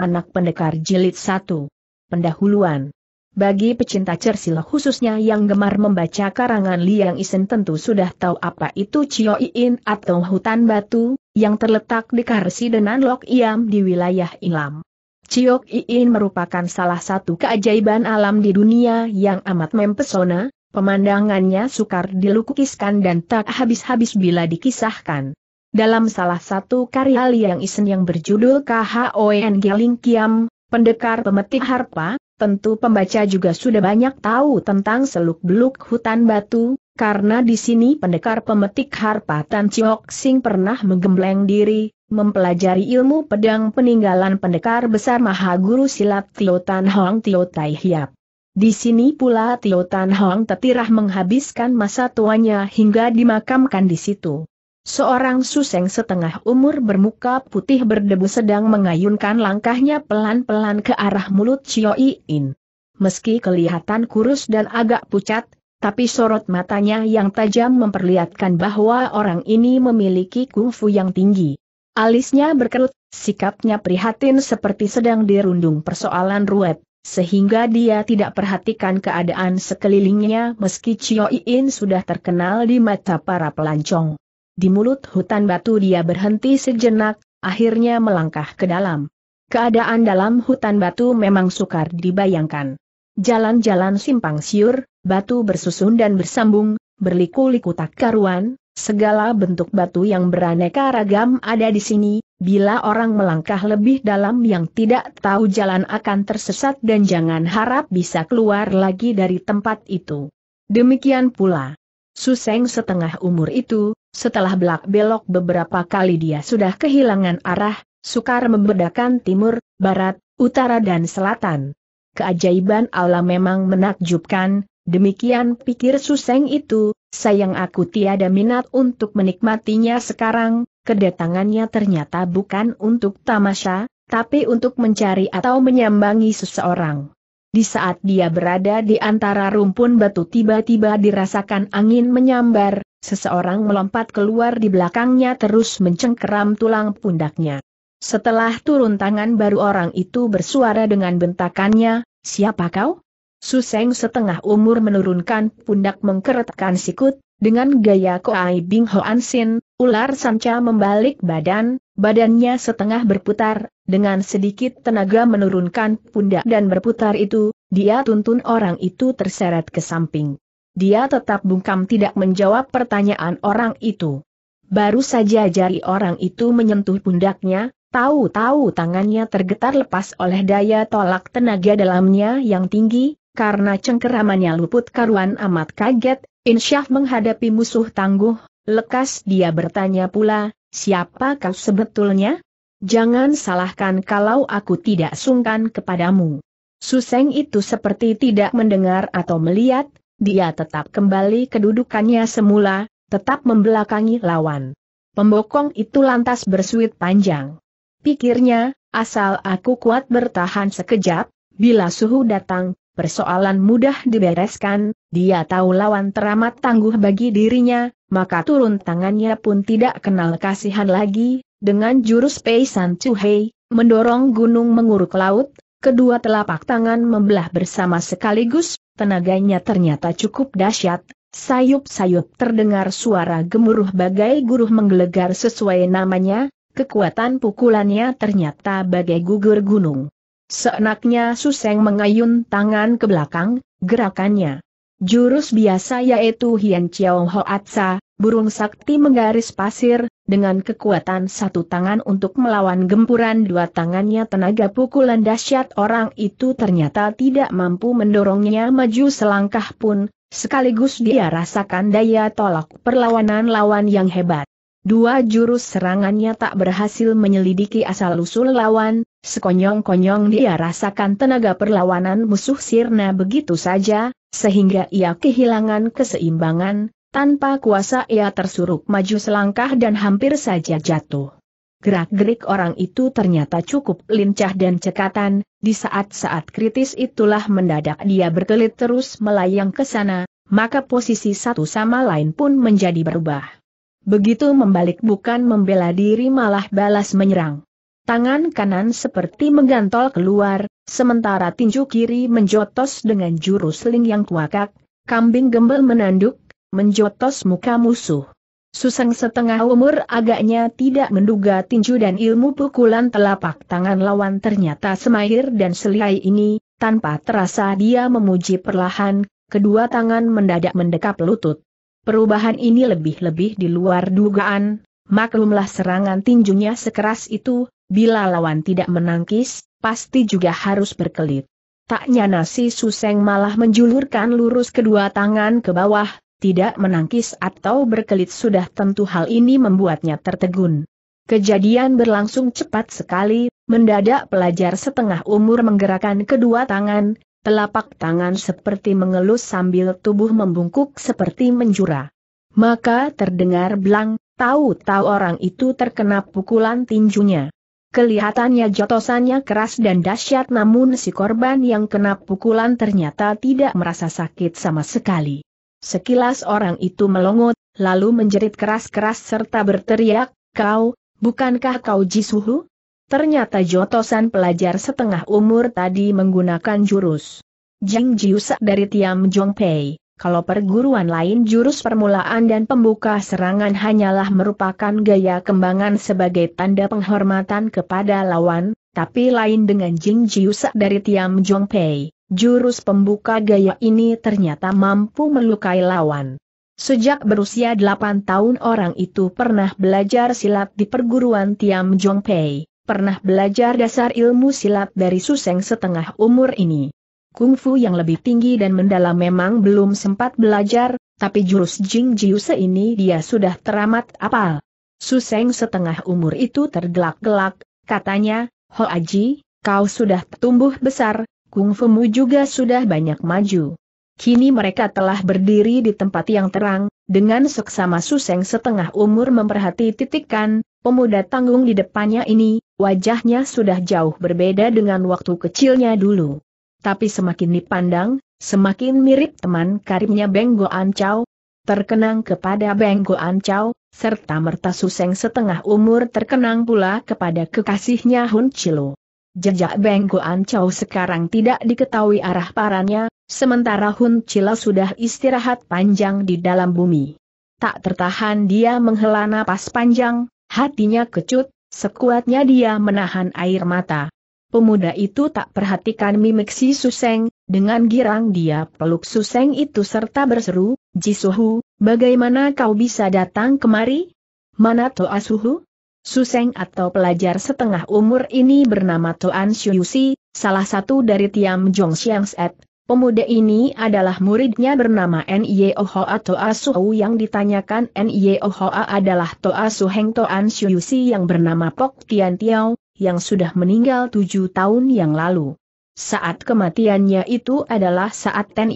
Anak Pendekar Jilid 1. Pendahuluan Bagi pecinta cersil khususnya yang gemar membaca karangan Liang Isen tentu sudah tahu apa itu Chio Iin atau hutan batu, yang terletak di Karsidenan Lok Iam di wilayah Ilam. Chio Iin merupakan salah satu keajaiban alam di dunia yang amat mempesona, pemandangannya sukar dilukiskan dan tak habis-habis bila dikisahkan. Dalam salah satu karya Liang Isen yang berjudul KHON Geling Kiam, pendekar pemetik harpa, tentu pembaca juga sudah banyak tahu tentang seluk-beluk hutan batu, karena di sini pendekar pemetik harpa Tan Chiok Sing pernah menggembleng diri, mempelajari ilmu pedang peninggalan pendekar besar Mahaguru Silat Tio Tan Hong Tio Tai Hiap. Di sini pula Tio Tan Hong tetirah menghabiskan masa tuanya hingga dimakamkan di situ seorang suseng setengah umur bermuka putih berdebu sedang mengayunkan langkahnya pelan-pelan ke arah mulut Chio In. Meski kelihatan kurus dan agak pucat, tapi sorot matanya yang tajam memperlihatkan bahwa orang ini memiliki kungfu yang tinggi. Alisnya berkerut, sikapnya prihatin seperti sedang dirundung persoalan ruwet, sehingga dia tidak perhatikan keadaan sekelilingnya meski Chio In sudah terkenal di mata para pelancong. Di mulut hutan batu dia berhenti sejenak, akhirnya melangkah ke dalam. Keadaan dalam hutan batu memang sukar dibayangkan. Jalan-jalan simpang siur, batu bersusun dan bersambung, berliku-liku tak karuan, segala bentuk batu yang beraneka ragam ada di sini, bila orang melangkah lebih dalam yang tidak tahu jalan akan tersesat dan jangan harap bisa keluar lagi dari tempat itu. Demikian pula. Suseng setengah umur itu, setelah belak-belok beberapa kali dia sudah kehilangan arah, sukar membedakan timur, barat, utara dan selatan. Keajaiban Allah memang menakjubkan, demikian pikir Suseng itu, sayang aku tiada minat untuk menikmatinya sekarang, kedatangannya ternyata bukan untuk tamasya, tapi untuk mencari atau menyambangi seseorang. Di saat dia berada di antara rumpun batu tiba-tiba dirasakan angin menyambar, seseorang melompat keluar di belakangnya terus mencengkeram tulang pundaknya. Setelah turun tangan baru orang itu bersuara dengan bentakannya, siapa kau? Suseng setengah umur menurunkan pundak mengkeretkan sikut, dengan gaya Koai Bing Hoan Sin, ular sanca membalik badan, badannya setengah berputar, dengan sedikit tenaga menurunkan pundak dan berputar itu, dia tuntun orang itu terseret ke samping. Dia tetap bungkam tidak menjawab pertanyaan orang itu. Baru saja jari orang itu menyentuh pundaknya, tahu-tahu tangannya tergetar lepas oleh daya tolak tenaga dalamnya yang tinggi, karena cengkeramannya luput karuan amat kaget, insyaf menghadapi musuh tangguh, lekas dia bertanya pula, siapa kau sebetulnya? Jangan salahkan kalau aku tidak sungkan kepadamu. Suseng itu seperti tidak mendengar atau melihat, dia tetap kembali kedudukannya semula, tetap membelakangi lawan. Pembokong itu lantas bersuit panjang. Pikirnya, asal aku kuat bertahan sekejap, bila suhu datang, persoalan mudah dibereskan, dia tahu lawan teramat tangguh bagi dirinya, maka turun tangannya pun tidak kenal kasihan lagi, dengan jurus Pei San Hei, mendorong gunung menguruk laut, kedua telapak tangan membelah bersama sekaligus, tenaganya ternyata cukup dahsyat. Sayup-sayup terdengar suara gemuruh bagai guruh menggelegar sesuai namanya, kekuatan pukulannya ternyata bagai gugur gunung. Seenaknya Suseng mengayun tangan ke belakang, gerakannya. Jurus biasa yaitu Hian Chiao Hoatsa, burung sakti menggaris pasir, dengan kekuatan satu tangan untuk melawan gempuran dua tangannya tenaga pukulan dahsyat orang itu ternyata tidak mampu mendorongnya maju selangkah pun, sekaligus dia rasakan daya tolak perlawanan lawan yang hebat. Dua jurus serangannya tak berhasil menyelidiki asal-usul lawan, sekonyong-konyong dia rasakan tenaga perlawanan musuh sirna begitu saja, sehingga ia kehilangan keseimbangan, tanpa kuasa ia tersuruk maju selangkah dan hampir saja jatuh. Gerak-gerik orang itu ternyata cukup lincah dan cekatan, di saat-saat kritis itulah mendadak dia berkelit terus melayang ke sana, maka posisi satu sama lain pun menjadi berubah. Begitu membalik bukan membela diri malah balas menyerang. Tangan kanan seperti menggantol keluar, sementara tinju kiri menjotos dengan jurus ling yang kuakak, kambing gembel menanduk, menjotos muka musuh. Suseng setengah umur agaknya tidak menduga tinju dan ilmu pukulan telapak tangan lawan ternyata semahir dan selihai ini, tanpa terasa dia memuji perlahan, kedua tangan mendadak mendekap lutut. Perubahan ini lebih-lebih di luar dugaan, maklumlah serangan tinjunya sekeras itu, bila lawan tidak menangkis, pasti juga harus berkelit. Tak nyana si Suseng malah menjulurkan lurus kedua tangan ke bawah, tidak menangkis atau berkelit sudah tentu hal ini membuatnya tertegun. Kejadian berlangsung cepat sekali, mendadak pelajar setengah umur menggerakkan kedua tangan, telapak tangan seperti mengelus sambil tubuh membungkuk seperti menjura. Maka terdengar belang, tahu-tahu orang itu terkena pukulan tinjunya. Kelihatannya jotosannya keras dan dahsyat namun si korban yang kena pukulan ternyata tidak merasa sakit sama sekali. Sekilas orang itu melongot, lalu menjerit keras-keras serta berteriak, kau, bukankah kau Jisuhu? Ternyata jotosan pelajar setengah umur tadi menggunakan jurus. Jing Jiusa dari Tiam Jongpei, kalau perguruan lain jurus permulaan dan pembuka serangan hanyalah merupakan gaya kembangan sebagai tanda penghormatan kepada lawan, tapi lain dengan Jing Jiusa dari Tiam Jongpei. Jurus pembuka gaya ini ternyata mampu melukai lawan. Sejak berusia 8 tahun orang itu pernah belajar silat di perguruan Tiam Jongpei, pernah belajar dasar ilmu silat dari Suseng setengah umur ini. Kungfu yang lebih tinggi dan mendalam memang belum sempat belajar, tapi jurus Jing Jiuse ini dia sudah teramat apal. Suseng setengah umur itu tergelak-gelak, katanya, Ho Aji, kau sudah tumbuh besar, Kung kungfumu juga sudah banyak maju. Kini mereka telah berdiri di tempat yang terang, dengan seksama Suseng setengah umur memperhati titikan, pemuda tanggung di depannya ini, wajahnya sudah jauh berbeda dengan waktu kecilnya dulu. Tapi semakin dipandang, semakin mirip teman karibnya Beng Ancau. Terkenang kepada Beng Ancau, serta merta Suseng setengah umur terkenang pula kepada kekasihnya Hun Chilo. Jejak bengkuan Chow sekarang tidak diketahui arah parannya, sementara Hun Chila sudah istirahat panjang di dalam bumi. Tak tertahan dia menghela napas panjang, hatinya kecut, sekuatnya dia menahan air mata. Pemuda itu tak perhatikan mimik si Suseng, dengan girang dia peluk Suseng itu serta berseru, Jisuhu, bagaimana kau bisa datang kemari? Mana Toa Suhu? Suseng atau pelajar setengah umur ini bernama Toan Shuyusi, salah satu dari Tiam Jong Siang Set. Pemuda ini adalah muridnya bernama Nyeohoa Toa Asuhu yang ditanyakan Nyeohoa adalah Toa Suheng Toan Shuyusi yang bernama Pok Tian Tiao, yang sudah meninggal tujuh tahun yang lalu. Saat kematiannya itu adalah saat Ten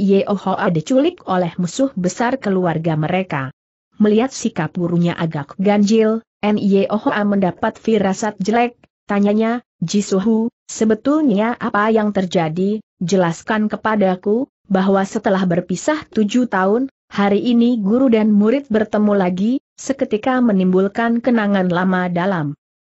diculik oleh musuh besar keluarga mereka melihat sikap gurunya agak ganjil, Nyehoa mendapat firasat jelek, tanyanya, Jisuhu, sebetulnya apa yang terjadi, jelaskan kepadaku, bahwa setelah berpisah tujuh tahun, hari ini guru dan murid bertemu lagi, seketika menimbulkan kenangan lama dalam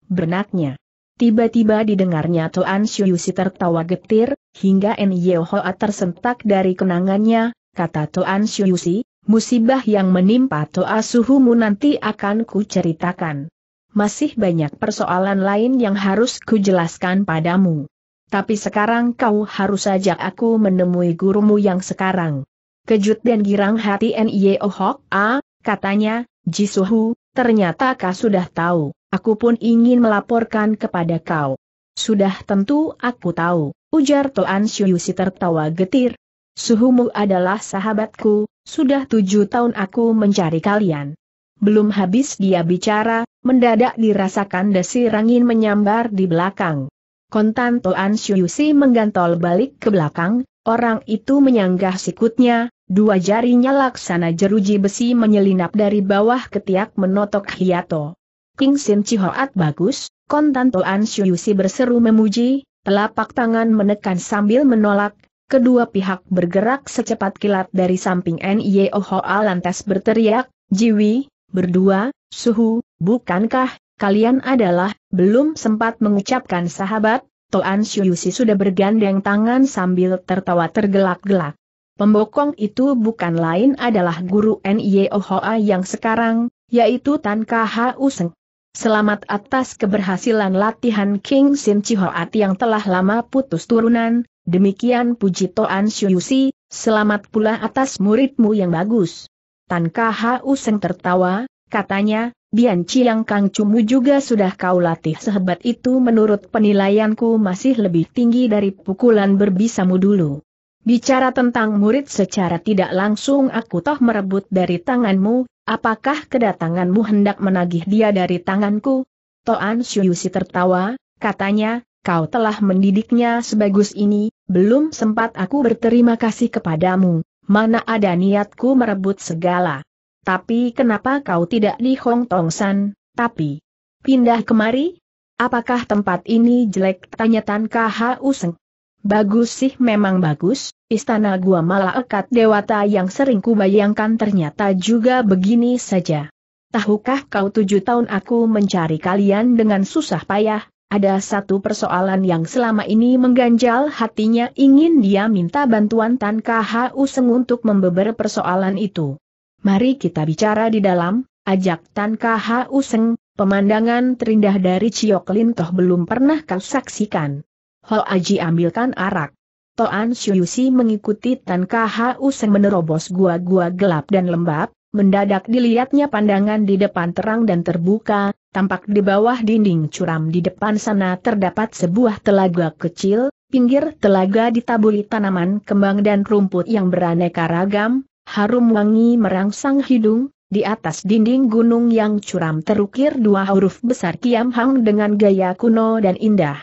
benaknya. Tiba-tiba didengarnya Toan Shuyusi tertawa getir, hingga Nyehoa tersentak dari kenangannya, kata Toan Shuyusi, Musibah yang menimpa Toa Suhumu nanti akan kuceritakan. Masih banyak persoalan lain yang harus kujelaskan padamu. Tapi sekarang kau harus ajak aku menemui gurumu yang sekarang. Kejut dan girang hati N.I.O. Hok A, katanya, Jisuhu, ternyata kau sudah tahu, aku pun ingin melaporkan kepada kau. Sudah tentu aku tahu, ujar Toan Shuyusi tertawa getir. Suhumu adalah sahabatku, sudah tujuh tahun aku mencari kalian. Belum habis dia bicara, mendadak dirasakan desi rangin menyambar di belakang. Kontan Toan Syuyusi menggantol balik ke belakang, orang itu menyanggah sikutnya, dua jarinya laksana jeruji besi menyelinap dari bawah ketiak menotok Hiato. King Sin Chihoat bagus, Kontan Toan Syuyusi berseru memuji, telapak tangan menekan sambil menolak, Kedua pihak bergerak secepat kilat dari samping N.I.O. E Hoa lantas berteriak, Jiwi, berdua, suhu, bukankah, kalian adalah, belum sempat mengucapkan sahabat, Toan Shuyusi sudah bergandeng tangan sambil tertawa tergelak-gelak. Pembokong itu bukan lain adalah guru N.I.O. E Hoa yang sekarang, yaitu Tan K.H.U. Seng. Selamat atas keberhasilan latihan King Sin Chihoat yang telah lama putus turunan, Demikian puji Toan Syuyusi, selamat pula atas muridmu yang bagus. Tan Kha useng tertawa, katanya, Bian Chiang Kang Cumu juga sudah kau latih sehebat itu menurut penilaianku masih lebih tinggi dari pukulan berbisamu dulu. Bicara tentang murid secara tidak langsung aku toh merebut dari tanganmu, apakah kedatanganmu hendak menagih dia dari tanganku? Toan Syuyusi tertawa, katanya, kau telah mendidiknya sebagus ini, belum sempat aku berterima kasih kepadamu, mana ada niatku merebut segala. Tapi kenapa kau tidak di Hong Tong San, tapi pindah kemari? Apakah tempat ini jelek? Tanya Tan KH Useng. Bagus sih memang bagus, istana gua malah ekat dewata yang sering kubayangkan ternyata juga begini saja. Tahukah kau tujuh tahun aku mencari kalian dengan susah payah, ada satu persoalan yang selama ini mengganjal hatinya ingin dia minta bantuan Tan KHU Seng untuk membeber persoalan itu. Mari kita bicara di dalam, ajak Tan KHU Seng, pemandangan terindah dari Ciok toh belum pernah kau saksikan. Ho Aji ambilkan arak. Toan Syuyusi mengikuti Tan KHU Seng menerobos gua-gua gelap dan lembab, mendadak dilihatnya pandangan di depan terang dan terbuka, Tampak di bawah dinding curam di depan sana terdapat sebuah telaga kecil, pinggir telaga ditaburi tanaman kembang dan rumput yang beraneka ragam, harum wangi merangsang hidung, di atas dinding gunung yang curam terukir dua huruf besar Kiam Hang dengan gaya kuno dan indah.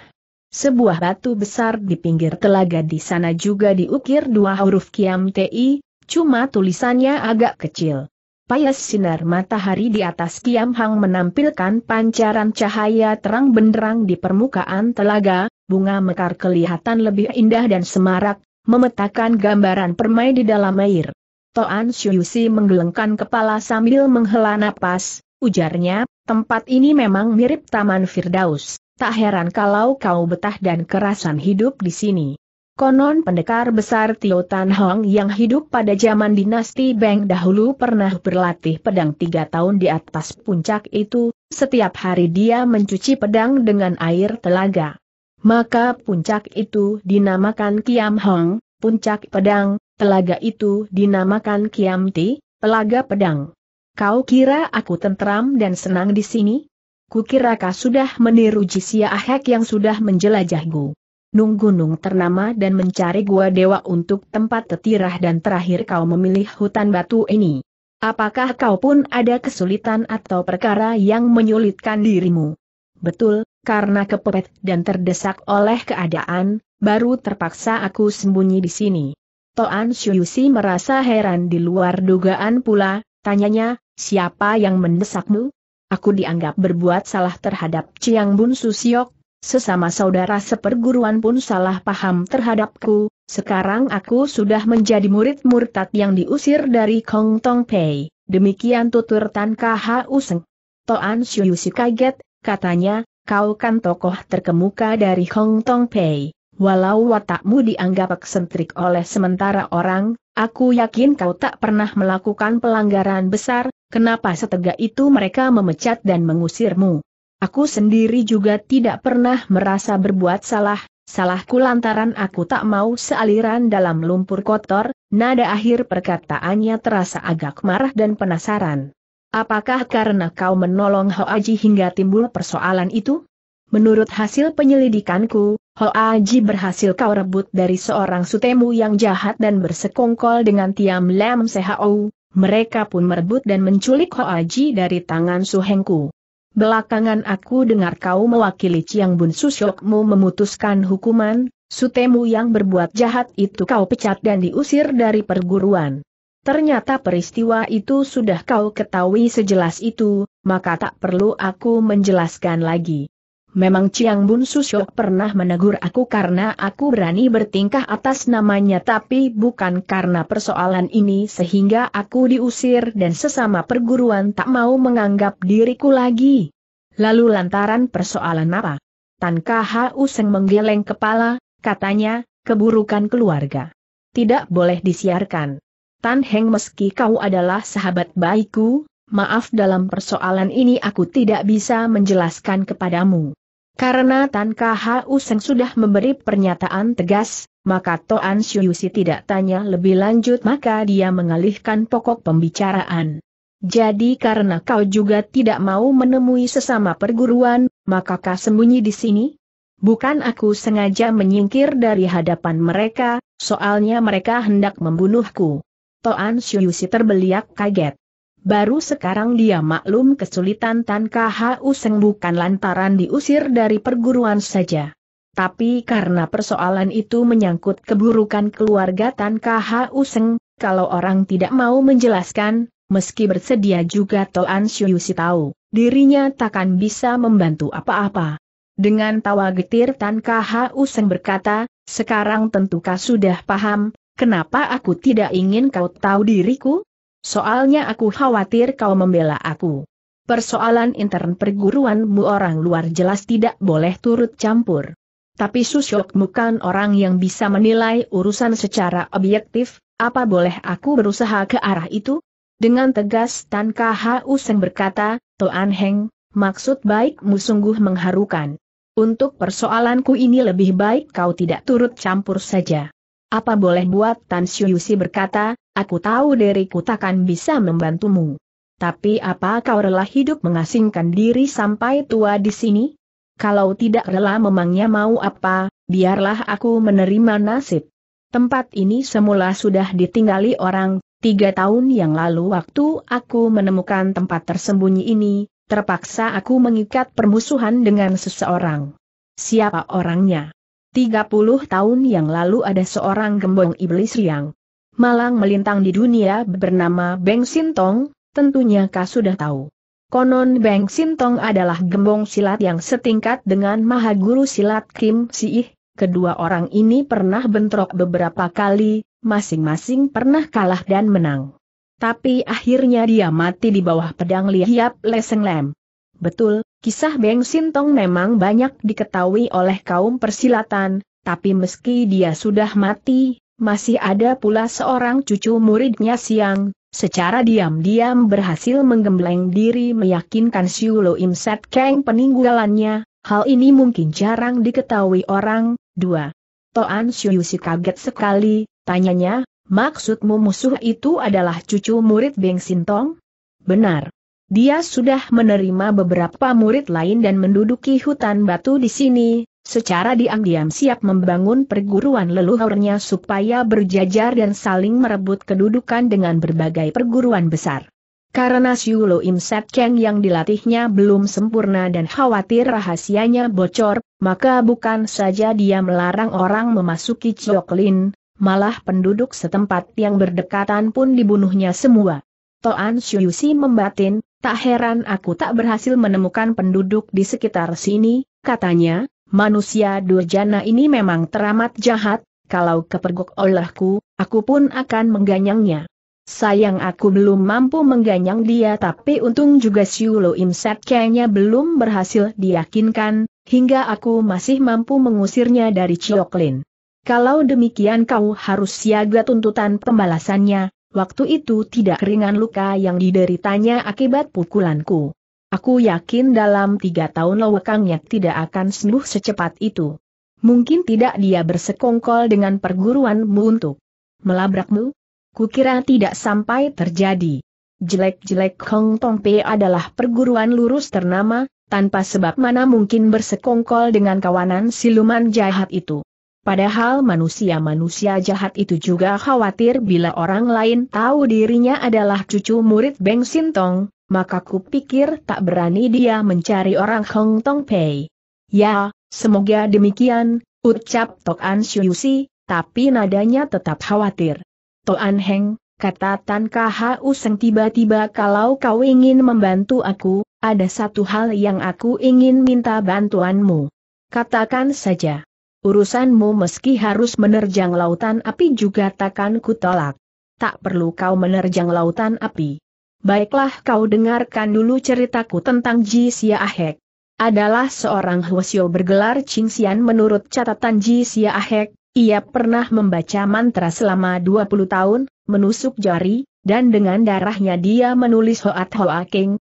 Sebuah batu besar di pinggir telaga di sana juga diukir dua huruf Kiam Ti, cuma tulisannya agak kecil. Payas sinar matahari di atas Kiam Hang menampilkan pancaran cahaya terang benderang di permukaan telaga, bunga mekar kelihatan lebih indah dan semarak, memetakan gambaran permai di dalam air. Toan Shuyusi menggelengkan kepala sambil menghela napas, ujarnya, tempat ini memang mirip Taman Firdaus, tak heran kalau kau betah dan kerasan hidup di sini. Konon pendekar besar Tio Tan Hong yang hidup pada zaman dinasti Beng dahulu pernah berlatih pedang tiga tahun di atas puncak itu, setiap hari dia mencuci pedang dengan air telaga. Maka puncak itu dinamakan Kiam Hong, puncak pedang, telaga itu dinamakan Kiam Ti, telaga pedang. Kau kira aku tentram dan senang di sini? Kukira kau sudah meniru Jisia Ahek yang sudah menjelajahku. Nung gunung ternama dan mencari gua dewa untuk tempat tetirah dan terakhir kau memilih hutan batu ini. Apakah kau pun ada kesulitan atau perkara yang menyulitkan dirimu? Betul, karena kepepet dan terdesak oleh keadaan, baru terpaksa aku sembunyi di sini. Toan Syuyusi merasa heran di luar dugaan pula, tanyanya, siapa yang mendesakmu? Aku dianggap berbuat salah terhadap Ciang Bun Susiok, Sesama saudara seperguruan pun salah paham terhadapku, sekarang aku sudah menjadi murid murtad yang diusir dari Kong Tong Pei, demikian tutur Tan Kha Useng. Toan Si kaget, katanya, kau kan tokoh terkemuka dari Hong Tong Pei. Walau watakmu dianggap eksentrik oleh sementara orang, aku yakin kau tak pernah melakukan pelanggaran besar, kenapa setega itu mereka memecat dan mengusirmu? Aku sendiri juga tidak pernah merasa berbuat salah, salahku lantaran aku tak mau sealiran dalam lumpur kotor, nada akhir perkataannya terasa agak marah dan penasaran. Apakah karena kau menolong Ho Aji hingga timbul persoalan itu? Menurut hasil penyelidikanku, Ho Aji berhasil kau rebut dari seorang sutemu yang jahat dan bersekongkol dengan Tiam Lam Sehau, mereka pun merebut dan menculik Ho Aji dari tangan Suhengku. Belakangan aku dengar kau mewakili Chiang Bun Susyokmu memutuskan hukuman, sutemu yang berbuat jahat itu kau pecat dan diusir dari perguruan. Ternyata peristiwa itu sudah kau ketahui sejelas itu, maka tak perlu aku menjelaskan lagi memang Chiang Bun Susyok pernah menegur aku karena aku berani bertingkah atas namanya tapi bukan karena persoalan ini sehingga aku diusir dan sesama perguruan tak mau menganggap diriku lagi. Lalu lantaran persoalan apa? Tan Kha Useng menggeleng kepala, katanya, keburukan keluarga. Tidak boleh disiarkan. Tan Heng meski kau adalah sahabat baikku, maaf dalam persoalan ini aku tidak bisa menjelaskan kepadamu. Karena Tan Kahu Seng sudah memberi pernyataan tegas, maka Toan Siusi tidak tanya lebih lanjut maka dia mengalihkan pokok pembicaraan. Jadi karena kau juga tidak mau menemui sesama perguruan, maka kau sembunyi di sini? Bukan aku sengaja menyingkir dari hadapan mereka, soalnya mereka hendak membunuhku. Toan Siusi terbeliak kaget. Baru sekarang dia maklum kesulitan Tan KHU Seng bukan lantaran diusir dari perguruan saja. Tapi karena persoalan itu menyangkut keburukan keluarga Tan KHU Seng, kalau orang tidak mau menjelaskan, meski bersedia juga Toan Si tahu, dirinya takkan bisa membantu apa-apa. Dengan tawa getir Tan KHU Seng berkata, sekarang tentu sudah paham, kenapa aku tidak ingin kau tahu diriku? Soalnya aku khawatir kau membela aku. Persoalan intern perguruanmu orang luar jelas tidak boleh turut campur. Tapi Susyok bukan orang yang bisa menilai urusan secara objektif, apa boleh aku berusaha ke arah itu? Dengan tegas Tan KHU Seng berkata, Toan Heng, maksud baikmu sungguh mengharukan. Untuk persoalanku ini lebih baik kau tidak turut campur saja. Apa boleh buat Tan Shuyusi berkata, aku tahu diriku takkan bisa membantumu. Tapi apa kau rela hidup mengasingkan diri sampai tua di sini? Kalau tidak rela memangnya mau apa, biarlah aku menerima nasib. Tempat ini semula sudah ditinggali orang, tiga tahun yang lalu waktu aku menemukan tempat tersembunyi ini, terpaksa aku mengikat permusuhan dengan seseorang. Siapa orangnya? 30 tahun yang lalu ada seorang gembong iblis riang, malang melintang di dunia bernama Beng Sintong, tentunya kau sudah tahu. Konon Beng Sintong adalah gembong silat yang setingkat dengan maha guru silat Kim Siih, kedua orang ini pernah bentrok beberapa kali, masing-masing pernah kalah dan menang. Tapi akhirnya dia mati di bawah pedang Hiap Leseng Lem. Betul, kisah Beng Sintong memang banyak diketahui oleh kaum persilatan, tapi meski dia sudah mati, masih ada pula seorang cucu muridnya siang, secara diam-diam berhasil menggembleng diri meyakinkan Siulo Imset Set Kang peninggalannya, hal ini mungkin jarang diketahui orang. 2. Toan si kaget sekali, tanyanya, maksudmu musuh itu adalah cucu murid Beng Sintong? Benar. Dia sudah menerima beberapa murid lain dan menduduki hutan batu di sini, secara diam-diam siap membangun perguruan leluhurnya supaya berjajar dan saling merebut kedudukan dengan berbagai perguruan besar. Karena Siulo Im Set Cheng yang dilatihnya belum sempurna dan khawatir rahasianya bocor, maka bukan saja dia melarang orang memasuki Chioklin, malah penduduk setempat yang berdekatan pun dibunuhnya semua. Toan Shuyusi membatin, tak heran aku tak berhasil menemukan penduduk di sekitar sini, katanya, manusia durjana ini memang teramat jahat, kalau kepergok olehku, aku pun akan mengganyangnya. Sayang aku belum mampu mengganyang dia tapi untung juga Siulo Imset kayaknya belum berhasil diyakinkan, hingga aku masih mampu mengusirnya dari Cioklin. Kalau demikian kau harus siaga tuntutan pembalasannya, Waktu itu tidak ringan luka yang dideritanya akibat pukulanku. Aku yakin dalam tiga tahun lewekangnya tidak akan sembuh secepat itu. Mungkin tidak dia bersekongkol dengan perguruanmu untuk melabrakmu? Kukira tidak sampai terjadi. Jelek-jelek Hong Pei adalah perguruan lurus ternama, tanpa sebab mana mungkin bersekongkol dengan kawanan siluman jahat itu. Padahal manusia-manusia jahat itu juga khawatir bila orang lain tahu dirinya adalah cucu murid Beng Sintong, maka kupikir tak berani dia mencari orang Hong Tong Pei. Ya, semoga demikian, ucap Tok An Si, tapi nadanya tetap khawatir. An Heng, kata Tan Kha Useng tiba-tiba kalau kau ingin membantu aku, ada satu hal yang aku ingin minta bantuanmu. Katakan saja. Urusanmu meski harus menerjang lautan api juga takkan kutolak. Tak perlu kau menerjang lautan api. Baiklah kau dengarkan dulu ceritaku tentang Ji Xia Ahek. Adalah seorang Hwasyo bergelar Qingxian menurut catatan Ji Xia Ahek, ia pernah membaca mantra selama 20 tahun, menusuk jari, dan dengan darahnya dia menulis Hoat Hoa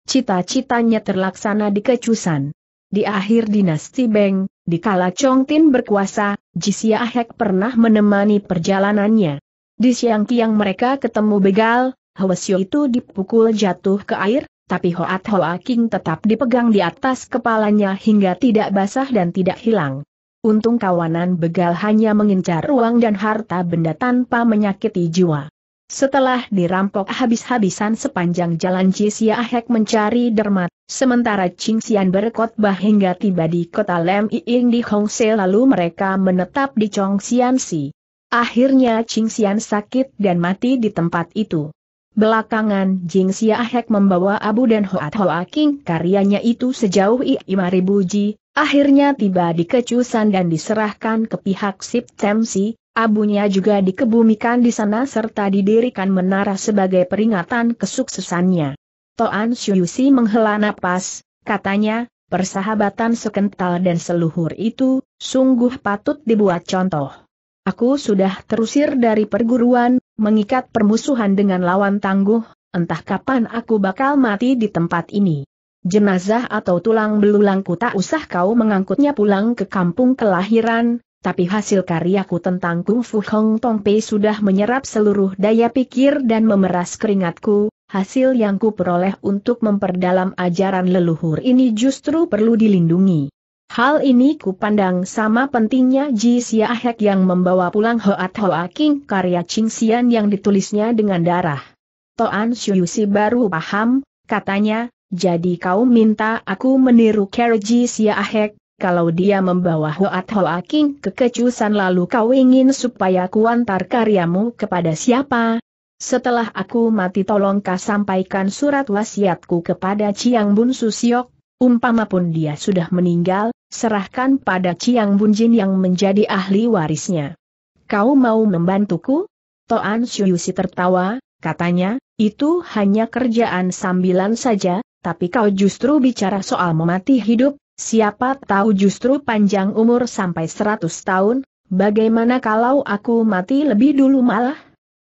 cita-citanya terlaksana di Kecusan. Di akhir dinasti Beng, di Dikala Chong Tin berkuasa, Jisia Ahek pernah menemani perjalanannya. Di siang tiang mereka ketemu begal, Hwasyo itu dipukul jatuh ke air, tapi Hoat Hoa King tetap dipegang di atas kepalanya hingga tidak basah dan tidak hilang. Untung kawanan begal hanya mengincar uang dan harta benda tanpa menyakiti jiwa. Setelah dirampok habis-habisan sepanjang jalan Jisya Ahek mencari dermat, sementara Ching Xian berkotbah hingga tiba di kota Lem Iing di Hongse lalu mereka menetap di Chong Xian Si. Akhirnya Ching Xian sakit dan mati di tempat itu. Belakangan Jing Sia Ahek membawa Abu dan Hoat Hoa King karyanya itu sejauh I.I.Maribu Ji, akhirnya tiba di Kecusan dan diserahkan ke pihak Sip Temsi, Abunya juga dikebumikan di sana serta didirikan menara sebagai peringatan kesuksesannya. Toan Syuyusi menghela napas, katanya, persahabatan sekental dan seluhur itu, sungguh patut dibuat contoh. Aku sudah terusir dari perguruan, mengikat permusuhan dengan lawan tangguh, entah kapan aku bakal mati di tempat ini. Jenazah atau tulang belulangku tak usah kau mengangkutnya pulang ke kampung kelahiran, tapi hasil karyaku tentang Kung Fu Hong Tong Pei sudah menyerap seluruh daya pikir dan memeras keringatku, hasil yang ku untuk memperdalam ajaran leluhur ini justru perlu dilindungi. Hal ini kupandang sama pentingnya Ji Siahek yang membawa pulang Hoat Hoa King karya Ching Xian yang ditulisnya dengan darah. Toan Si baru paham, katanya, jadi kau minta aku meniru Kerji Siahek, kalau dia membawa Hoat Hoa King ke Kecusan lalu kau ingin supaya kuantar karyamu kepada siapa? Setelah aku mati tolong kau sampaikan surat wasiatku kepada Chiang Bun Susiok, umpama pun dia sudah meninggal, serahkan pada Chiang Bun Jin yang menjadi ahli warisnya. Kau mau membantuku? Toan Shuyusi tertawa, katanya, itu hanya kerjaan sambilan saja, tapi kau justru bicara soal memati hidup, Siapa tahu justru panjang umur sampai 100 tahun, bagaimana kalau aku mati lebih dulu malah?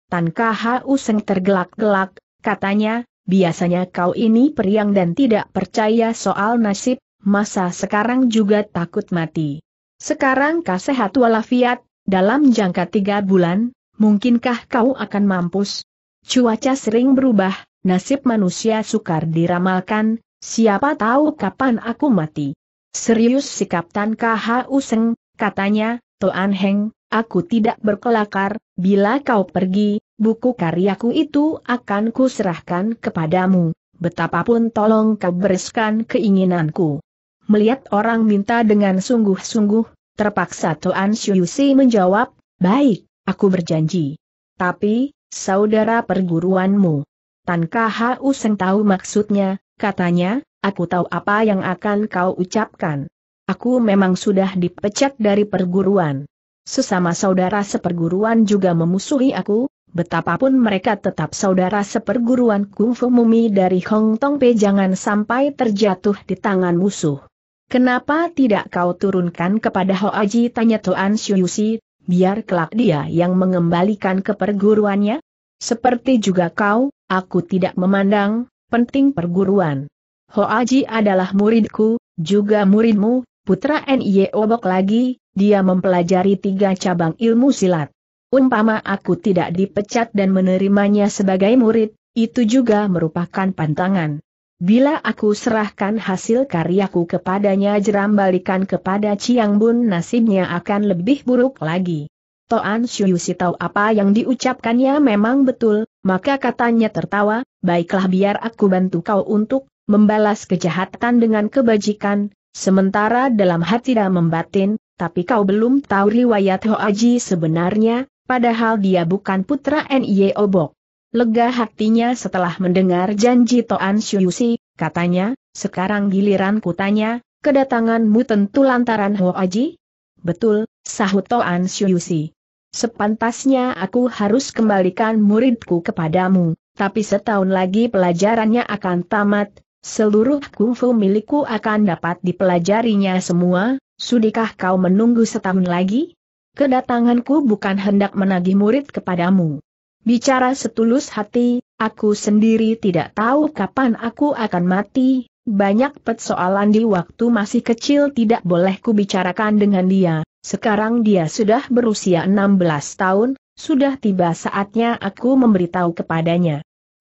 Tan Kahau Seng tergelak-gelak, katanya, biasanya kau ini periang dan tidak percaya soal nasib, masa sekarang juga takut mati. Sekarang kau sehat walafiat, dalam jangka tiga bulan, mungkinkah kau akan mampus? Cuaca sering berubah, nasib manusia sukar diramalkan, siapa tahu kapan aku mati. Serius sikap Tan Kau Seng, katanya, Toan Heng, aku tidak berkelakar, bila kau pergi, buku karyaku itu akan kuserahkan kepadamu, betapapun tolong kau bereskan keinginanku. Melihat orang minta dengan sungguh-sungguh, terpaksa Toan Siusi menjawab, baik, aku berjanji. Tapi, saudara perguruanmu. Tan Kau Seng tahu maksudnya, katanya, Aku tahu apa yang akan kau ucapkan. Aku memang sudah dipecat dari perguruan. Sesama saudara seperguruan juga memusuhi aku, betapapun mereka tetap saudara seperguruan kungfu mumi dari Hong Tong Pe jangan sampai terjatuh di tangan musuh. Kenapa tidak kau turunkan kepada Ho Aji tanya Tuan Syuyusi, biar kelak dia yang mengembalikan ke perguruannya? Seperti juga kau, aku tidak memandang, penting perguruan. Ho Aji adalah muridku, juga muridmu, putra Nye Obok lagi, dia mempelajari tiga cabang ilmu silat. Umpama aku tidak dipecat dan menerimanya sebagai murid, itu juga merupakan pantangan. Bila aku serahkan hasil karyaku kepadanya jeram balikan kepada Chiang Bun nasibnya akan lebih buruk lagi. Toan Shuyusi tahu apa yang diucapkannya memang betul, maka katanya tertawa, baiklah biar aku bantu kau untuk membalas kejahatan dengan kebajikan, sementara dalam hati dan membatin, tapi kau belum tahu riwayat Hoaji sebenarnya, padahal dia bukan putra Nie Obok. Lega hatinya setelah mendengar janji Toan Syuyusi, katanya, sekarang giliran kutanya, kedatanganmu tentu lantaran Hoaji? Betul, sahut Toan Syuyusi. Sepantasnya aku harus kembalikan muridku kepadamu, tapi setahun lagi pelajarannya akan tamat, Seluruh kungfu milikku akan dapat dipelajarinya semua, sudikah kau menunggu setahun lagi? Kedatanganku bukan hendak menagih murid kepadamu. Bicara setulus hati, aku sendiri tidak tahu kapan aku akan mati, banyak persoalan di waktu masih kecil tidak boleh kubicarakan dengan dia, sekarang dia sudah berusia 16 tahun, sudah tiba saatnya aku memberitahu kepadanya.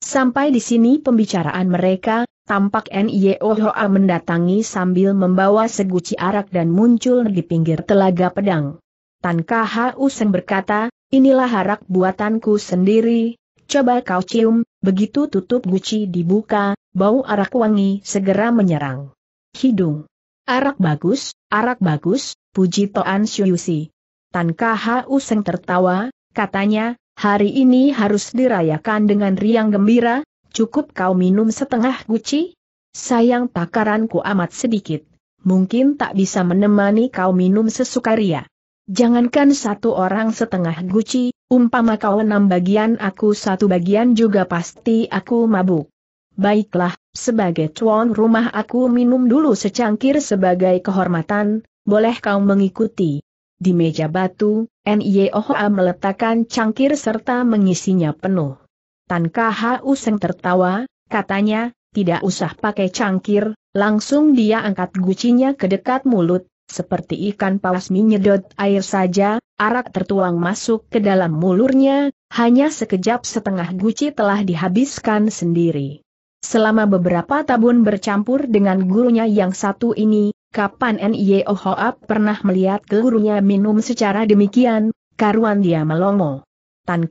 Sampai di sini pembicaraan mereka, tampak Niohoa mendatangi sambil membawa seguci arak dan muncul di pinggir telaga pedang. Tan Kha Useng berkata, inilah arak buatanku sendiri, coba kau cium, begitu tutup guci dibuka, bau arak wangi segera menyerang. Hidung. Arak bagus, arak bagus, puji Toan Syuyusi. Tan Kha Useng tertawa, katanya, hari ini harus dirayakan dengan riang gembira, cukup kau minum setengah guci? Sayang takaranku amat sedikit, mungkin tak bisa menemani kau minum sesukaria. Jangankan satu orang setengah guci, umpama kau enam bagian aku satu bagian juga pasti aku mabuk. Baiklah, sebagai tuan rumah aku minum dulu secangkir sebagai kehormatan, boleh kau mengikuti. Di meja batu, Nyehoa meletakkan cangkir serta mengisinya penuh. Tan Kha Useng tertawa, katanya, tidak usah pakai cangkir, langsung dia angkat gucinya ke dekat mulut, seperti ikan paus menyedot air saja, arak tertuang masuk ke dalam mulurnya, hanya sekejap setengah guci telah dihabiskan sendiri. Selama beberapa tabun bercampur dengan gurunya yang satu ini, Kapan N.I.O. E Hoap pernah melihat gurunya minum secara demikian, karuan dia melongo. Tan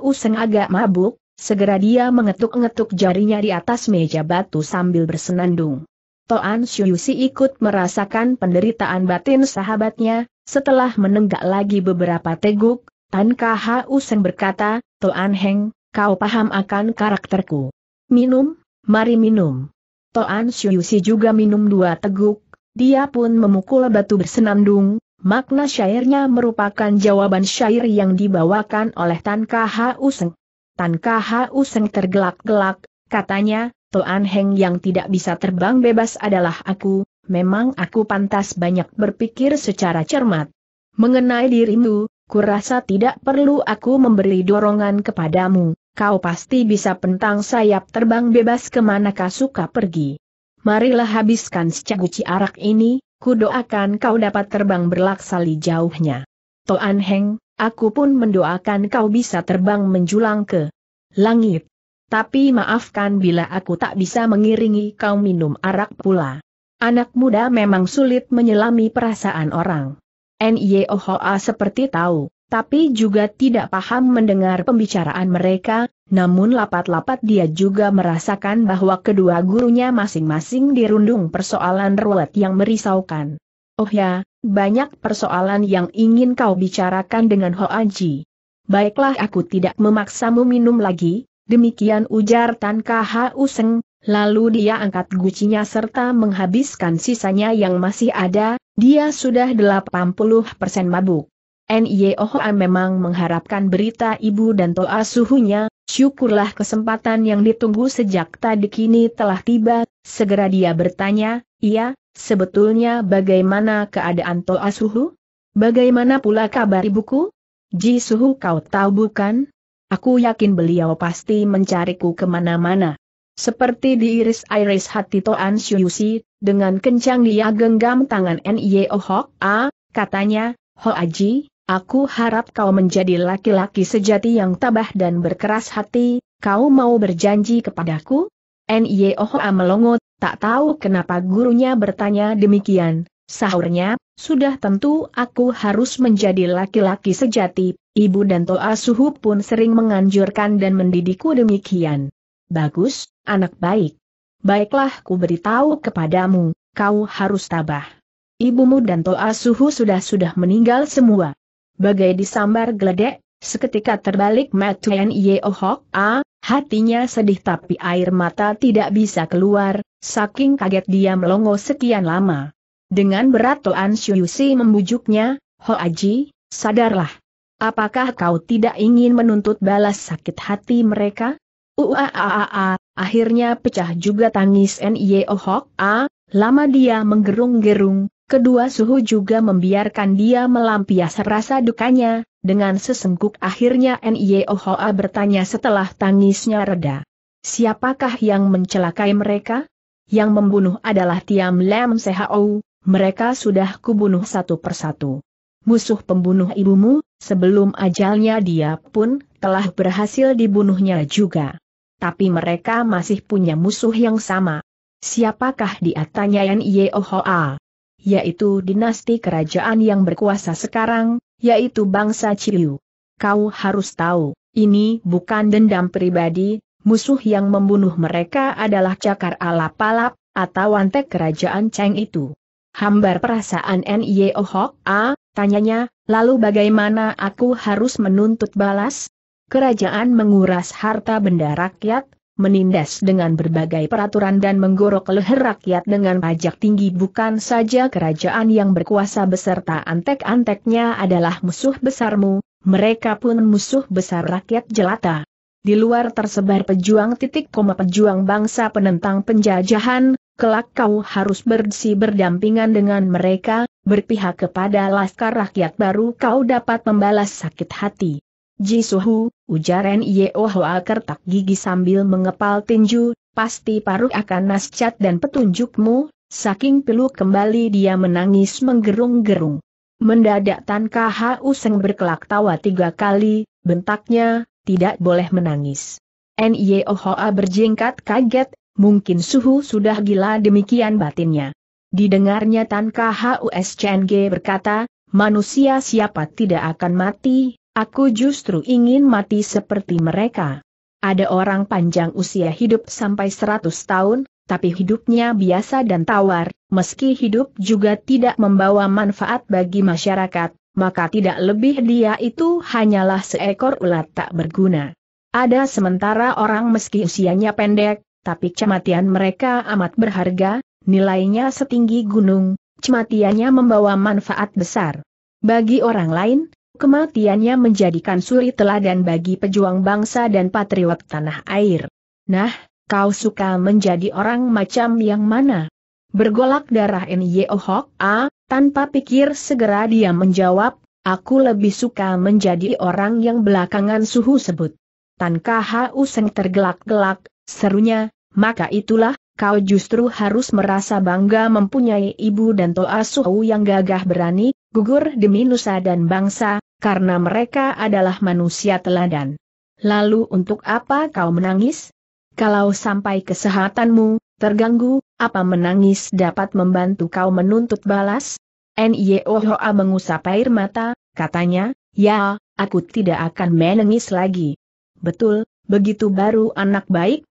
Useng agak mabuk, segera dia mengetuk-ngetuk jarinya di atas meja batu sambil bersenandung. Toan Syuyusi ikut merasakan penderitaan batin sahabatnya, setelah menenggak lagi beberapa teguk, Tan K.H.U. Seng berkata, Toan Heng, kau paham akan karakterku. Minum, mari minum. Toan Syuyusi juga minum dua teguk, dia pun memukul batu bersenandung, makna syairnya merupakan jawaban syair yang dibawakan oleh Tan Kha Useng. Tan Kha Useng tergelak-gelak, katanya, Toan Heng yang tidak bisa terbang bebas adalah aku, memang aku pantas banyak berpikir secara cermat. Mengenai dirimu, kurasa tidak perlu aku memberi dorongan kepadamu, kau pasti bisa pentang sayap terbang bebas kemanakah suka pergi marilah habiskan secaguci arak ini, kudoakan kau dapat terbang berlaksali jauhnya. Toan Heng, aku pun mendoakan kau bisa terbang menjulang ke langit. Tapi maafkan bila aku tak bisa mengiringi kau minum arak pula. Anak muda memang sulit menyelami perasaan orang. N.Y.O.H.A. seperti tahu, tapi juga tidak paham mendengar pembicaraan mereka, namun lapat-lapat dia juga merasakan bahwa kedua gurunya masing-masing dirundung persoalan ruwet yang merisaukan. Oh ya, banyak persoalan yang ingin kau bicarakan dengan Hoaji. Baiklah aku tidak memaksamu minum lagi, demikian ujar Tan Kaha Useng, lalu dia angkat gucinya serta menghabiskan sisanya yang masih ada, dia sudah 80% mabuk. Niohoa memang mengharapkan berita ibu dan toa suhunya, syukurlah kesempatan yang ditunggu sejak tadi kini telah tiba, segera dia bertanya, iya, sebetulnya bagaimana keadaan toa suhu? Bagaimana pula kabar ibuku? Ji suhu kau tahu bukan? Aku yakin beliau pasti mencariku kemana-mana. Seperti diiris-iris hati Toan Syuyusi, dengan kencang dia genggam tangan Nio oh katanya, Ho Aji, Aku harap kau menjadi laki-laki sejati yang tabah dan berkeras hati, kau mau berjanji kepadaku? N.Y.O.H.A. E melongot, tak tahu kenapa gurunya bertanya demikian, sahurnya, sudah tentu aku harus menjadi laki-laki sejati, ibu dan Toa Suhu pun sering menganjurkan dan mendidikku demikian. Bagus, anak baik. Baiklah ku beritahu kepadamu, kau harus tabah. Ibumu dan Toa Suhu sudah-sudah meninggal semua bagai disambar geledek, seketika terbalik Matthew Matuen Yeohok A, hatinya sedih tapi air mata tidak bisa keluar, saking kaget dia melongo sekian lama. Dengan berat Toan Shuyusi membujuknya, Ho Aji, sadarlah. Apakah kau tidak ingin menuntut balas sakit hati mereka? Uaaaa, akhirnya pecah juga tangis N.I.O. Hok A, lama dia menggerung-gerung, Kedua suhu juga membiarkan dia melampias rasa dukanya, dengan sesengguk. akhirnya N.I.O. Hoa bertanya setelah tangisnya reda. Siapakah yang mencelakai mereka? Yang membunuh adalah Tiam Lam Sehao, mereka sudah kubunuh satu persatu. Musuh pembunuh ibumu, sebelum ajalnya dia pun telah berhasil dibunuhnya juga. Tapi mereka masih punya musuh yang sama. Siapakah dia tanya N.I.O. Hoa? yaitu dinasti kerajaan yang berkuasa sekarang, yaitu bangsa Ciu. Kau harus tahu, ini bukan dendam pribadi, musuh yang membunuh mereka adalah cakar ala palap atau antek kerajaan Cheng itu. Hambar perasaan N.I.O. Oh Hok A, tanyanya, lalu bagaimana aku harus menuntut balas? Kerajaan menguras harta benda rakyat, menindas dengan berbagai peraturan dan menggorok leher rakyat dengan pajak tinggi bukan saja kerajaan yang berkuasa beserta antek-anteknya adalah musuh besarmu, mereka pun musuh besar rakyat jelata. Di luar tersebar pejuang titik koma pejuang bangsa penentang penjajahan, kelak kau harus bersih berdampingan dengan mereka, berpihak kepada laskar rakyat baru kau dapat membalas sakit hati. Jisuhu, ujaran Nio Hoa kertak gigi sambil mengepal tinju, pasti paruh akan nascat dan petunjukmu, saking pilu kembali dia menangis menggerung-gerung. Mendadak Tan KHU Seng berkelak tawa tiga kali, bentaknya, tidak boleh menangis. Nio Hoa berjingkat kaget, mungkin suhu sudah gila demikian batinnya. Didengarnya Tan KHUS Chen berkata, manusia siapa tidak akan mati, Aku justru ingin mati seperti mereka. Ada orang panjang usia hidup sampai 100 tahun, tapi hidupnya biasa dan tawar, meski hidup juga tidak membawa manfaat bagi masyarakat, maka tidak lebih dia itu hanyalah seekor ulat tak berguna. Ada sementara orang meski usianya pendek, tapi kematian mereka amat berharga, nilainya setinggi gunung, kematiannya membawa manfaat besar. Bagi orang lain, Kematiannya menjadikan suri teladan bagi pejuang bangsa dan patriot tanah air. Nah, kau suka menjadi orang macam yang mana? Bergolak darah Nyo Hok A, tanpa pikir segera dia menjawab, aku lebih suka menjadi orang yang belakangan suhu sebut. Tan Kau Seng tergelak-gelak, serunya, maka itulah, kau justru harus merasa bangga mempunyai ibu dan toa suhu yang gagah berani, gugur demi nusa dan bangsa, karena mereka adalah manusia teladan. Lalu untuk apa kau menangis? Kalau sampai kesehatanmu terganggu, apa menangis dapat membantu kau menuntut balas? Niohoa mengusap air mata, katanya, ya, aku tidak akan menangis lagi. Betul, begitu baru anak baik,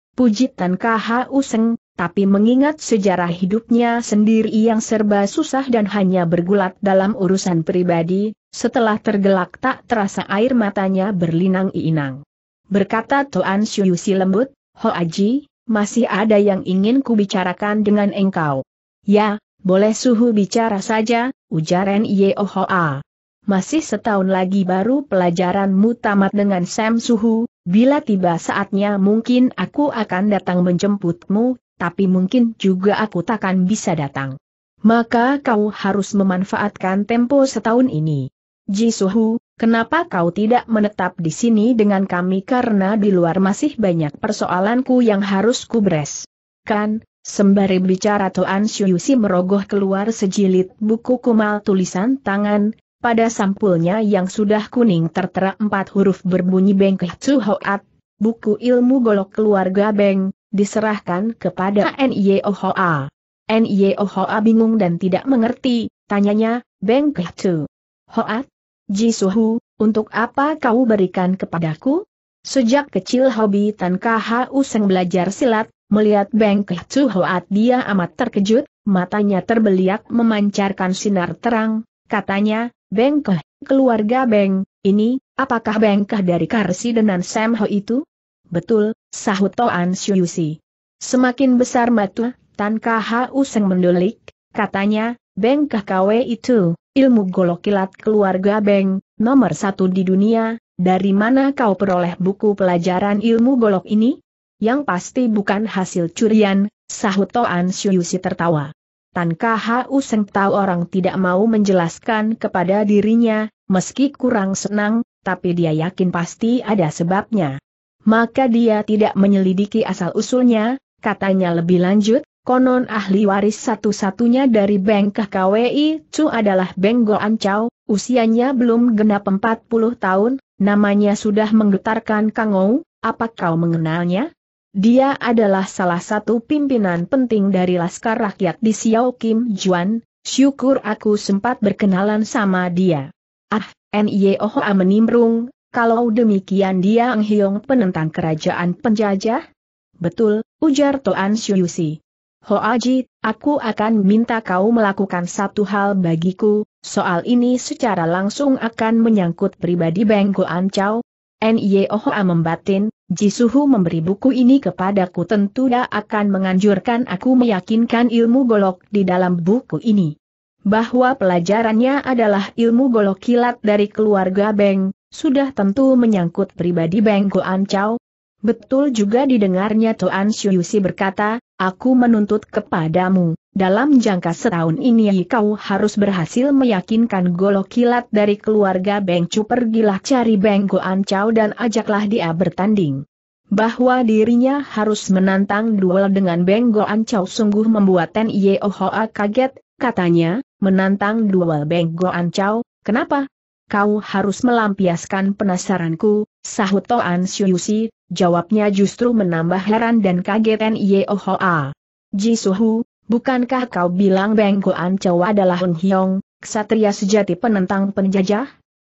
Tan KHU Useng, tapi mengingat sejarah hidupnya sendiri yang serba susah dan hanya bergulat dalam urusan pribadi, setelah tergelak tak terasa air matanya berlinang-inang. Berkata Tuan Syuyusi lembut, Ho Aji, masih ada yang ingin kubicarakan dengan engkau. Ya, boleh suhu bicara saja, ujar Ho A. Masih setahun lagi baru pelajaranmu tamat dengan Sam Suhu, bila tiba saatnya mungkin aku akan datang menjemputmu, tapi mungkin juga aku takkan bisa datang. Maka kau harus memanfaatkan tempo setahun ini. Ji Jisuhu, kenapa kau tidak menetap di sini dengan kami karena di luar masih banyak persoalanku yang harus kubres. Kan, sembari bicara Toan Syuyusi merogoh keluar sejilid buku kumal tulisan tangan, pada sampulnya yang sudah kuning tertera empat huruf berbunyi Bengkeh Hoat, buku ilmu golok keluarga Beng, diserahkan kepada NIOHA. Hoa bingung dan tidak mengerti, tanyanya, Beng Kehitu. Hoat? Jisuhu, untuk apa kau berikan kepadaku? Sejak kecil hobi Tan KHU Seng belajar silat, melihat Beng Kehitu Hoat dia amat terkejut, matanya terbeliak memancarkan sinar terang, katanya, Beng Keh, keluarga Beng, ini, apakah Beng Keh dari Karsi dengan Sam Ho itu? Betul, sahut Toan Syuyusi. Semakin besar matu, Tan Kau Seng mendulik, katanya, Beng KKW itu, ilmu golok kilat keluarga Beng, nomor satu di dunia, dari mana kau peroleh buku pelajaran ilmu golok ini? Yang pasti bukan hasil curian, sahut Toan Syuyusi tertawa. Tan Kau Seng tahu orang tidak mau menjelaskan kepada dirinya, meski kurang senang, tapi dia yakin pasti ada sebabnya maka dia tidak menyelidiki asal-usulnya, katanya lebih lanjut, konon ahli waris satu-satunya dari Beng KWI Chu adalah Beng Ancau, usianya belum genap 40 tahun, namanya sudah menggetarkan Kangou, apa kau mengenalnya? Dia adalah salah satu pimpinan penting dari Laskar Rakyat di Xiao Kim Juan, syukur aku sempat berkenalan sama dia. Ah, N.Y.O.H.A. menimbrung, kalau demikian dia Ang Hiong penentang kerajaan penjajah? Betul, ujar Toan Ho Ajit, aku akan minta kau melakukan satu hal bagiku, soal ini secara langsung akan menyangkut pribadi Beng Nie Oh N.Y.O.H.A. membatin, Jisuhu memberi buku ini kepadaku tentu dia akan menganjurkan aku meyakinkan ilmu golok di dalam buku ini. Bahwa pelajarannya adalah ilmu golok kilat dari keluarga Beng, sudah tentu menyangkut pribadi Bengko Ancau. Betul juga didengarnya Xiu Syuyusi berkata, aku menuntut kepadamu, dalam jangka setahun ini kau harus berhasil meyakinkan golok kilat dari keluarga Bengcu pergilah cari Bengko Ancau dan ajaklah dia bertanding. Bahwa dirinya harus menantang duel dengan Benggo Ancau sungguh membuat Ten Yeo kaget, katanya, menantang duel Benggo Ancau, kenapa? kau harus melampiaskan penasaranku, sahut Toan Syuyusi, jawabnya justru menambah heran dan kaget Ji Suhu, bukankah kau bilang Bengkoan Chow adalah Hun Hyong, ksatria sejati penentang penjajah?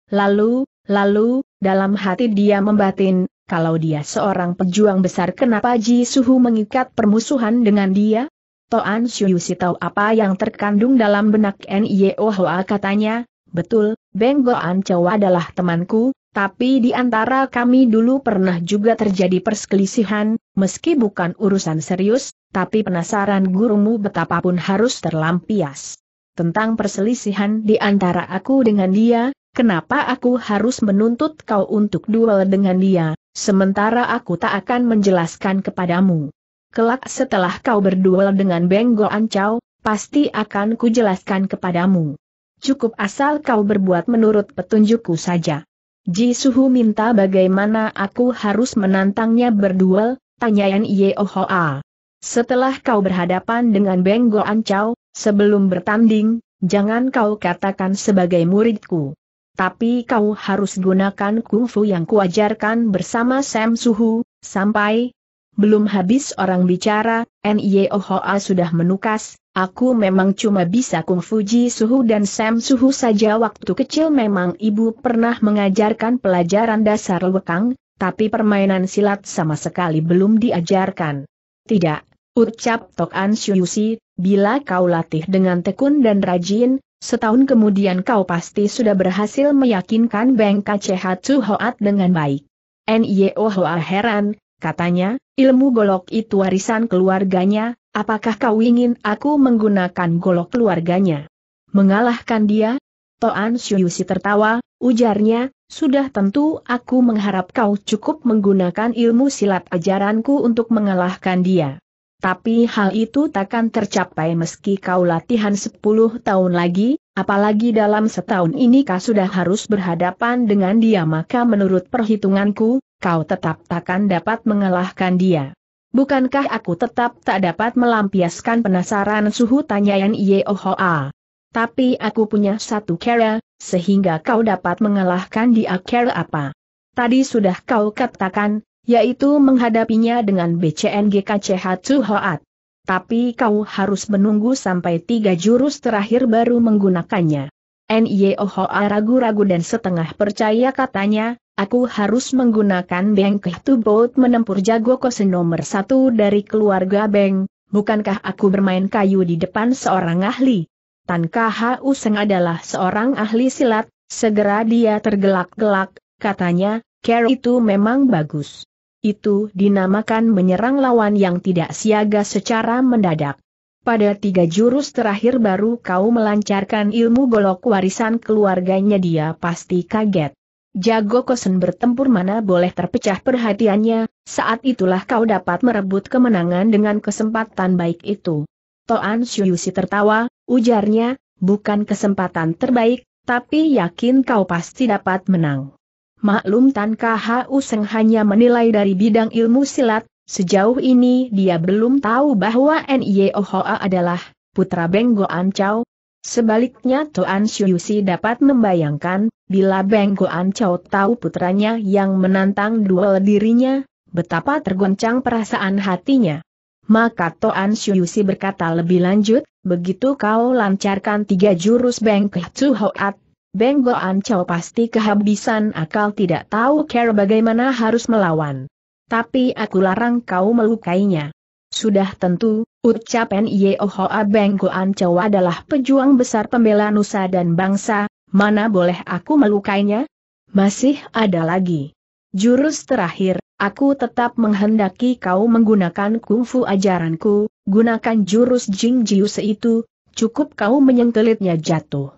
Lalu, lalu, dalam hati dia membatin, kalau dia seorang pejuang besar kenapa Ji Suhu mengikat permusuhan dengan dia? Toan Syuyusi tahu apa yang terkandung dalam benak Nyeohoa katanya, Betul, Beng Goan Chow adalah temanku, tapi di antara kami dulu pernah juga terjadi perselisihan, meski bukan urusan serius, tapi penasaran gurumu betapapun harus terlampias. Tentang perselisihan di antara aku dengan dia, kenapa aku harus menuntut kau untuk duel dengan dia, sementara aku tak akan menjelaskan kepadamu. Kelak setelah kau berduel dengan Beng Goan Chow, pasti akan kujelaskan kepadamu cukup asal kau berbuat menurut petunjukku saja. Ji Suhu minta bagaimana aku harus menantangnya berduel, tanya Yan Ohoa. Setelah kau berhadapan dengan Beng Ancau, sebelum bertanding, jangan kau katakan sebagai muridku. Tapi kau harus gunakan kungfu yang kuajarkan bersama Sam Suhu, sampai belum habis orang bicara, Ohoa sudah menukas, Aku memang cuma bisa Kung Fuji suhu dan sam suhu saja waktu kecil memang ibu pernah mengajarkan pelajaran dasar lekang, tapi permainan silat sama sekali belum diajarkan. Tidak, ucap Tok An Syuyusi, bila kau latih dengan tekun dan rajin, setahun kemudian kau pasti sudah berhasil meyakinkan Beng Kacehatsu Hoat dengan baik. N.Y.O. Hoa heran, katanya, ilmu golok itu warisan keluarganya, Apakah kau ingin aku menggunakan golok keluarganya? Mengalahkan dia? Toan Syuyusi tertawa, ujarnya, sudah tentu aku mengharap kau cukup menggunakan ilmu silat ajaranku untuk mengalahkan dia. Tapi hal itu takkan tercapai meski kau latihan 10 tahun lagi, apalagi dalam setahun ini kau sudah harus berhadapan dengan dia maka menurut perhitunganku, kau tetap takkan dapat mengalahkan dia. Bukankah aku tetap tak dapat melampiaskan penasaran suhu tanya tanyaan Yeohoa? Tapi aku punya satu kera, sehingga kau dapat mengalahkan dia Cara apa? Tadi sudah kau katakan, yaitu menghadapinya dengan BCNGKCH Tuhoat. Tapi kau harus menunggu sampai tiga jurus terakhir baru menggunakannya. Nyeohoa ragu-ragu dan setengah percaya katanya, Aku harus menggunakan Beng tubuh menempur jago kose nomor satu dari keluarga Beng, bukankah aku bermain kayu di depan seorang ahli? Tan Kha Useng adalah seorang ahli silat, segera dia tergelak-gelak, katanya, care itu memang bagus. Itu dinamakan menyerang lawan yang tidak siaga secara mendadak. Pada tiga jurus terakhir baru kau melancarkan ilmu golok warisan keluarganya dia pasti kaget. Jago Kosen bertempur mana boleh terpecah perhatiannya, saat itulah kau dapat merebut kemenangan dengan kesempatan baik itu. Toan Shuyusi tertawa, ujarnya, bukan kesempatan terbaik, tapi yakin kau pasti dapat menang. Maklum Tan KHU Seng hanya menilai dari bidang ilmu silat, sejauh ini dia belum tahu bahwa Nye Hoa adalah putra Beng Ancau, Chow, Sebaliknya Toan Shuyusi dapat membayangkan, bila Beng Goan Chow tahu putranya yang menantang duel dirinya, betapa tergoncang perasaan hatinya. Maka Toan Shuyusi berkata lebih lanjut, begitu kau lancarkan tiga jurus Beng Kehtsu Hoat, Beng Goan Chow pasti kehabisan akal tidak tahu cara bagaimana harus melawan. Tapi aku larang kau melukainya. Sudah tentu, ucapan Yeohoa Goan Chow adalah pejuang besar pembela nusa dan bangsa, mana boleh aku melukainya? Masih ada lagi. Jurus terakhir, aku tetap menghendaki kau menggunakan kungfu ajaranku, gunakan jurus Jing Jiuse itu, cukup kau menyentelitnya jatuh.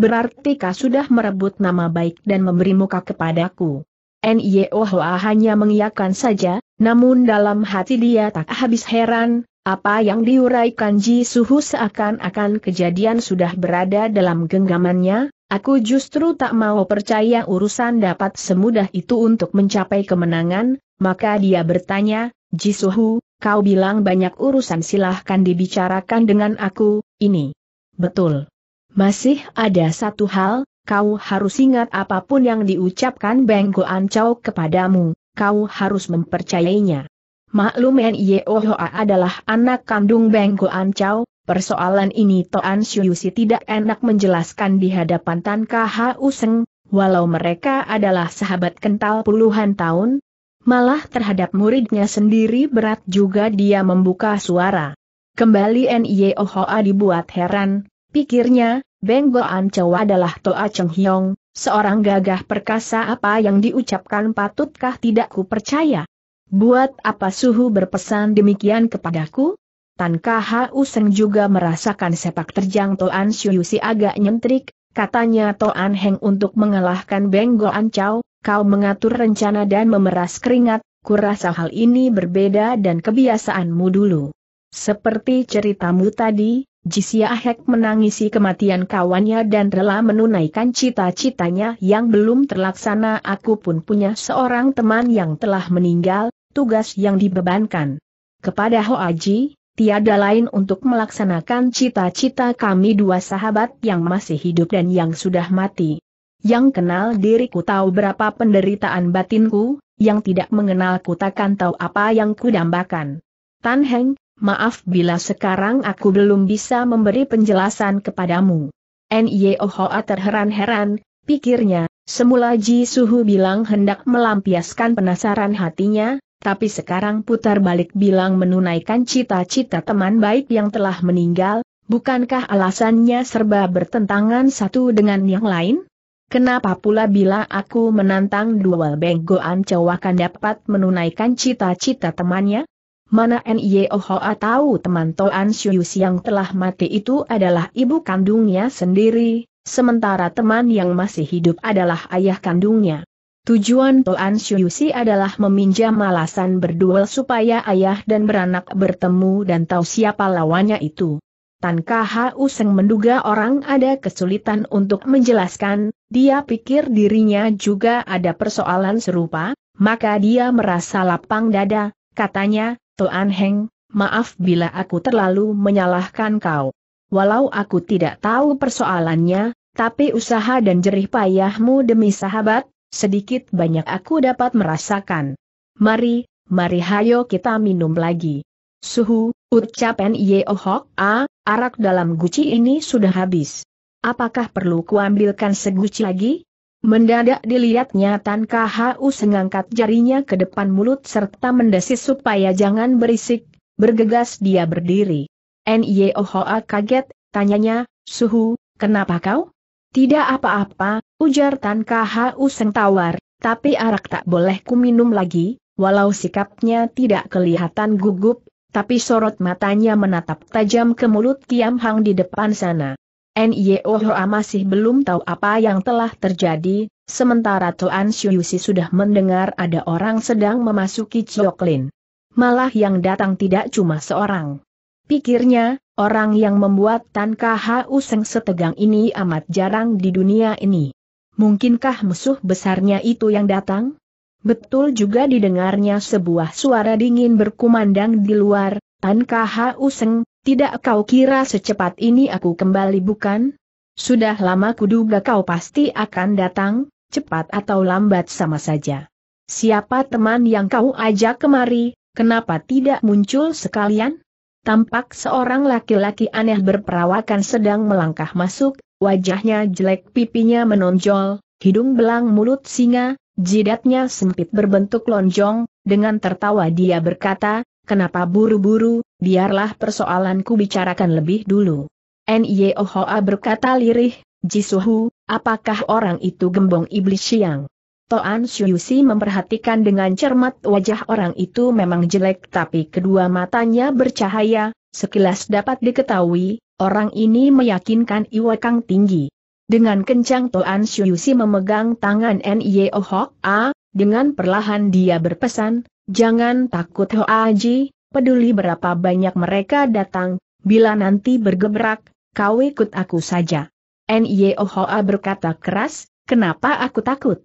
Berarti kau sudah merebut nama baik dan memberi muka kepadaku. Niohoa hanya mengiyakan saja, namun dalam hati dia tak habis heran, apa yang diuraikan Ji Suhu seakan-akan kejadian sudah berada dalam genggamannya, aku justru tak mau percaya urusan dapat semudah itu untuk mencapai kemenangan, maka dia bertanya, Ji Suhu, kau bilang banyak urusan silahkan dibicarakan dengan aku, ini. Betul. Masih ada satu hal, kau harus ingat apapun yang diucapkan Beng Ancau kepadamu, kau harus mempercayainya. Maklum Nyeohoa adalah anak kandung Beng Ancau, persoalan ini Toan Syuyusi tidak enak menjelaskan di hadapan Tan KHU Seng, walau mereka adalah sahabat kental puluhan tahun, malah terhadap muridnya sendiri berat juga dia membuka suara. Kembali Nyeohoa dibuat heran, Pikirnya, Beng Goan Chow adalah Toa Cheng Hyong, seorang gagah perkasa apa yang diucapkan patutkah tidak ku percaya. Buat apa suhu berpesan demikian kepadaku? Tan Hau Useng juga merasakan sepak terjang Toan si agak nyentrik, katanya Toan Heng untuk mengalahkan Beng Goan Chow, kau mengatur rencana dan memeras keringat, kurasa hal ini berbeda dan kebiasaanmu dulu. Seperti ceritamu tadi, Jisia Ahek menangisi kematian kawannya dan rela menunaikan cita-citanya yang belum terlaksana aku pun punya seorang teman yang telah meninggal, tugas yang dibebankan. Kepada Ho Aji, tiada lain untuk melaksanakan cita-cita kami dua sahabat yang masih hidup dan yang sudah mati. Yang kenal diriku tahu berapa penderitaan batinku, yang tidak mengenalku takkan tahu apa yang kudambakan. Tan Heng, maaf bila sekarang aku belum bisa memberi penjelasan kepadamu. N.Y.O. Hoa terheran-heran, pikirnya, semula Ji Suhu bilang hendak melampiaskan penasaran hatinya, tapi sekarang putar balik bilang menunaikan cita-cita teman baik yang telah meninggal, bukankah alasannya serba bertentangan satu dengan yang lain? Kenapa pula bila aku menantang duel benggoan cowakan dapat menunaikan cita-cita temannya? mana Nio Hoa tahu teman Toan Shuyus yang telah mati itu adalah ibu kandungnya sendiri, sementara teman yang masih hidup adalah ayah kandungnya. Tujuan Toan Shuyusi adalah meminjam alasan berduel supaya ayah dan beranak bertemu dan tahu siapa lawannya itu. Tan Kha Useng menduga orang ada kesulitan untuk menjelaskan, dia pikir dirinya juga ada persoalan serupa, maka dia merasa lapang dada, katanya, Toan Heng, maaf bila aku terlalu menyalahkan kau. Walau aku tidak tahu persoalannya, tapi usaha dan jerih payahmu demi sahabat, sedikit banyak aku dapat merasakan. Mari, mari hayo kita minum lagi. Suhu, ucap Nye Ohok A, arak dalam guci ini sudah habis. Apakah perlu kuambilkan seguci lagi? Mendadak dilihatnya Tan Kahaus mengangkat jarinya ke depan mulut serta mendesis supaya jangan berisik, bergegas dia berdiri. N.Y.O.H.A. kaget, tanyanya, Suhu, kenapa kau? Tidak apa-apa, ujar Tan Kahaus tawar, tapi arak tak boleh ku minum lagi, walau sikapnya tidak kelihatan gugup, tapi sorot matanya menatap tajam ke mulut Kiam Hang di depan sana. Hoa masih belum tahu apa yang telah terjadi, sementara Tuan Shuyusi sudah mendengar ada orang sedang memasuki Cioklin. Malah yang datang tidak cuma seorang. Pikirnya, orang yang membuat Tan Kha Useng setegang ini amat jarang di dunia ini. Mungkinkah musuh besarnya itu yang datang? Betul juga didengarnya sebuah suara dingin berkumandang di luar, Tan Kha Useng, tidak kau kira secepat ini aku kembali bukan? Sudah lama kuduga kau pasti akan datang, cepat atau lambat sama saja. Siapa teman yang kau ajak kemari, kenapa tidak muncul sekalian? Tampak seorang laki-laki aneh berperawakan sedang melangkah masuk, wajahnya jelek pipinya menonjol, hidung belang mulut singa, jidatnya sempit berbentuk lonjong, dengan tertawa dia berkata, Kenapa buru-buru, biarlah persoalanku bicarakan lebih dulu. N.Y.O.H.A. berkata lirih, Jisuhu, apakah orang itu gembong iblis siang? Toan Syusi memperhatikan dengan cermat wajah orang itu memang jelek tapi kedua matanya bercahaya, sekilas dapat diketahui, orang ini meyakinkan Iwa Kang tinggi. Dengan kencang Toan Syusi memegang tangan N.Y.O.H.A., dengan perlahan dia berpesan, Jangan takut Hoaji, peduli berapa banyak mereka datang, bila nanti bergebrak, kau ikut aku saja. N.Y.O. Hoa berkata keras, kenapa aku takut?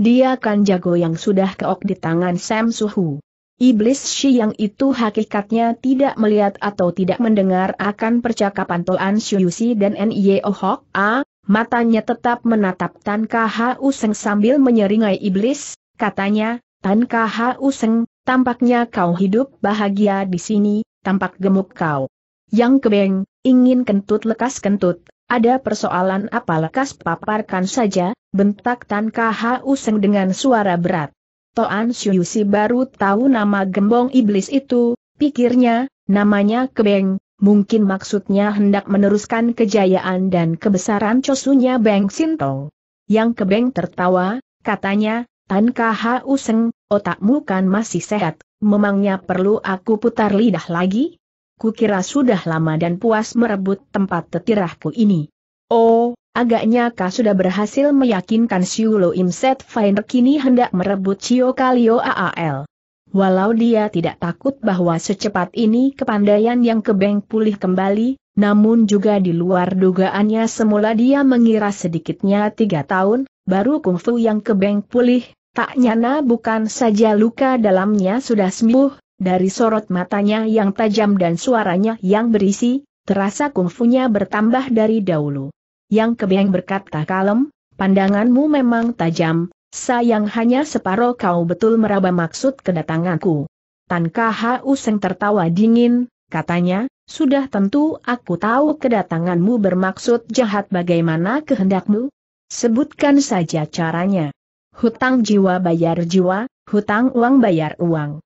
Dia kan jago yang sudah keok di tangan Sam Suhu. Iblis Shi yang itu hakikatnya tidak melihat atau tidak mendengar akan percakapan Toan Shuyusi dan N.Y.O. Hoa, matanya tetap menatap Tan KHU Seng sambil menyeringai iblis, katanya, Tan useng, Useng, tampaknya kau hidup bahagia di sini, tampak gemuk kau. Yang kebeng, ingin kentut lekas kentut, ada persoalan apa lekas paparkan saja, bentak Tan Kha Useng dengan suara berat. Toan Si baru tahu nama gembong iblis itu, pikirnya, namanya kebeng, Mungkin maksudnya hendak meneruskan kejayaan dan kebesaran cosunya Beng Sintong. Yang kebeng tertawa, katanya, Tan Kau Useng, otakmu kan masih sehat, memangnya perlu aku putar lidah lagi? Kukira sudah lama dan puas merebut tempat tetirahku ini. Oh, agaknya kau sudah berhasil meyakinkan Siulo Imset Finder kini hendak merebut Cio Kalio AAL. Walau dia tidak takut bahwa secepat ini kepandaian yang kebeng pulih kembali, namun juga di luar dugaannya semula dia mengira sedikitnya tiga tahun, baru kungfu yang kebeng pulih, tak nyana bukan saja luka dalamnya sudah sembuh, dari sorot matanya yang tajam dan suaranya yang berisi, terasa kungfunya bertambah dari dahulu. Yang kebeng berkata kalem, pandanganmu memang tajam, sayang hanya separuh kau betul meraba maksud kedatanganku. Tan Hau Seng tertawa dingin, katanya, sudah tentu aku tahu kedatanganmu bermaksud jahat bagaimana kehendakmu, Sebutkan saja caranya. Hutang jiwa bayar jiwa, hutang uang bayar uang.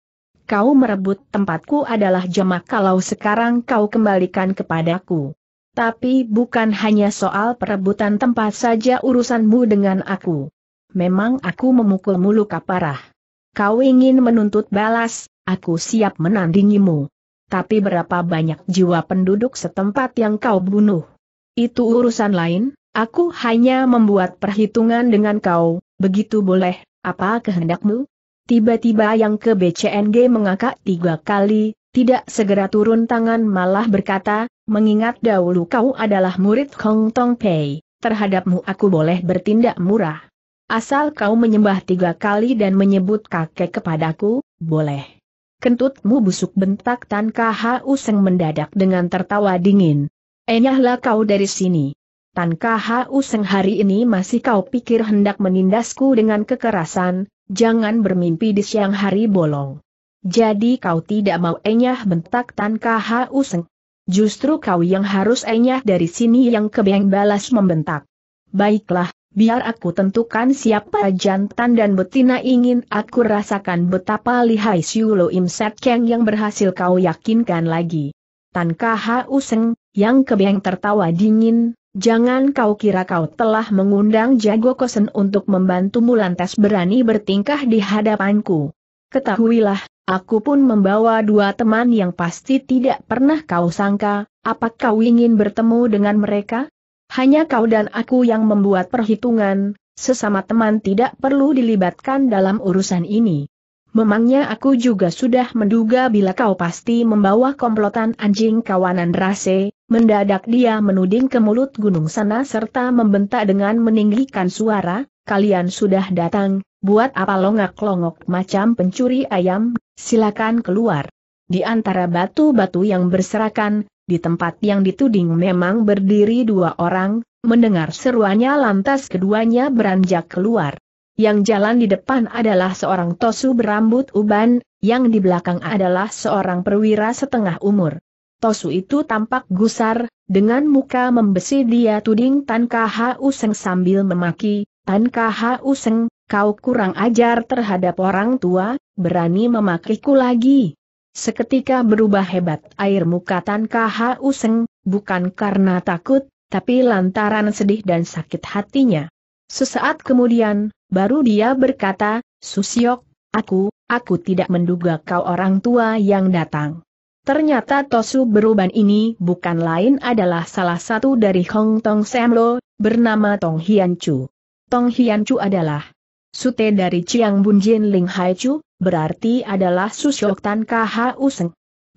Kau merebut tempatku adalah jemaah kalau sekarang kau kembalikan kepadaku. Tapi bukan hanya soal perebutan tempat saja urusanmu dengan aku. Memang aku memukulmu luka parah. Kau ingin menuntut balas, aku siap menandingimu. Tapi berapa banyak jiwa penduduk setempat yang kau bunuh? Itu urusan lain, Aku hanya membuat perhitungan dengan kau, begitu boleh, apa kehendakmu? Tiba-tiba yang ke BCNG mengakak tiga kali, tidak segera turun tangan malah berkata, mengingat dahulu kau adalah murid Hong Tong Pei, terhadapmu aku boleh bertindak murah. Asal kau menyembah tiga kali dan menyebut kakek kepadaku, boleh. Kentutmu busuk bentak Tan Kha Useng mendadak dengan tertawa dingin. Enyahlah kau dari sini. Tan Hau Seng hari ini masih kau pikir hendak menindasku dengan kekerasan, jangan bermimpi di siang hari bolong. Jadi kau tidak mau enyah bentak Tan Hau Seng. Justru kau yang harus enyah dari sini yang kebeng balas membentak. Baiklah, biar aku tentukan siapa jantan dan betina ingin aku rasakan betapa lihai Siulo Imset Keng yang berhasil kau yakinkan lagi. Tan Hau Seng, yang kebeng tertawa dingin, Jangan kau kira kau telah mengundang Jago Kosen untuk membantumu lantas berani bertingkah di hadapanku. Ketahuilah, aku pun membawa dua teman yang pasti tidak pernah kau sangka, apa kau ingin bertemu dengan mereka? Hanya kau dan aku yang membuat perhitungan, sesama teman tidak perlu dilibatkan dalam urusan ini. Memangnya aku juga sudah menduga bila kau pasti membawa komplotan anjing kawanan rase, mendadak dia menuding ke mulut gunung sana serta membentak dengan meninggikan suara, kalian sudah datang, buat apa longak-longok macam pencuri ayam, silakan keluar. Di antara batu-batu yang berserakan, di tempat yang dituding memang berdiri dua orang, mendengar seruannya lantas keduanya beranjak keluar yang jalan di depan adalah seorang tosu berambut uban, yang di belakang adalah seorang perwira setengah umur. Tosu itu tampak gusar, dengan muka membesi dia tuding Tan Kha Useng sambil memaki, Tan Kha Useng, kau kurang ajar terhadap orang tua, berani memakiku lagi. Seketika berubah hebat air muka Tan Kha Useng, bukan karena takut, tapi lantaran sedih dan sakit hatinya. Sesaat kemudian, baru dia berkata, Susiok, aku, aku tidak menduga kau orang tua yang datang. Ternyata Tosu beruban ini bukan lain adalah salah satu dari Hong Tong Semlo, bernama Tong Hian Chu. Tong Hian Chu adalah sute dari Chiang Bun Jin Ling Hai Chu, berarti adalah Susiok Tan Kha Useng.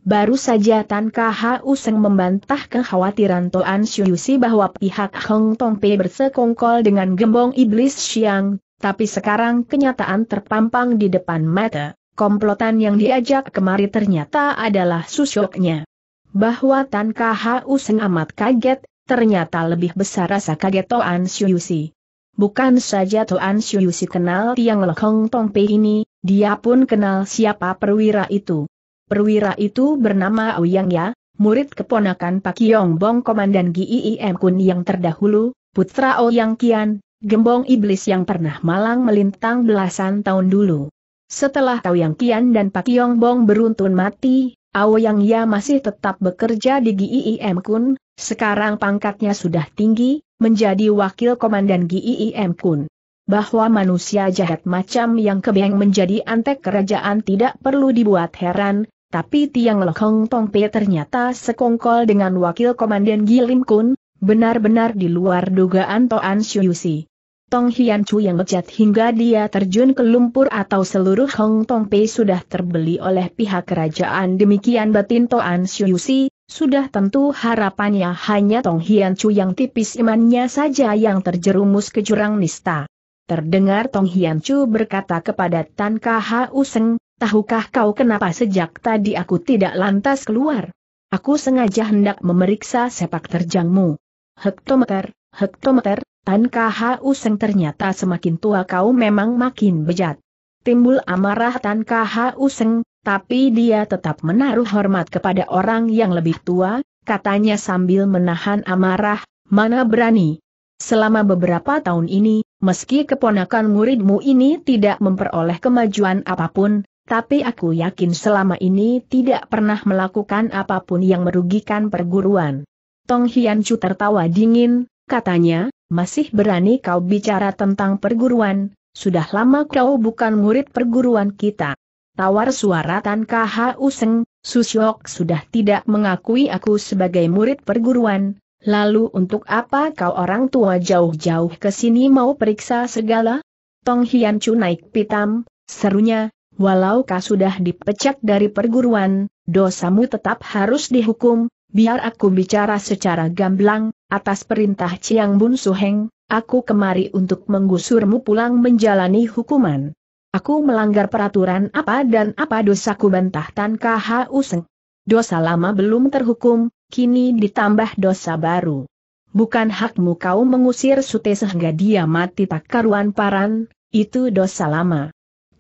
Baru saja Tan Kau Seng membantah kekhawatiran Toan Siusi bahwa pihak Hong Tong Pei bersekongkol dengan gembong iblis Xiang, tapi sekarang kenyataan terpampang di depan mata. Komplotan yang diajak kemari ternyata adalah susuknya. Bahwa Tan Kau Seng amat kaget, ternyata lebih besar rasa kaget Toan Siusi. Bukan saja Toan Siusi kenal tiang Le Hong Tong Pei ini, dia pun kenal siapa perwira itu. Perwira itu bernama Ouyang Ya, murid keponakan Pak Yong Bong Komandan GIIM Kun yang terdahulu, putra Ouyang Kian, gembong iblis yang pernah malang melintang belasan tahun dulu. Setelah Ouyang Kian dan Pak Yong Bong beruntun mati, Ouyang Ya masih tetap bekerja di GIIM Kun, sekarang pangkatnya sudah tinggi, menjadi wakil komandan GIIM Kun bahwa manusia jahat macam yang kebeng menjadi antek kerajaan tidak perlu dibuat heran, tapi Tiang Tong Pei ternyata sekongkol dengan wakil komandan Gilim Kun, benar-benar di luar dugaan Toan Si. Tong Hian Chu yang lekat hingga dia terjun ke lumpur atau seluruh Hong Tong Pei sudah terbeli oleh pihak kerajaan demikian batin Toan Si, sudah tentu harapannya hanya Tong Hian Chu yang tipis imannya saja yang terjerumus ke jurang nista. Terdengar Tong Hian Chu berkata kepada Tan Ha Useng, tahukah kau kenapa sejak tadi aku tidak lantas keluar? Aku sengaja hendak memeriksa sepak terjangmu. Hektometer, hektometer, Tan KHU Seng ternyata semakin tua kau memang makin bejat. Timbul amarah Tan KHU Seng, tapi dia tetap menaruh hormat kepada orang yang lebih tua, katanya sambil menahan amarah, mana berani. Selama beberapa tahun ini, meski keponakan muridmu ini tidak memperoleh kemajuan apapun, tapi aku yakin selama ini tidak pernah melakukan apapun yang merugikan perguruan. Tong Hian Chu tertawa dingin, katanya, masih berani kau bicara tentang perguruan, sudah lama kau bukan murid perguruan kita. Tawar suara Tan KHU Useng, Susyok sudah tidak mengakui aku sebagai murid perguruan, lalu untuk apa kau orang tua jauh-jauh ke sini mau periksa segala? Tong Hian Chu naik pitam, serunya, walau kau sudah dipecat dari perguruan, dosamu tetap harus dihukum, biar aku bicara secara gamblang, atas perintah Ciang Bun Suheng, aku kemari untuk menggusurmu pulang menjalani hukuman. Aku melanggar peraturan apa dan apa dosaku bantah Tan Kha Useng. Dosa lama belum terhukum, kini ditambah dosa baru. Bukan hakmu kau mengusir sute sehingga dia mati tak karuan paran, itu dosa lama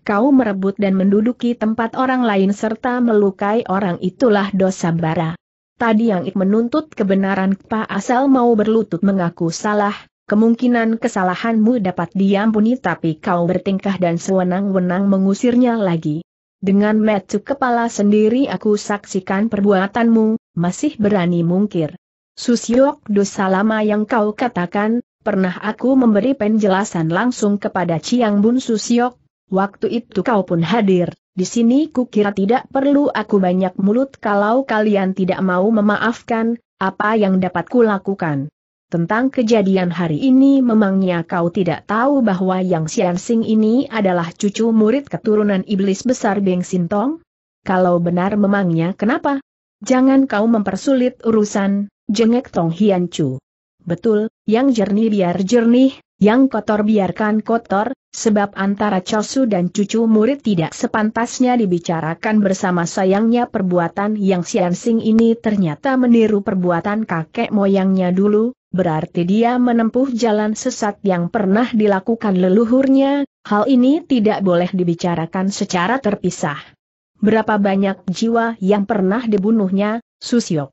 kau merebut dan menduduki tempat orang lain serta melukai orang itulah dosa bara. Tadi yang ik menuntut kebenaran Pak asal mau berlutut mengaku salah, kemungkinan kesalahanmu dapat diampuni tapi kau bertingkah dan sewenang-wenang mengusirnya lagi. Dengan metu kepala sendiri aku saksikan perbuatanmu, masih berani mungkir. Susyok dosa lama yang kau katakan, pernah aku memberi penjelasan langsung kepada Ciang Bun Susyok, Waktu itu kau pun hadir, di sini kukira tidak perlu aku banyak mulut kalau kalian tidak mau memaafkan, apa yang dapat kulakukan. Tentang kejadian hari ini memangnya kau tidak tahu bahwa Yang Xian Sing ini adalah cucu murid keturunan iblis besar Beng Sintong? Kalau benar memangnya kenapa? Jangan kau mempersulit urusan, jengek Tong Hian Chu. Betul, yang jernih biar jernih, yang kotor biarkan kotor, sebab antara Chosu dan cucu murid tidak sepantasnya dibicarakan bersama sayangnya perbuatan yang siansing ini ternyata meniru perbuatan kakek moyangnya dulu, berarti dia menempuh jalan sesat yang pernah dilakukan leluhurnya, hal ini tidak boleh dibicarakan secara terpisah. Berapa banyak jiwa yang pernah dibunuhnya, Susio?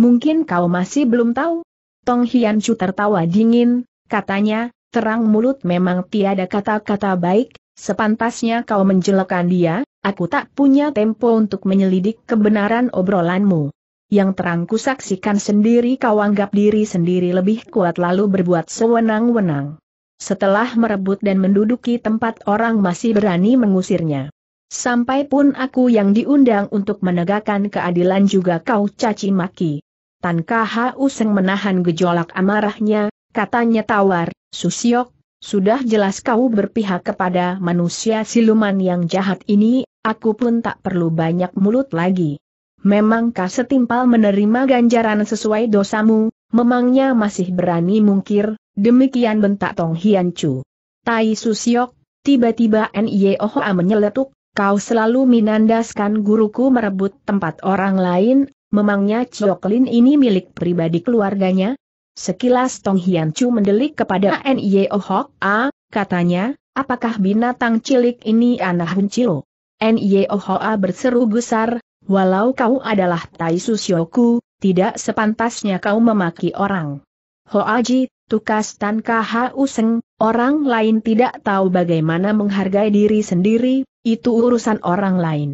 Mungkin kau masih belum tahu? Tong Hian Chu tertawa dingin, katanya, terang mulut memang tiada kata-kata baik, sepantasnya kau menjelekan dia, aku tak punya tempo untuk menyelidik kebenaran obrolanmu. Yang terang kusaksikan sendiri kau anggap diri sendiri lebih kuat lalu berbuat sewenang-wenang. Setelah merebut dan menduduki tempat orang masih berani mengusirnya. Sampai pun aku yang diundang untuk menegakkan keadilan juga kau caci maki. Tan KHU Seng menahan gejolak amarahnya, katanya tawar, Susiok, sudah jelas kau berpihak kepada manusia siluman yang jahat ini, aku pun tak perlu banyak mulut lagi. Memangkah setimpal menerima ganjaran sesuai dosamu, memangnya masih berani mungkir, demikian bentak Tong Hian Chu. Tai Susiok, tiba-tiba Nyeoha menyeletuk, kau selalu menandaskan guruku merebut tempat orang lain, memangnya Cioklin ini milik pribadi keluarganya? Sekilas Tong Hian Chu mendelik kepada N.I.O. Hok A, katanya, apakah binatang cilik ini anak huncil? N.I.O. Hok A berseru gusar, walau kau adalah Tai Susyoku, tidak sepantasnya kau memaki orang. Hoaji, tukas Tan Kha Useng, orang lain tidak tahu bagaimana menghargai diri sendiri, itu urusan orang lain.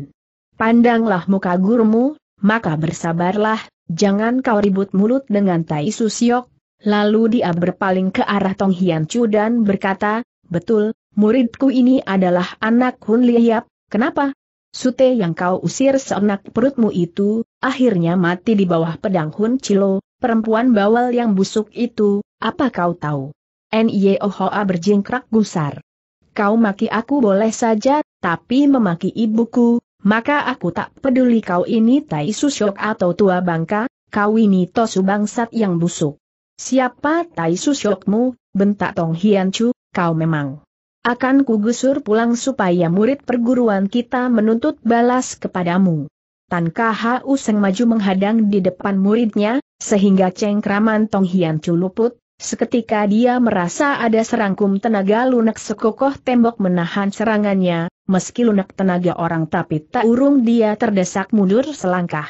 Pandanglah muka gurumu, maka bersabarlah, Jangan kau ribut mulut dengan Tai Susiok. Lalu dia berpaling ke arah Tong Hian Chu dan berkata, Betul, muridku ini adalah anak Hun Liap, kenapa? Sute yang kau usir seenak perutmu itu, akhirnya mati di bawah pedang Hun Chilo, perempuan bawal yang busuk itu, apa kau tahu? N.I.O.H.A. berjingkrak gusar. Kau maki aku boleh saja, tapi memaki ibuku, maka aku tak peduli kau ini Tai Susyok atau tua bangka, kau ini tosu bangsat yang busuk. Siapa Tai Susyokmu, bentak Tong Hian Chu, kau memang. Akan kugusur pulang supaya murid perguruan kita menuntut balas kepadamu. Tan Kaha Useng maju menghadang di depan muridnya, sehingga cengkraman Tong Hian Chu luput, Seketika dia merasa ada serangkum tenaga lunak sekokoh tembok menahan serangannya, meski lunak tenaga orang tapi tak urung dia terdesak mundur selangkah.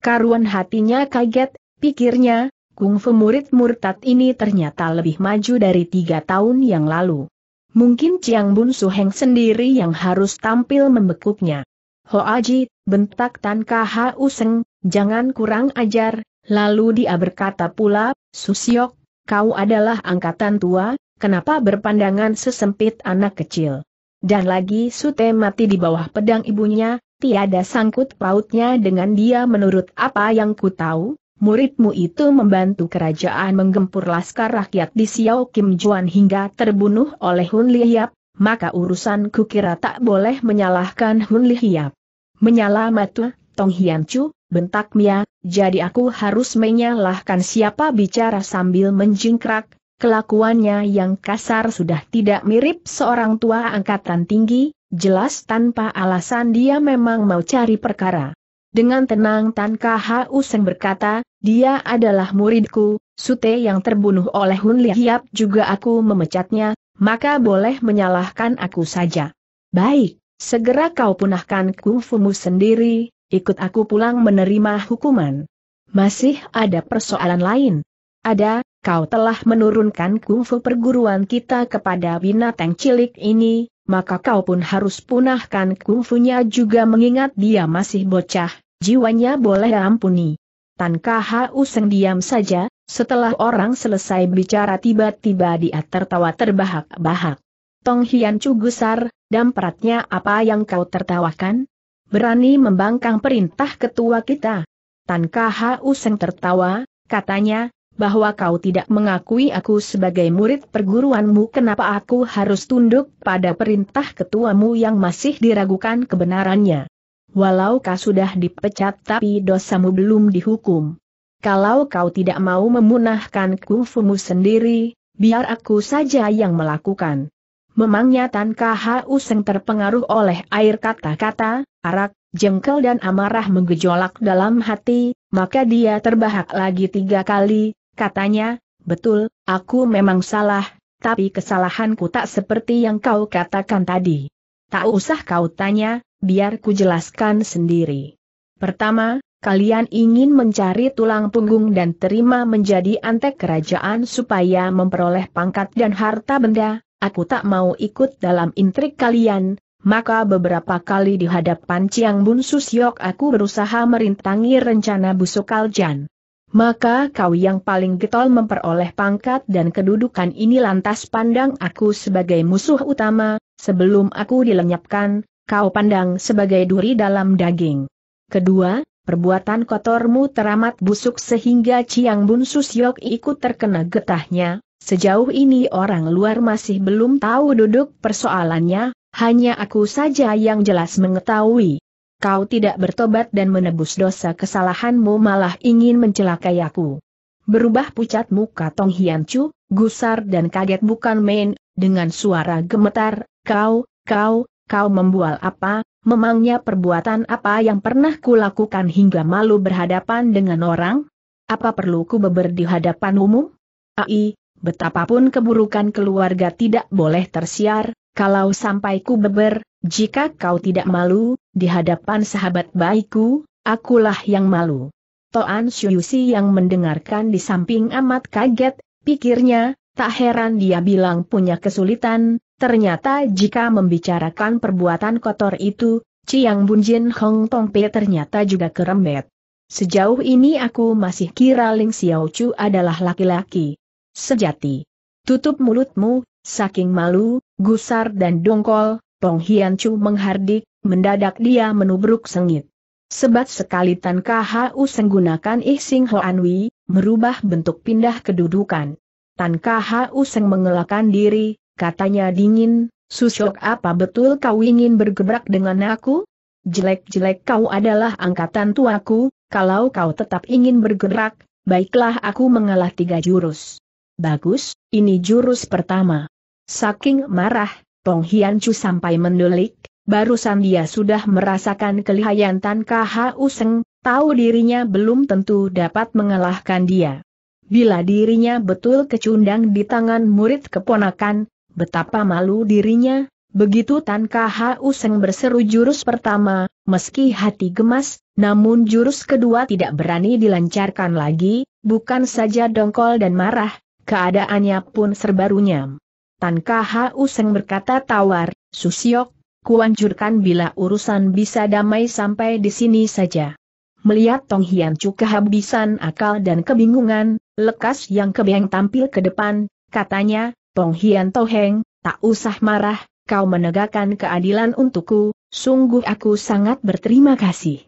Karuan hatinya kaget, pikirnya, Kung Fu murid murtad ini ternyata lebih maju dari tiga tahun yang lalu. Mungkin Chiang Bun Suheng sendiri yang harus tampil membekuknya. Ho Aji, bentak Tan Kha Useng, jangan kurang ajar, lalu dia berkata pula, Susiok, kau adalah angkatan tua, kenapa berpandangan sesempit anak kecil? Dan lagi Sute mati di bawah pedang ibunya, tiada sangkut pautnya dengan dia menurut apa yang ku tahu, muridmu itu membantu kerajaan menggempur laskar rakyat di Xiao Kim Juan hingga terbunuh oleh Hun Liap, maka urusan kukira tak boleh menyalahkan Hun Liap. Menyala Matu, Tong Hian Chu, bentak Mia, jadi aku harus menyalahkan siapa bicara sambil menjingkrak, kelakuannya yang kasar sudah tidak mirip seorang tua angkatan tinggi, jelas tanpa alasan dia memang mau cari perkara. Dengan tenang Tan KH Useng berkata, dia adalah muridku, Sute yang terbunuh oleh Hun Lihiap juga aku memecatnya, maka boleh menyalahkan aku saja. Baik, segera kau punahkan kungfumu sendiri, ikut aku pulang menerima hukuman. Masih ada persoalan lain. Ada, kau telah menurunkan kungfu perguruan kita kepada binatang cilik ini, maka kau pun harus punahkan kungfunya juga mengingat dia masih bocah, jiwanya boleh ampuni. Tan Kau Seng diam saja, setelah orang selesai bicara tiba-tiba dia tertawa terbahak-bahak. Tong Hian dan dampratnya apa yang kau tertawakan? berani membangkang perintah ketua kita. Tan Kha Useng tertawa, katanya, bahwa kau tidak mengakui aku sebagai murid perguruanmu kenapa aku harus tunduk pada perintah ketuamu yang masih diragukan kebenarannya. Walau kau sudah dipecat tapi dosamu belum dihukum. Kalau kau tidak mau memunahkan kungfumu sendiri, biar aku saja yang melakukan. Memangnya Tan Kau Seng terpengaruh oleh air kata-kata, arak, jengkel dan amarah menggejolak dalam hati, maka dia terbahak lagi tiga kali, katanya, betul, aku memang salah, tapi kesalahanku tak seperti yang kau katakan tadi. Tak usah kau tanya, biar ku jelaskan sendiri. Pertama, kalian ingin mencari tulang punggung dan terima menjadi antek kerajaan supaya memperoleh pangkat dan harta benda, aku tak mau ikut dalam intrik kalian, maka beberapa kali di hadapan Chiang Bun Susyok aku berusaha merintangi rencana busuk Kaljan. Maka kau yang paling getol memperoleh pangkat dan kedudukan ini lantas pandang aku sebagai musuh utama, sebelum aku dilenyapkan, kau pandang sebagai duri dalam daging. Kedua, perbuatan kotormu teramat busuk sehingga Ciang Bun Susyok ikut terkena getahnya, Sejauh ini orang luar masih belum tahu duduk persoalannya, hanya aku saja yang jelas mengetahui. Kau tidak bertobat dan menebus dosa kesalahanmu malah ingin mencelakai aku. Berubah pucat muka Tong Hian Chu, gusar dan kaget bukan main, dengan suara gemetar, kau, kau, kau membual apa, memangnya perbuatan apa yang pernah kulakukan hingga malu berhadapan dengan orang? Apa perlu ku beber di hadapan umum? Ai, Betapapun keburukan keluarga tidak boleh tersiar, kalau sampai ku beber, jika kau tidak malu, di hadapan sahabat baikku, akulah yang malu. Toan Syuyusi yang mendengarkan di samping amat kaget, pikirnya, tak heran dia bilang punya kesulitan, ternyata jika membicarakan perbuatan kotor itu, Ciang Bunjin Hong Tong Pe ternyata juga kerembet. Sejauh ini aku masih kira Ling Xiao Chu adalah laki-laki sejati. Tutup mulutmu, saking malu, gusar dan dongkol, Pong Hian Chu menghardik, mendadak dia menubruk sengit. Sebat sekali Tan Kahau menggunakan Ih Sing Hoanwi, merubah bentuk pindah kedudukan. Tan Kahau Seng mengelakkan diri, katanya dingin, susok apa betul kau ingin bergebrak dengan aku? Jelek-jelek kau adalah angkatan tuaku, kalau kau tetap ingin bergerak, baiklah aku mengalah tiga jurus. Bagus, ini jurus pertama. Saking marah, Tong Hian Chu sampai mendulik, barusan dia sudah merasakan kelihayan Tan Khu Seng, tahu dirinya belum tentu dapat mengalahkan dia. Bila dirinya betul kecundang di tangan murid keponakan, betapa malu dirinya, begitu Tan Khu Seng berseru jurus pertama, meski hati gemas, namun jurus kedua tidak berani dilancarkan lagi, bukan saja dongkol dan marah, keadaannya pun serba runyam. Tan Kha Useng berkata tawar, Susiok, kuanjurkan bila urusan bisa damai sampai di sini saja. Melihat Tong Hian Chu kehabisan akal dan kebingungan, lekas yang kebeng tampil ke depan, katanya, Tong Hian Toheng, tak usah marah, kau menegakkan keadilan untukku, sungguh aku sangat berterima kasih.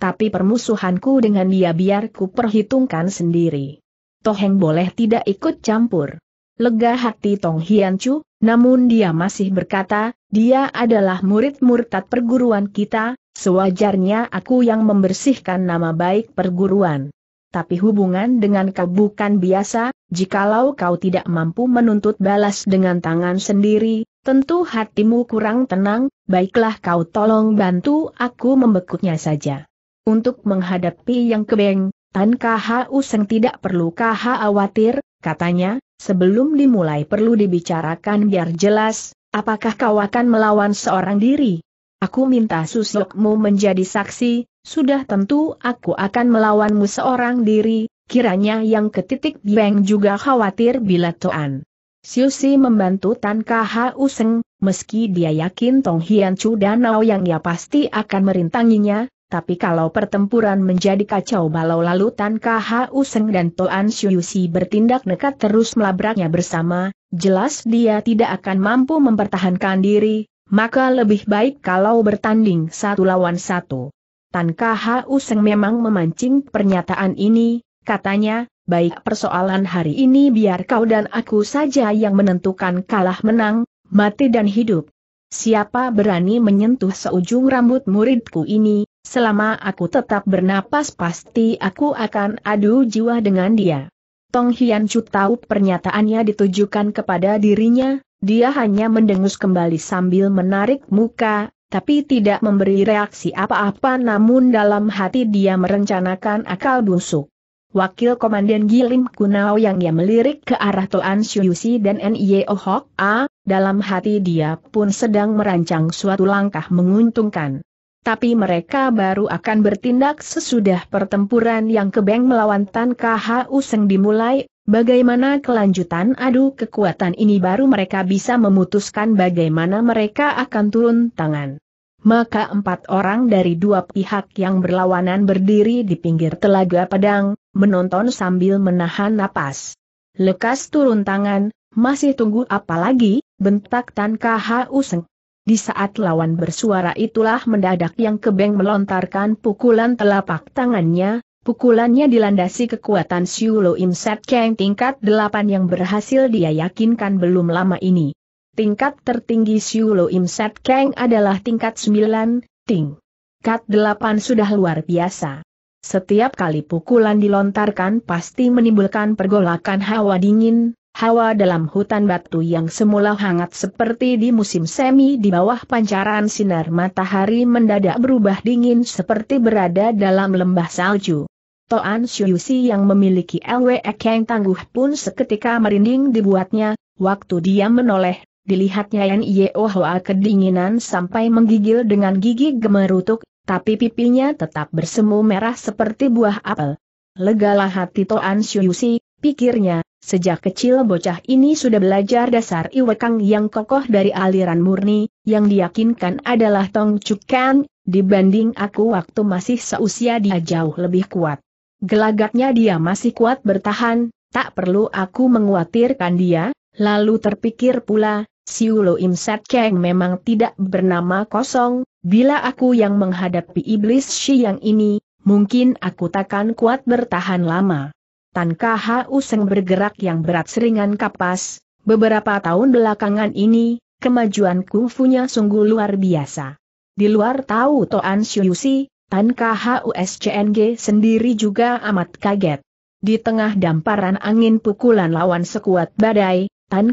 Tapi permusuhanku dengan dia biar ku perhitungkan sendiri. Toheng boleh tidak ikut campur. Lega hati Tong Hian namun dia masih berkata, dia adalah murid murtad perguruan kita, sewajarnya aku yang membersihkan nama baik perguruan. Tapi hubungan dengan kau bukan biasa, jikalau kau tidak mampu menuntut balas dengan tangan sendiri, tentu hatimu kurang tenang, baiklah kau tolong bantu aku membekuknya saja. Untuk menghadapi yang kebeng, Tan Kha Useng tidak perlu Kha khawatir, katanya, sebelum dimulai perlu dibicarakan biar jelas, apakah kau akan melawan seorang diri? Aku minta susukmu menjadi saksi, sudah tentu aku akan melawanmu seorang diri, kiranya yang ketitik Beng juga khawatir bila tuan. Siusi membantu Tan Kha Useng, meski dia yakin Tong Hian Chu danau yang ia pasti akan merintanginya, tapi kalau pertempuran menjadi kacau balau lalu Tan KHU Seng dan Toan Syuyusi bertindak nekat terus melabraknya bersama, jelas dia tidak akan mampu mempertahankan diri, maka lebih baik kalau bertanding satu lawan satu. Tan KHU Seng memang memancing pernyataan ini, katanya, baik persoalan hari ini biar kau dan aku saja yang menentukan kalah menang, mati dan hidup. Siapa berani menyentuh seujung rambut muridku ini, Selama aku tetap bernapas pasti aku akan adu jiwa dengan dia. Tong Hian Chu tahu pernyataannya ditujukan kepada dirinya, dia hanya mendengus kembali sambil menarik muka, tapi tidak memberi reaksi apa-apa namun dalam hati dia merencanakan akal busuk. Wakil Komandan Gilim Kunao yang ia melirik ke arah Toan Shuyusi dan N.I.O. Ohok, oh A, dalam hati dia pun sedang merancang suatu langkah menguntungkan tapi mereka baru akan bertindak sesudah pertempuran yang kebeng melawan Tan KHU Useng dimulai, bagaimana kelanjutan adu kekuatan ini baru mereka bisa memutuskan bagaimana mereka akan turun tangan. Maka empat orang dari dua pihak yang berlawanan berdiri di pinggir telaga pedang, menonton sambil menahan napas. Lekas turun tangan, masih tunggu apa lagi, bentak Tan KHU Useng. Di saat lawan bersuara itulah mendadak yang kebeng melontarkan pukulan telapak tangannya, pukulannya dilandasi kekuatan Siulo Lo Im Kang tingkat 8 yang berhasil dia yakinkan belum lama ini. Tingkat tertinggi Siulo Lo Im Kang adalah tingkat 9, ting. Tingkat 8 sudah luar biasa. Setiap kali pukulan dilontarkan pasti menimbulkan pergolakan hawa dingin, Hawa dalam hutan batu yang semula hangat seperti di musim semi di bawah pancaran sinar matahari mendadak berubah dingin seperti berada dalam lembah salju. Toan Shuyusi yang memiliki LW yang tangguh pun seketika merinding dibuatnya, waktu dia menoleh, dilihatnya N.I.O. Hoa kedinginan sampai menggigil dengan gigi gemerutuk, tapi pipinya tetap bersemu merah seperti buah apel. Legalah hati Toan Shuyusi, Pikirnya, sejak kecil bocah ini sudah belajar dasar iwekang yang kokoh dari aliran murni, yang diyakinkan adalah Tong Chukan, dibanding aku waktu masih seusia dia jauh lebih kuat. Gelagatnya dia masih kuat bertahan, tak perlu aku menguatirkan dia, lalu terpikir pula, Ulo Im Sat Keng memang tidak bernama kosong, bila aku yang menghadapi iblis Shi yang ini, mungkin aku takkan kuat bertahan lama. Kha Useng bergerak yang berat seringan kapas, beberapa tahun belakangan ini, kemajuan kungfunya sungguh luar biasa. Di luar tahu Toan Siusi, Tan KHUSCNG sendiri juga amat kaget. Di tengah damparan angin pukulan lawan sekuat badai, Tan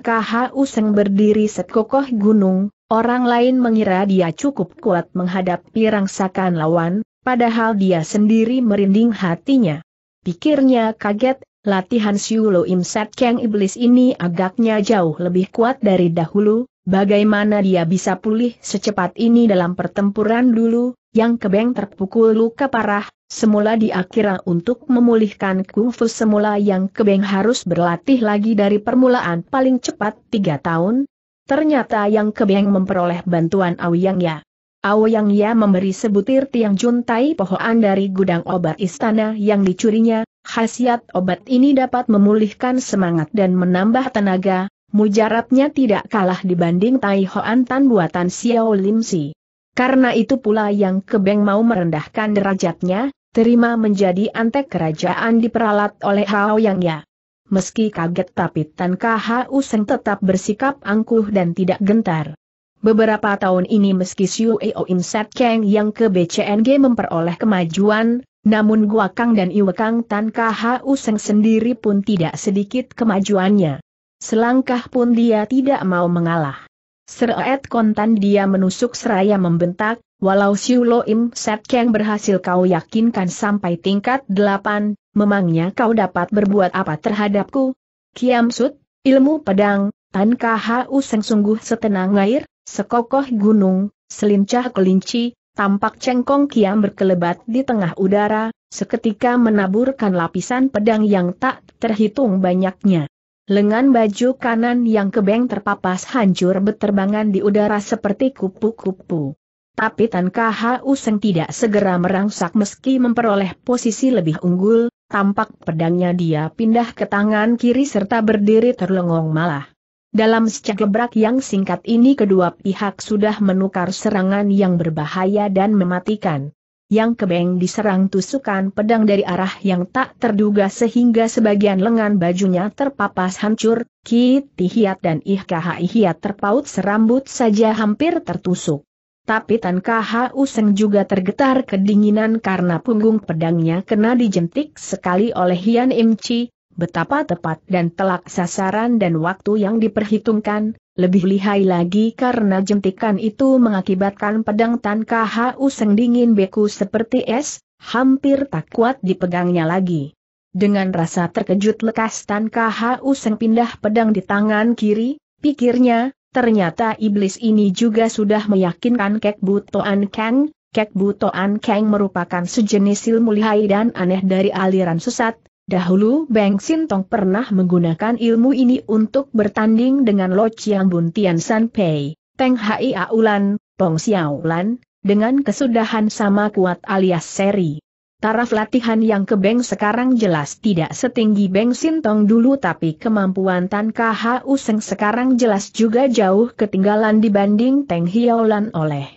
Useng berdiri sekokoh gunung, orang lain mengira dia cukup kuat menghadapi rangsakan lawan, padahal dia sendiri merinding hatinya. Pikirnya kaget, latihan Siulo Imset Kang Iblis ini agaknya jauh lebih kuat dari dahulu, bagaimana dia bisa pulih secepat ini dalam pertempuran dulu, yang kebeng terpukul luka parah, semula dikira untuk memulihkan kungfu semula yang kebeng harus berlatih lagi dari permulaan paling cepat tiga tahun. Ternyata yang kebeng memperoleh bantuan Awiyang ya. Aoyang Ya memberi sebutir tiang juntai pohon dari gudang obat istana yang dicurinya, khasiat obat ini dapat memulihkan semangat dan menambah tenaga, mujarabnya tidak kalah dibanding Tai Hoan Tan buatan Xiao Lim Si. Karena itu pula yang kebeng mau merendahkan derajatnya, terima menjadi antek kerajaan diperalat oleh Aoyang Ya. Meski kaget tapi Tan Khau Seng tetap bersikap angkuh dan tidak gentar. Beberapa tahun ini meski Siu Eo Im Set Kang yang ke BCNG memperoleh kemajuan, namun Gua Kang dan Kang Tan KH Useng sendiri pun tidak sedikit kemajuannya. Selangkah pun dia tidak mau mengalah. Seret kontan dia menusuk seraya membentak, walau Siu Lo Im Set Kang berhasil kau yakinkan sampai tingkat delapan, memangnya kau dapat berbuat apa terhadapku? Kiam Sut, ilmu pedang, Tan KH Useng sungguh setenang air, Sekokoh gunung, selincah kelinci, tampak cengkong kiam berkelebat di tengah udara, seketika menaburkan lapisan pedang yang tak terhitung banyaknya. Lengan baju kanan yang kebeng terpapas hancur berterbangan di udara seperti kupu-kupu. Tapi Tan Kahu Seng tidak segera merangsak meski memperoleh posisi lebih unggul, tampak pedangnya dia pindah ke tangan kiri serta berdiri terlengong malah. Dalam secegebrak yang singkat ini kedua pihak sudah menukar serangan yang berbahaya dan mematikan. Yang kebeng diserang tusukan pedang dari arah yang tak terduga sehingga sebagian lengan bajunya terpapas hancur, Ki Tihiat dan Ihkaha Ihiat terpaut serambut saja hampir tertusuk. Tapi Tan Kaha Useng juga tergetar kedinginan karena punggung pedangnya kena dijentik sekali oleh Hian Imci, Betapa tepat dan telak sasaran dan waktu yang diperhitungkan, lebih lihai lagi karena jentikan itu mengakibatkan pedang Tan KHU Seng dingin beku seperti es, hampir tak kuat dipegangnya lagi. Dengan rasa terkejut lekas Tan KHU Seng pindah pedang di tangan kiri, pikirnya, ternyata iblis ini juga sudah meyakinkan Kek Butoan Kang, Kek Butoan Kang merupakan sejenis ilmu lihai dan aneh dari aliran sesat, Dahulu Beng Sintong pernah menggunakan ilmu ini untuk bertanding dengan Lo Chiang Bun Tian San Pei, Teng Hai Aulan, Pong Xiaolan, dengan kesudahan sama kuat alias seri. Taraf latihan yang ke Beng sekarang jelas tidak setinggi Beng Sintong dulu tapi kemampuan Tan Kha Useng sekarang jelas juga jauh ketinggalan dibanding Teng Hiaolan oleh.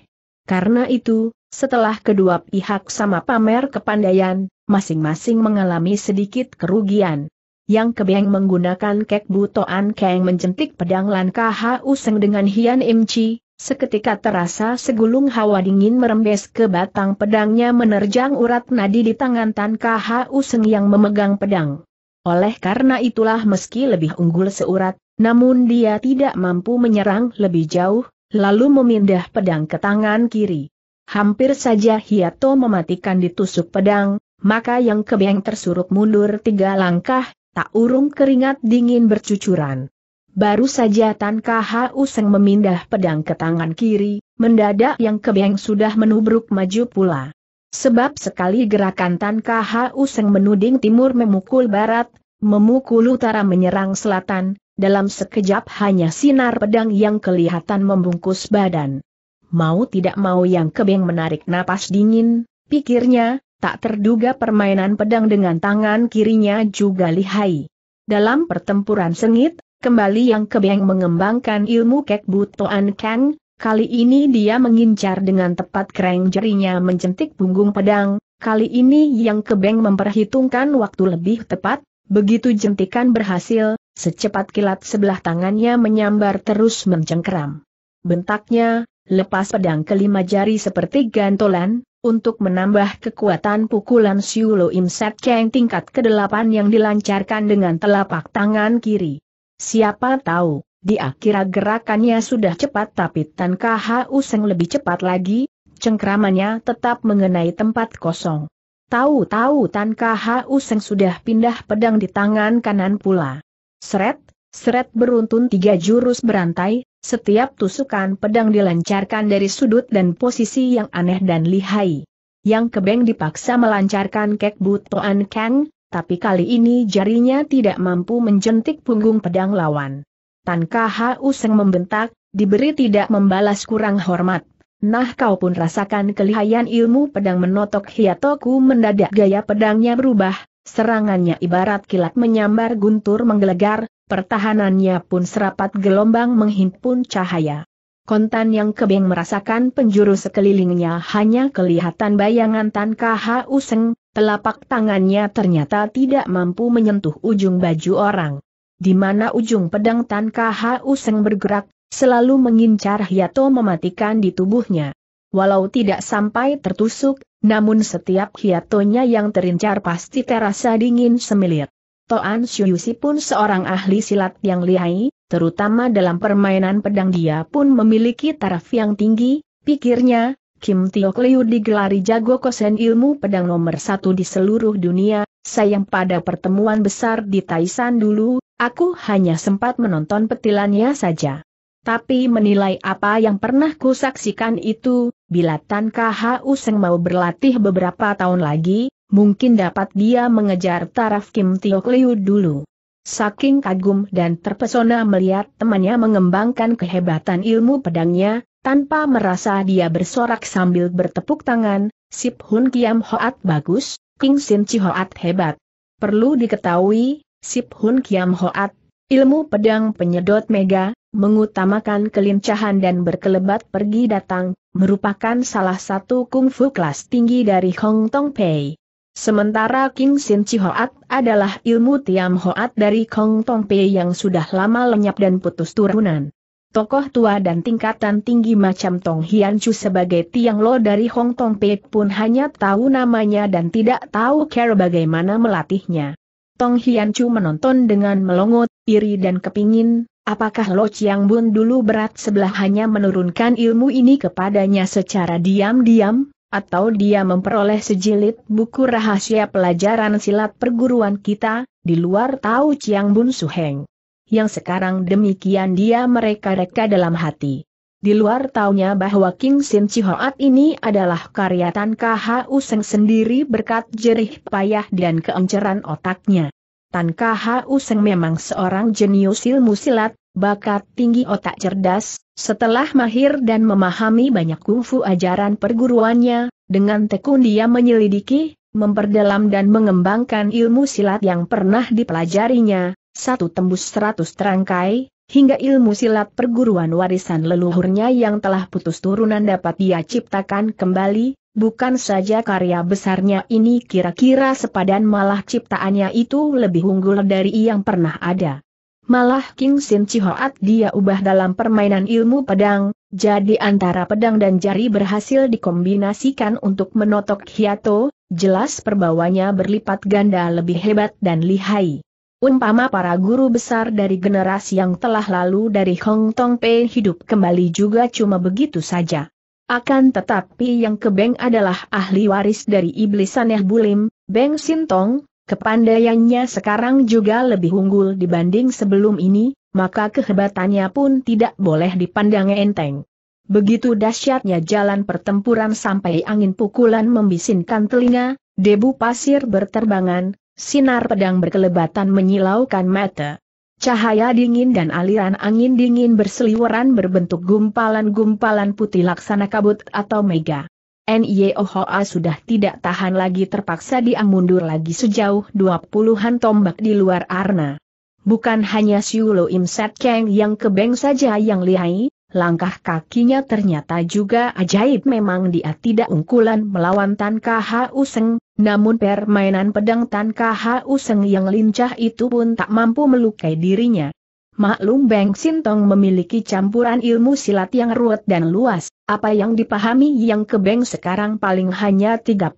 Karena itu, setelah kedua pihak sama pamer kepandaian, masing-masing mengalami sedikit kerugian. Yang kebeng menggunakan kek butoan keng menjentik pedang kaha useng dengan hian imci, seketika terasa segulung hawa dingin merembes ke batang pedangnya menerjang urat nadi di tangan Tan kaha useng yang memegang pedang. Oleh karena itulah meski lebih unggul seurat, namun dia tidak mampu menyerang lebih jauh, lalu memindah pedang ke tangan kiri. Hampir saja Hiato mematikan ditusuk pedang, maka yang kebeng tersuruk mundur tiga langkah, tak urung keringat dingin bercucuran. Baru saja Tan Kaha Useng memindah pedang ke tangan kiri, mendadak yang kebeng sudah menubruk maju pula. Sebab sekali gerakan Tan Kaha Useng menuding timur memukul barat, memukul utara menyerang selatan, dalam sekejap hanya sinar pedang yang kelihatan membungkus badan. Mau tidak mau yang kebeng menarik napas dingin, pikirnya, tak terduga permainan pedang dengan tangan kirinya juga lihai. Dalam pertempuran sengit, kembali yang kebeng mengembangkan ilmu kek butoan kang, kali ini dia mengincar dengan tepat kereng jarinya mencentik punggung pedang, kali ini yang kebeng memperhitungkan waktu lebih tepat, begitu jentikan berhasil, secepat kilat sebelah tangannya menyambar terus mencengkeram. Bentaknya, lepas pedang kelima jari seperti gantolan, untuk menambah kekuatan pukulan Siulo Imset Set tingkat ke-8 yang dilancarkan dengan telapak tangan kiri. Siapa tahu, di akhir gerakannya sudah cepat tapi Tan KHU yang lebih cepat lagi, cengkramannya tetap mengenai tempat kosong. Tahu-tahu Tan KHU yang sudah pindah pedang di tangan kanan pula. Seret, Seret beruntun tiga jurus berantai, setiap tusukan pedang dilancarkan dari sudut dan posisi yang aneh dan lihai. Yang kebeng dipaksa melancarkan kek butoan Kang, tapi kali ini jarinya tidak mampu menjentik punggung pedang lawan. Tan Kaha Useng membentak, diberi tidak membalas kurang hormat. Nah kau pun rasakan kelihayan ilmu pedang menotok Hiatoku mendadak gaya pedangnya berubah, serangannya ibarat kilat menyambar guntur menggelegar, Pertahanannya pun serapat gelombang menghimpun cahaya. Kontan yang kebeng merasakan penjuru sekelilingnya hanya kelihatan bayangan Tan Kha useng. telapak tangannya ternyata tidak mampu menyentuh ujung baju orang. Di mana ujung pedang Tan Kha useng bergerak, selalu mengincar hiato mematikan di tubuhnya. Walau tidak sampai tertusuk, namun setiap hiatonya yang terincar pasti terasa dingin semilir. Toan Si pun seorang ahli silat yang lihai, terutama dalam permainan pedang dia pun memiliki taraf yang tinggi, pikirnya, Kim Tiok Liu digelari jago kosen ilmu pedang nomor satu di seluruh dunia, sayang pada pertemuan besar di Taisan dulu, aku hanya sempat menonton petilannya saja. Tapi menilai apa yang pernah ku saksikan itu, bila Tan Kha Useng mau berlatih beberapa tahun lagi, mungkin dapat dia mengejar taraf Kim Tiok Liu dulu. Saking kagum dan terpesona melihat temannya mengembangkan kehebatan ilmu pedangnya, tanpa merasa dia bersorak sambil bertepuk tangan, Sip Hun Kiam Hoat bagus, King Sin Chi Hoat hebat. Perlu diketahui, Sip Hun Kiam Hoat, ilmu pedang penyedot mega, mengutamakan kelincahan dan berkelebat pergi datang, merupakan salah satu kungfu kelas tinggi dari Hong Tong Pei. Sementara King Sin Chi Hoat adalah ilmu Tiam Hoat dari Kong Tong Pei yang sudah lama lenyap dan putus turunan. Tokoh tua dan tingkatan tinggi macam Tong Hian Chu sebagai Tiang Lo dari Hong Tong Pei pun hanya tahu namanya dan tidak tahu cara bagaimana melatihnya. Tong Hian Chu menonton dengan melongot, iri dan kepingin, apakah Lo Chiang Bun dulu berat sebelah hanya menurunkan ilmu ini kepadanya secara diam-diam? atau dia memperoleh sejilid buku rahasia pelajaran silat perguruan kita, di luar tahu Chiang Bun Suheng. Yang sekarang demikian dia mereka-reka dalam hati. Di luar taunya bahwa King Sin Chihoat ini adalah karya Tan Kha Useng sendiri berkat jerih payah dan keenceran otaknya. Tan Kha Useng memang seorang jenius ilmu silat, bakat tinggi otak cerdas, setelah mahir dan memahami banyak kungfu ajaran perguruannya, dengan tekun dia menyelidiki, memperdalam dan mengembangkan ilmu silat yang pernah dipelajarinya, satu tembus seratus terangkai, hingga ilmu silat perguruan warisan leluhurnya yang telah putus turunan dapat dia ciptakan kembali, bukan saja karya besarnya ini kira-kira sepadan malah ciptaannya itu lebih unggul dari yang pernah ada. Malah King Sin Chihoat dia ubah dalam permainan ilmu pedang, jadi antara pedang dan jari berhasil dikombinasikan untuk menotok Hiato, jelas perbawanya berlipat ganda lebih hebat dan lihai. Umpama para guru besar dari generasi yang telah lalu dari Hong Tong Pei hidup kembali juga cuma begitu saja. Akan tetapi yang ke kebeng adalah ahli waris dari iblis aneh bulim, Beng Sintong, kepandaiannya sekarang juga lebih unggul dibanding sebelum ini, maka kehebatannya pun tidak boleh dipandang enteng. Begitu dahsyatnya jalan pertempuran sampai angin pukulan membisinkan telinga, debu pasir berterbangan, sinar pedang berkelebatan menyilaukan mata. Cahaya dingin dan aliran angin dingin berseliweran berbentuk gumpalan-gumpalan putih laksana kabut atau mega. NIOHA sudah tidak tahan lagi terpaksa dia mundur lagi sejauh dua puluhan tombak di luar arna. Bukan hanya Siulo Im Sat Kang yang kebeng saja yang lihai, langkah kakinya ternyata juga ajaib memang dia tidak unggulan melawan Tan KHU Seng, namun permainan pedang Tan KHU Seng yang lincah itu pun tak mampu melukai dirinya. Maklum Beng Sintong memiliki campuran ilmu silat yang ruwet dan luas, apa yang dipahami yang ke Beng sekarang paling hanya 30%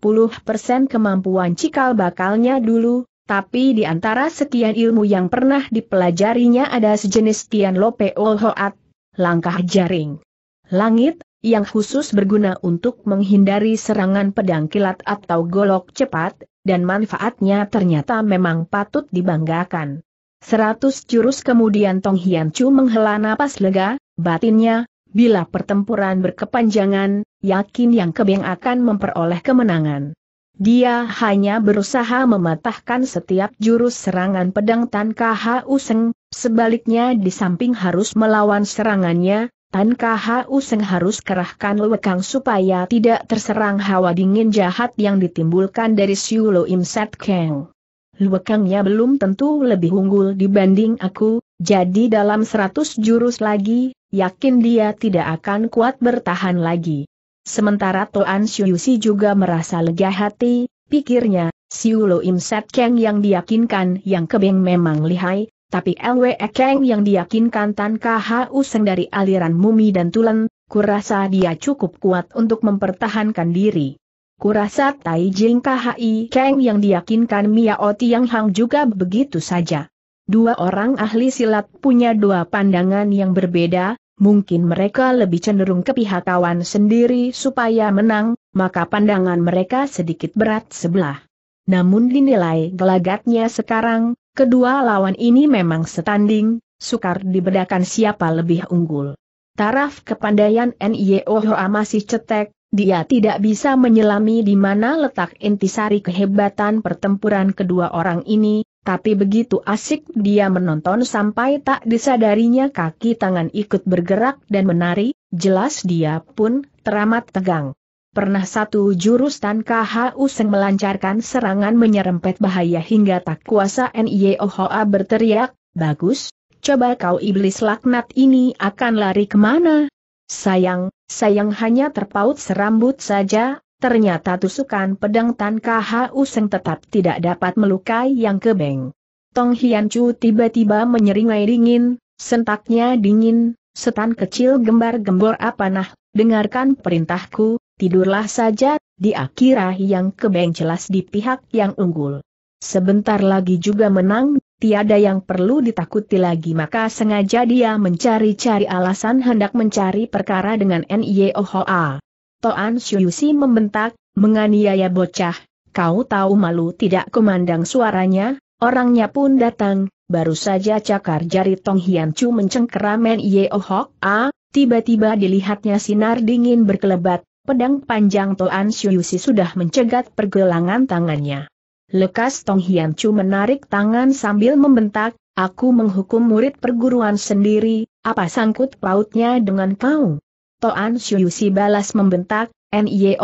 kemampuan cikal bakalnya dulu, tapi di antara sekian ilmu yang pernah dipelajarinya ada sejenis Tian Lope Olhoat, langkah jaring. Langit, yang khusus berguna untuk menghindari serangan pedang kilat atau golok cepat, dan manfaatnya ternyata memang patut dibanggakan. Seratus jurus kemudian Tong Hian Chu menghela napas lega, batinnya, bila pertempuran berkepanjangan, yakin yang kebeng akan memperoleh kemenangan. Dia hanya berusaha mematahkan setiap jurus serangan pedang Tan Khu Seng, sebaliknya di samping harus melawan serangannya, Tan Khu Seng harus kerahkan lewekang supaya tidak terserang hawa dingin jahat yang ditimbulkan dari Siulo Im Set Luekangnya belum tentu lebih unggul dibanding aku, jadi dalam seratus jurus lagi, yakin dia tidak akan kuat bertahan lagi. Sementara Toan Siusi juga merasa lega hati, pikirnya, Siulo Im Set Kang yang diyakinkan yang kebeng memang lihai, tapi LWE Kang yang diyakinkan Tan Kha Useng dari aliran mumi dan tulen, kurasa dia cukup kuat untuk mempertahankan diri. Kurasa Tai Jing KHI Kang yang diyakinkan Miao Tiang Hang juga begitu saja. Dua orang ahli silat punya dua pandangan yang berbeda, mungkin mereka lebih cenderung ke pihak kawan sendiri supaya menang, maka pandangan mereka sedikit berat sebelah. Namun dinilai gelagatnya sekarang, kedua lawan ini memang setanding, sukar dibedakan siapa lebih unggul. Taraf kepandaian N.Y.O.H.A. masih cetek, dia tidak bisa menyelami di mana letak intisari kehebatan pertempuran kedua orang ini, tapi begitu asik dia menonton sampai tak disadarinya kaki tangan ikut bergerak dan menari, jelas dia pun teramat tegang. Pernah satu jurus Tan KHU Seng melancarkan serangan menyerempet bahaya hingga tak kuasa NIOHA berteriak, Bagus, coba kau iblis laknat ini akan lari kemana? Sayang, Sayang hanya terpaut serambut saja, ternyata tusukan pedang Tan KHU Seng tetap tidak dapat melukai yang kebeng. Tong Hian Chu tiba-tiba menyeringai dingin, sentaknya dingin, setan kecil gembar-gembor apa nah, dengarkan perintahku, tidurlah saja, di akhirah yang kebeng jelas di pihak yang unggul. Sebentar lagi juga menang, tiada yang perlu ditakuti lagi maka sengaja dia mencari-cari alasan hendak mencari perkara dengan NIOHA. Toan Syuyusi membentak, menganiaya bocah, kau tahu malu tidak kumandang suaranya, orangnya pun datang, baru saja cakar jari Tong Hian Chu mencengkeram NIOHA, tiba-tiba dilihatnya sinar dingin berkelebat, pedang panjang Toan Syuyusi sudah mencegat pergelangan tangannya. Lekas Tong Hian Chu menarik tangan sambil membentak, aku menghukum murid perguruan sendiri, apa sangkut pautnya dengan kau? Toan si balas membentak,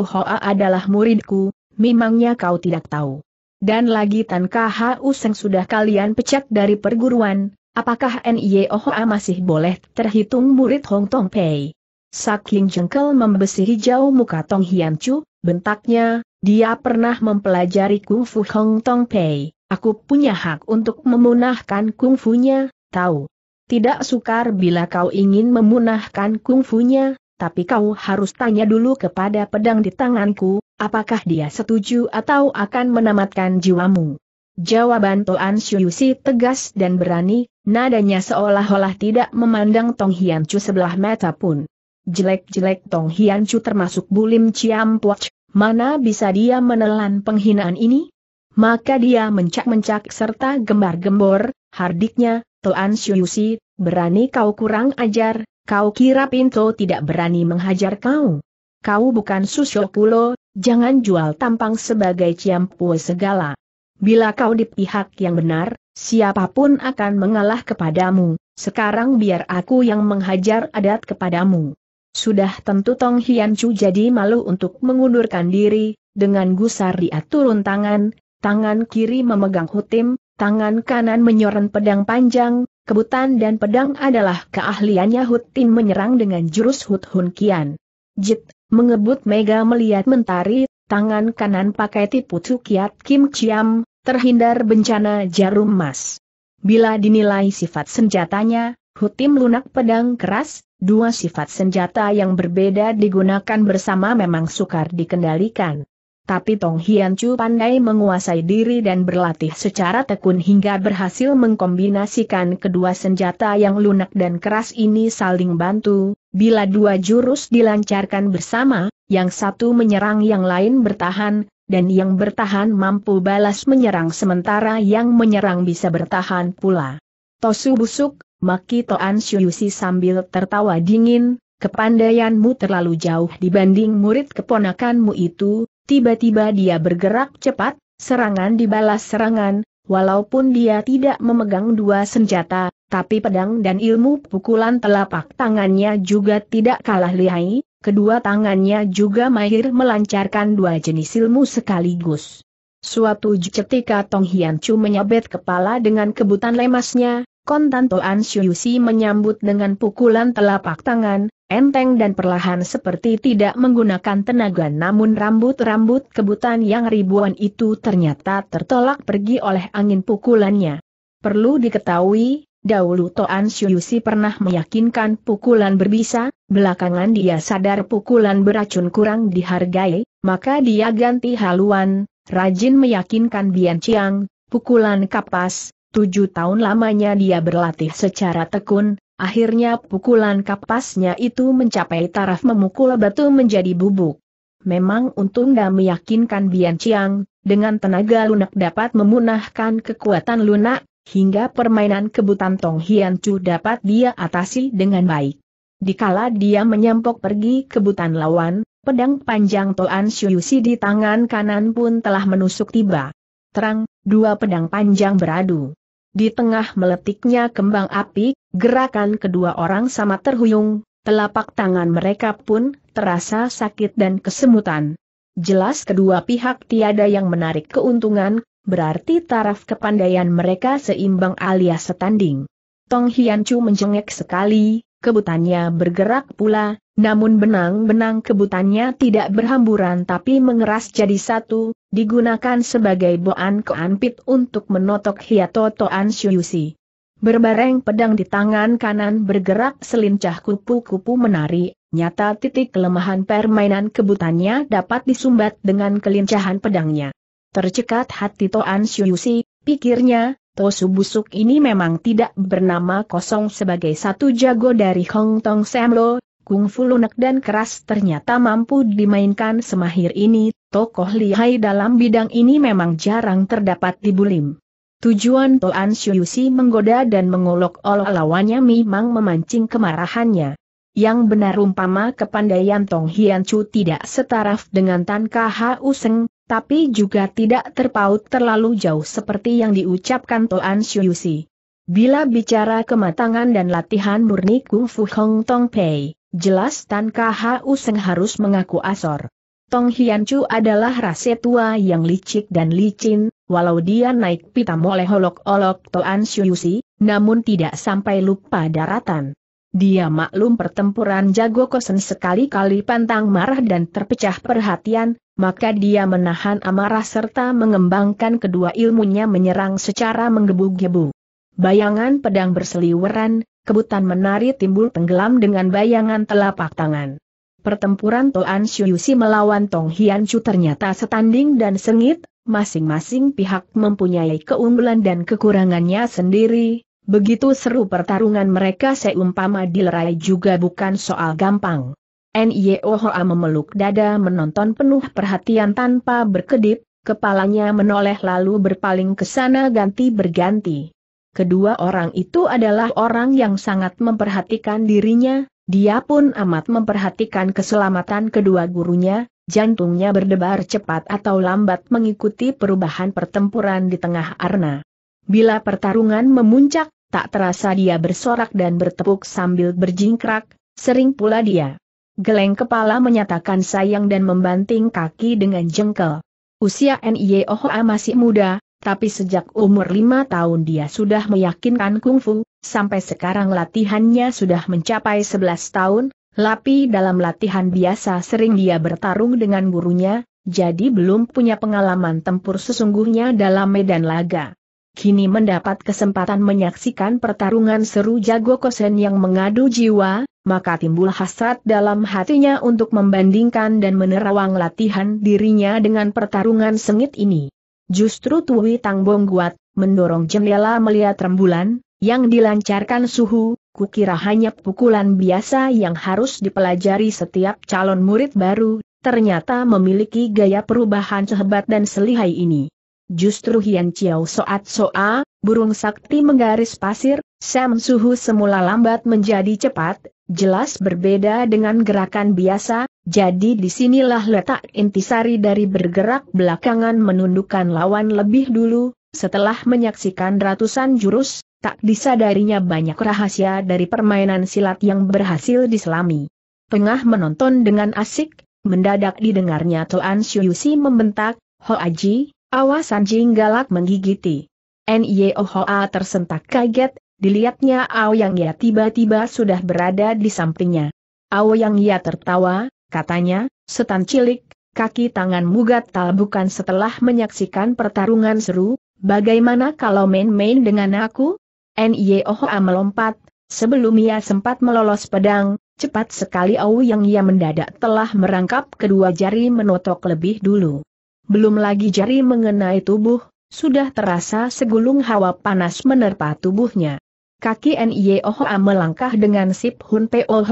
Hoa adalah muridku, memangnya kau tidak tahu. Dan lagi Tan K.H.U. Seng sudah kalian pecat dari perguruan, apakah Hoa masih boleh terhitung murid Hong Tong Pei? Saking jengkel membesi hijau muka Tong Hian Chu, bentaknya, dia pernah mempelajari kungfu Hong Tong Pei, aku punya hak untuk memunahkan kungfunya, tahu. Tidak sukar bila kau ingin memunahkan kungfunya, tapi kau harus tanya dulu kepada pedang di tanganku, apakah dia setuju atau akan menamatkan jiwamu. Jawaban Toan Si tegas dan berani, nadanya seolah-olah tidak memandang Tong Hian Chu sebelah mata pun jelek-jelek Tong Hiancu termasuk Bulim Ciam Poch, mana bisa dia menelan penghinaan ini? Maka dia mencak-mencak serta gembar-gembor, hardiknya, Toan Siusi, berani kau kurang ajar, kau kira Pinto tidak berani menghajar kau. Kau bukan Susyo Pulo, jangan jual tampang sebagai ciampue segala. Bila kau di pihak yang benar, siapapun akan mengalah kepadamu, sekarang biar aku yang menghajar adat kepadamu. Sudah tentu Tong Hian Chu jadi malu untuk mengundurkan diri, dengan gusar dia turun tangan, tangan kiri memegang hutim, tangan kanan menyorot pedang panjang, kebutan dan pedang adalah keahliannya Hutin menyerang dengan jurus Hut Hun Kian. Jit, mengebut Mega melihat mentari, tangan kanan pakai tipu Cukiat Kim Chiam, terhindar bencana jarum emas. Bila dinilai sifat senjatanya, Hutim lunak pedang keras, dua sifat senjata yang berbeda digunakan bersama memang sukar dikendalikan. Tapi Tong Hian Chu pandai menguasai diri dan berlatih secara tekun hingga berhasil mengkombinasikan kedua senjata yang lunak dan keras ini saling bantu, bila dua jurus dilancarkan bersama, yang satu menyerang yang lain bertahan, dan yang bertahan mampu balas menyerang sementara yang menyerang bisa bertahan pula. Tosu busuk, Maki Toan Syuyusi sambil tertawa dingin, kepandaianmu terlalu jauh dibanding murid keponakanmu itu, tiba-tiba dia bergerak cepat, serangan dibalas serangan, walaupun dia tidak memegang dua senjata, tapi pedang dan ilmu pukulan telapak tangannya juga tidak kalah lihai, kedua tangannya juga mahir melancarkan dua jenis ilmu sekaligus. Suatu ketika Tong Hian Chu menyabet kepala dengan kebutan lemasnya, Kontanto Ansyusi menyambut dengan pukulan telapak tangan, enteng dan perlahan seperti tidak menggunakan tenaga namun rambut-rambut kebutan yang ribuan itu ternyata tertolak pergi oleh angin pukulannya. Perlu diketahui, dahulu Toan Syuyusi pernah meyakinkan pukulan berbisa, belakangan dia sadar pukulan beracun kurang dihargai, maka dia ganti haluan, rajin meyakinkan Bian Chiang, pukulan kapas, Tujuh tahun lamanya dia berlatih secara tekun, akhirnya pukulan kapasnya itu mencapai taraf memukul batu menjadi bubuk. Memang untung gak meyakinkan Bian Chiang, dengan tenaga lunak dapat memunahkan kekuatan lunak, hingga permainan kebutan Tong Hian Chu dapat dia atasi dengan baik. Dikala dia menyempok pergi kebutan lawan, pedang panjang Toan Si di tangan kanan pun telah menusuk tiba. Terang, dua pedang panjang beradu. Di tengah meletiknya kembang api, gerakan kedua orang sama terhuyung, telapak tangan mereka pun terasa sakit dan kesemutan. Jelas kedua pihak tiada yang menarik keuntungan, berarti taraf kepandaian mereka seimbang alias setanding. Tong Hian Chu menjengek sekali, kebutannya bergerak pula, namun benang-benang kebutannya tidak berhamburan tapi mengeras jadi satu, digunakan sebagai boan keanpit untuk menotok hiato toan syuyusi. Berbareng pedang di tangan kanan bergerak selincah kupu-kupu menari, nyata titik kelemahan permainan kebutannya dapat disumbat dengan kelincahan pedangnya. Tercekat hati Toan Syuyusi, pikirnya, Tosu busuk ini memang tidak bernama kosong sebagai satu jago dari Hong Tong Samlo, Kung Fu lunak dan keras ternyata mampu dimainkan semahir ini, tokoh lihai dalam bidang ini memang jarang terdapat di Bulim. Tujuan Toan Shuyusi menggoda dan mengolok-olok lawannya memang memancing kemarahannya. Yang benar umpama kepandaian Tong Hian Chu tidak setaraf dengan Tan Kha Useng, tapi juga tidak terpaut terlalu jauh seperti yang diucapkan Toan Shuyusi. Bila bicara kematangan dan latihan murni kung fu Hong Tong Pei, jelas Tan KHU Seng harus mengaku asor. Tong Hian Chu adalah rase tua yang licik dan licin, walau dia naik pitam oleh holok olok Toan Shuyusi, namun tidak sampai lupa daratan. Dia maklum pertempuran jago kosen sekali-kali pantang marah dan terpecah perhatian, maka dia menahan amarah serta mengembangkan kedua ilmunya menyerang secara menggebu-gebu. Bayangan pedang berseliweran, kebutan menari timbul tenggelam dengan bayangan telapak tangan. Pertempuran Toan Shuyusi melawan Tong Hian Chu ternyata setanding dan sengit, masing-masing pihak mempunyai keunggulan dan kekurangannya sendiri, Begitu seru pertarungan mereka seumpama dilerai juga bukan soal gampang. N.I.O. memeluk dada menonton penuh perhatian tanpa berkedip, kepalanya menoleh lalu berpaling ke sana ganti-berganti. Kedua orang itu adalah orang yang sangat memperhatikan dirinya, dia pun amat memperhatikan keselamatan kedua gurunya, jantungnya berdebar cepat atau lambat mengikuti perubahan pertempuran di tengah arena. Bila pertarungan memuncak, tak terasa dia bersorak dan bertepuk sambil berjingkrak, sering pula dia geleng kepala menyatakan sayang dan membanting kaki dengan jengkel. Usia Nie Ohoa masih muda, tapi sejak umur lima tahun dia sudah meyakinkan kungfu, sampai sekarang latihannya sudah mencapai sebelas tahun, Lapi dalam latihan biasa sering dia bertarung dengan gurunya, jadi belum punya pengalaman tempur sesungguhnya dalam medan laga kini mendapat kesempatan menyaksikan pertarungan seru jago kosen yang mengadu jiwa, maka timbul hasrat dalam hatinya untuk membandingkan dan menerawang latihan dirinya dengan pertarungan sengit ini. Justru Tui Tang Bong Guat, mendorong jendela melihat rembulan, yang dilancarkan suhu, kukira hanya pukulan biasa yang harus dipelajari setiap calon murid baru, ternyata memiliki gaya perubahan sehebat dan selihai ini. Justru Hian Chiao Soat Soa, burung sakti menggaris pasir, Sam Suhu semula lambat menjadi cepat, jelas berbeda dengan gerakan biasa, jadi disinilah letak intisari dari bergerak belakangan menundukkan lawan lebih dulu, setelah menyaksikan ratusan jurus, tak disadarinya banyak rahasia dari permainan silat yang berhasil diselami. Tengah menonton dengan asik, mendadak didengarnya Toan Syuyusi membentak, Ho Aji, Awas anjing galak menggigiti. Nyehoa tersentak kaget, dilihatnya Aoyang Ya tiba-tiba sudah berada di sampingnya. Aoyang Ya tertawa, katanya, setan cilik, kaki tanganmu gatal bukan setelah menyaksikan pertarungan seru, bagaimana kalau main-main dengan aku? Nyehoa melompat, sebelum ia sempat melolos pedang, cepat sekali Aoyang Ya mendadak telah merangkap kedua jari menotok lebih dulu belum lagi jari mengenai tubuh, sudah terasa segulung hawa panas menerpa tubuhnya. Kaki N.I.O.H.A. melangkah dengan Sip Hun Pe oh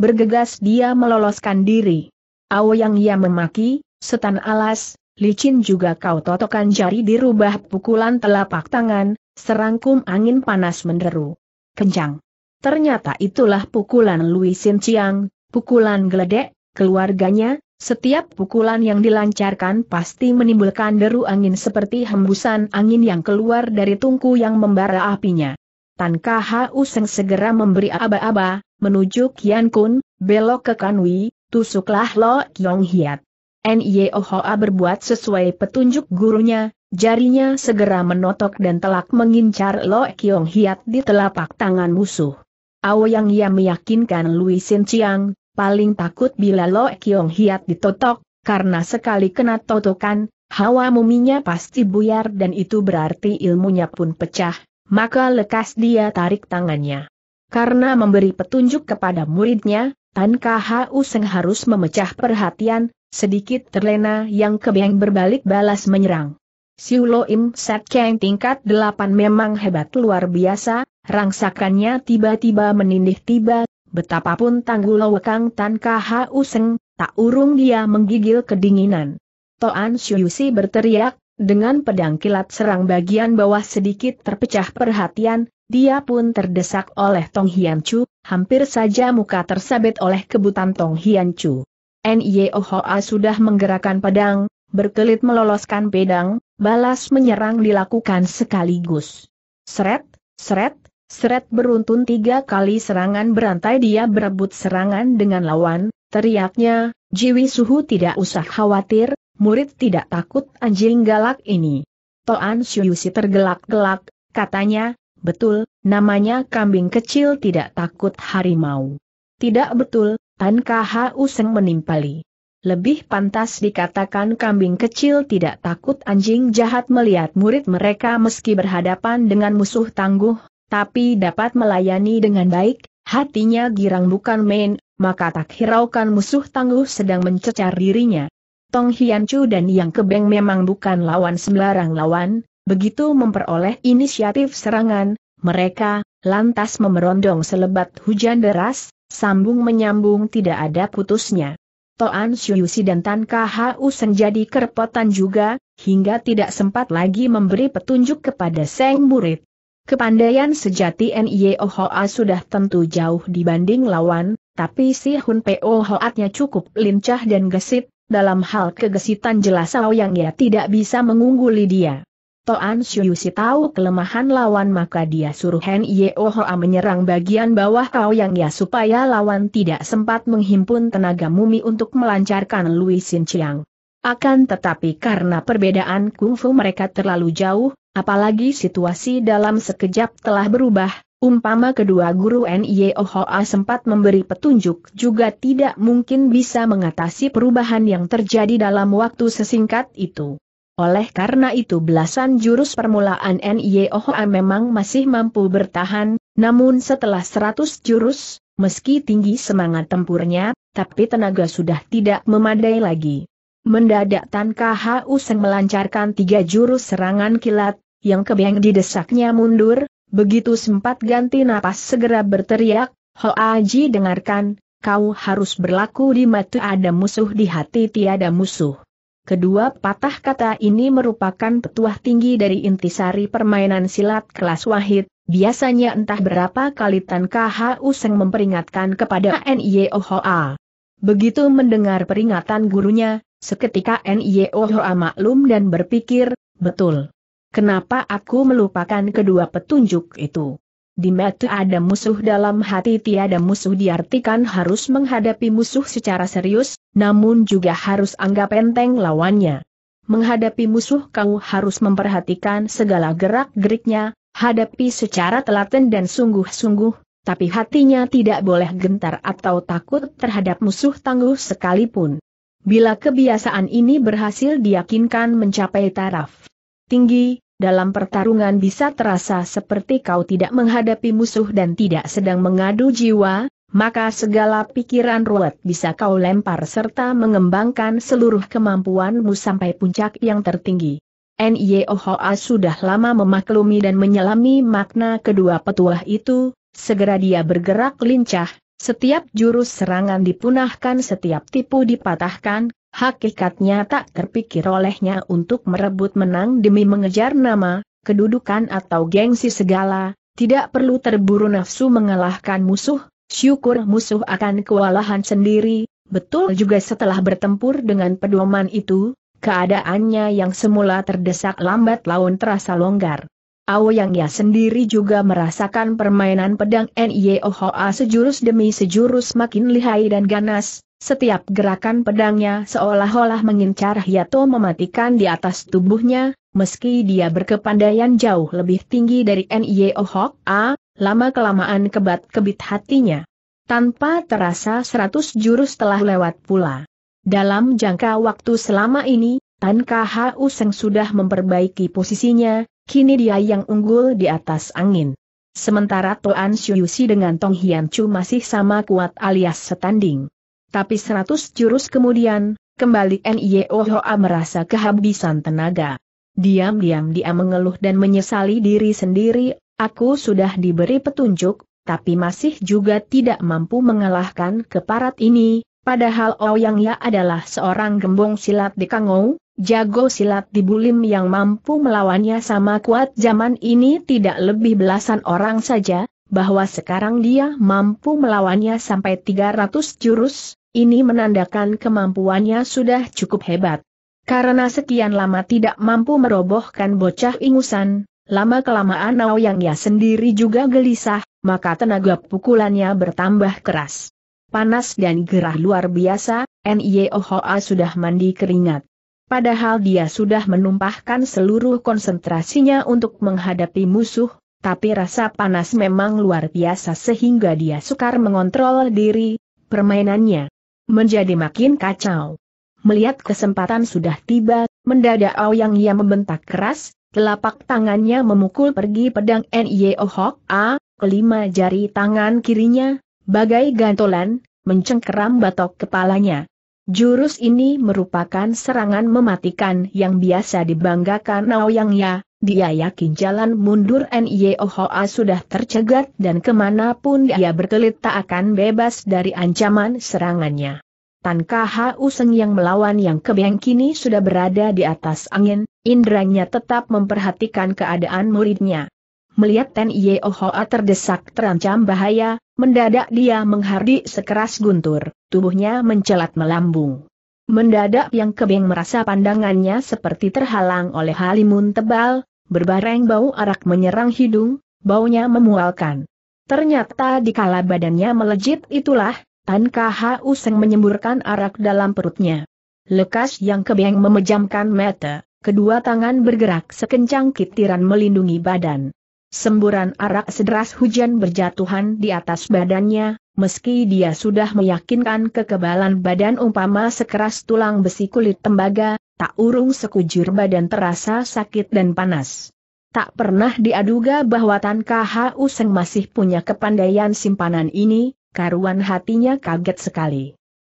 bergegas dia meloloskan diri. Awo yang ia memaki, setan alas, licin juga kau totokan jari dirubah pukulan telapak tangan, serangkum angin panas menderu. Kencang. Ternyata itulah pukulan Sin Chiang, pukulan geledek, keluarganya, setiap pukulan yang dilancarkan pasti menimbulkan deru angin seperti hembusan angin yang keluar dari tungku yang membara apinya. Tan Kha Useng segera memberi aba-aba, menuju Kian Kun, belok ke Kanwi, tusuklah Lo Kyong Hiat. Nye Hoa berbuat sesuai petunjuk gurunya, jarinya segera menotok dan telak mengincar Lo Kiong Hiat di telapak tangan musuh. Ao yang ia meyakinkan Louis Sin Chiang, paling takut bila Lo Kiong Hiat ditotok, karena sekali kena totokan, hawa muminya pasti buyar dan itu berarti ilmunya pun pecah, maka lekas dia tarik tangannya. Karena memberi petunjuk kepada muridnya, Tan Kau Seng harus memecah perhatian, sedikit terlena yang kebeng berbalik balas menyerang. Siulo Im Sat Keng tingkat 8 memang hebat luar biasa, rangsakannya tiba-tiba menindih tiba betapapun tanggul wekang Tan Khau Seng, tak urung dia menggigil kedinginan. Toan Syuyusi berteriak, dengan pedang kilat serang bagian bawah sedikit terpecah perhatian, dia pun terdesak oleh Tong Hian Chu, hampir saja muka tersabet oleh kebutan Tong Hian Chu. N.I.O. Hoa sudah menggerakkan pedang, berkelit meloloskan pedang, balas menyerang dilakukan sekaligus. Seret, seret, Seret beruntun tiga kali serangan berantai dia berebut serangan dengan lawan, teriaknya, Jiwi Suhu tidak usah khawatir, murid tidak takut anjing galak ini. Toan Syuyusi tergelak-gelak, katanya, betul, namanya kambing kecil tidak takut harimau. Tidak betul, Tan KHU Useng menimpali. Lebih pantas dikatakan kambing kecil tidak takut anjing jahat melihat murid mereka meski berhadapan dengan musuh tangguh, tapi dapat melayani dengan baik, hatinya girang bukan main, maka tak hiraukan musuh tangguh sedang mencecar dirinya. Tong Hianchu dan Yang Kebeng memang bukan lawan sembarang lawan, begitu memperoleh inisiatif serangan, mereka lantas memerondong selebat hujan deras, sambung menyambung tidak ada putusnya. Toan Syuyusi dan Tan Kahu menjadi kerepotan juga, hingga tidak sempat lagi memberi petunjuk kepada Seng Murid. Kepandaian sejati Nio Hoa sudah tentu jauh dibanding lawan, tapi si Hun Po Hoatnya cukup lincah dan gesit, dalam hal kegesitan jelas yang ia tidak bisa mengungguli dia. Toan si tahu kelemahan lawan maka dia suruh NIE Hoa menyerang bagian bawah yang ia supaya lawan tidak sempat menghimpun tenaga mumi untuk melancarkan Lui Sin Chiang. Akan tetapi karena perbedaan kungfu mereka terlalu jauh, Apalagi situasi dalam sekejap telah berubah, umpama kedua guru NIOHA e sempat memberi petunjuk juga tidak mungkin bisa mengatasi perubahan yang terjadi dalam waktu sesingkat itu. Oleh karena itu belasan jurus permulaan NIOHA e memang masih mampu bertahan, namun setelah 100 jurus, meski tinggi semangat tempurnya, tapi tenaga sudah tidak memadai lagi. Mendadak Tan KHU Seng melancarkan tiga jurus serangan kilat, yang kebeng didesaknya mundur, begitu sempat ganti napas segera berteriak, Aji dengarkan, kau harus berlaku di mata ada musuh di hati tiada musuh. Kedua patah kata ini merupakan petuah tinggi dari intisari permainan silat kelas wahid, biasanya entah berapa kali Tan KHU Seng memperingatkan kepada NIO Hoa. Begitu mendengar peringatan gurunya, seketika NIO Hoa maklum dan berpikir, betul. Kenapa aku melupakan kedua petunjuk itu? Di mata ada musuh dalam hati tiada musuh diartikan harus menghadapi musuh secara serius, namun juga harus anggap enteng lawannya. Menghadapi musuh kau harus memperhatikan segala gerak-geriknya, hadapi secara telaten dan sungguh-sungguh, tapi hatinya tidak boleh gentar atau takut terhadap musuh tangguh sekalipun. Bila kebiasaan ini berhasil diyakinkan mencapai taraf tinggi, dalam pertarungan bisa terasa seperti kau tidak menghadapi musuh dan tidak sedang mengadu jiwa, maka segala pikiran ruwet bisa kau lempar serta mengembangkan seluruh kemampuanmu sampai puncak yang tertinggi. N.I.O. E sudah lama memaklumi dan menyelami makna kedua petuah itu, segera dia bergerak lincah, setiap jurus serangan dipunahkan setiap tipu dipatahkan, hakikatnya tak terpikir olehnya untuk merebut menang demi mengejar nama, kedudukan atau gengsi segala, tidak perlu terburu nafsu mengalahkan musuh, syukur musuh akan kewalahan sendiri, betul juga setelah bertempur dengan pedoman itu, keadaannya yang semula terdesak lambat laun terasa longgar. yang Aoyangya sendiri juga merasakan permainan pedang Nioho sejurus demi sejurus makin lihai dan ganas, setiap gerakan pedangnya seolah-olah mengincar Hiato mematikan di atas tubuhnya, meski dia berkepandaian jauh lebih tinggi dari N.I.O. Hok A, lama-kelamaan kebat-kebit hatinya. Tanpa terasa seratus jurus telah lewat pula. Dalam jangka waktu selama ini, Tan K.H.U. Useng sudah memperbaiki posisinya, kini dia yang unggul di atas angin. Sementara Toan Siusi dengan Tong Hian Chu masih sama kuat alias setanding. Tapi seratus jurus kemudian, kembali Nyeohoa merasa kehabisan tenaga. Diam-diam dia mengeluh dan menyesali diri sendiri, aku sudah diberi petunjuk, tapi masih juga tidak mampu mengalahkan keparat ini, padahal Ouyang Ya adalah seorang gembong silat di Kangou, jago silat di Bulim yang mampu melawannya sama kuat zaman ini tidak lebih belasan orang saja, bahwa sekarang dia mampu melawannya sampai 300 jurus, ini menandakan kemampuannya sudah cukup hebat. Karena sekian lama tidak mampu merobohkan bocah ingusan, lama-kelamaan Naoyangnya sendiri juga gelisah, maka tenaga pukulannya bertambah keras. Panas dan gerah luar biasa, Nyeohoa sudah mandi keringat. Padahal dia sudah menumpahkan seluruh konsentrasinya untuk menghadapi musuh, tapi rasa panas memang luar biasa sehingga dia sukar mengontrol diri, permainannya menjadi makin kacau. Melihat kesempatan sudah tiba, mendadak Yang ia membentak keras, telapak tangannya memukul pergi pedang N.Y.O. Oh Hok A, kelima jari tangan kirinya, bagai gantolan, mencengkeram batok kepalanya. Jurus ini merupakan serangan mematikan yang biasa dibanggakan Yang Ya, dia yakin jalan mundur Nyohoa sudah tercegat dan kemanapun dia berkelit tak akan bebas dari ancaman serangannya. Tan Kha Useng yang melawan yang kebeng kini sudah berada di atas angin, indranya tetap memperhatikan keadaan muridnya. Melihat Ten Yeohoa terdesak terancam bahaya, mendadak dia menghardik sekeras guntur, tubuhnya mencelat melambung. Mendadak yang kebeng merasa pandangannya seperti terhalang oleh halimun tebal, berbareng bau arak menyerang hidung, baunya memualkan. Ternyata di kala badannya melejit itulah, Tan Kha Useng menyemburkan arak dalam perutnya. Lekas yang kebeng memejamkan mata, kedua tangan bergerak sekencang kitiran melindungi badan. Semburan arak sederas hujan berjatuhan di atas badannya, meski dia sudah meyakinkan kekebalan badan umpama sekeras tulang besi kulit tembaga, Tak urung sekujur badan terasa sakit dan panas. Tak pernah diaduga bahwa Tan KHU Seng masih punya kepandaian simpanan ini, karuan hatinya kaget sekali.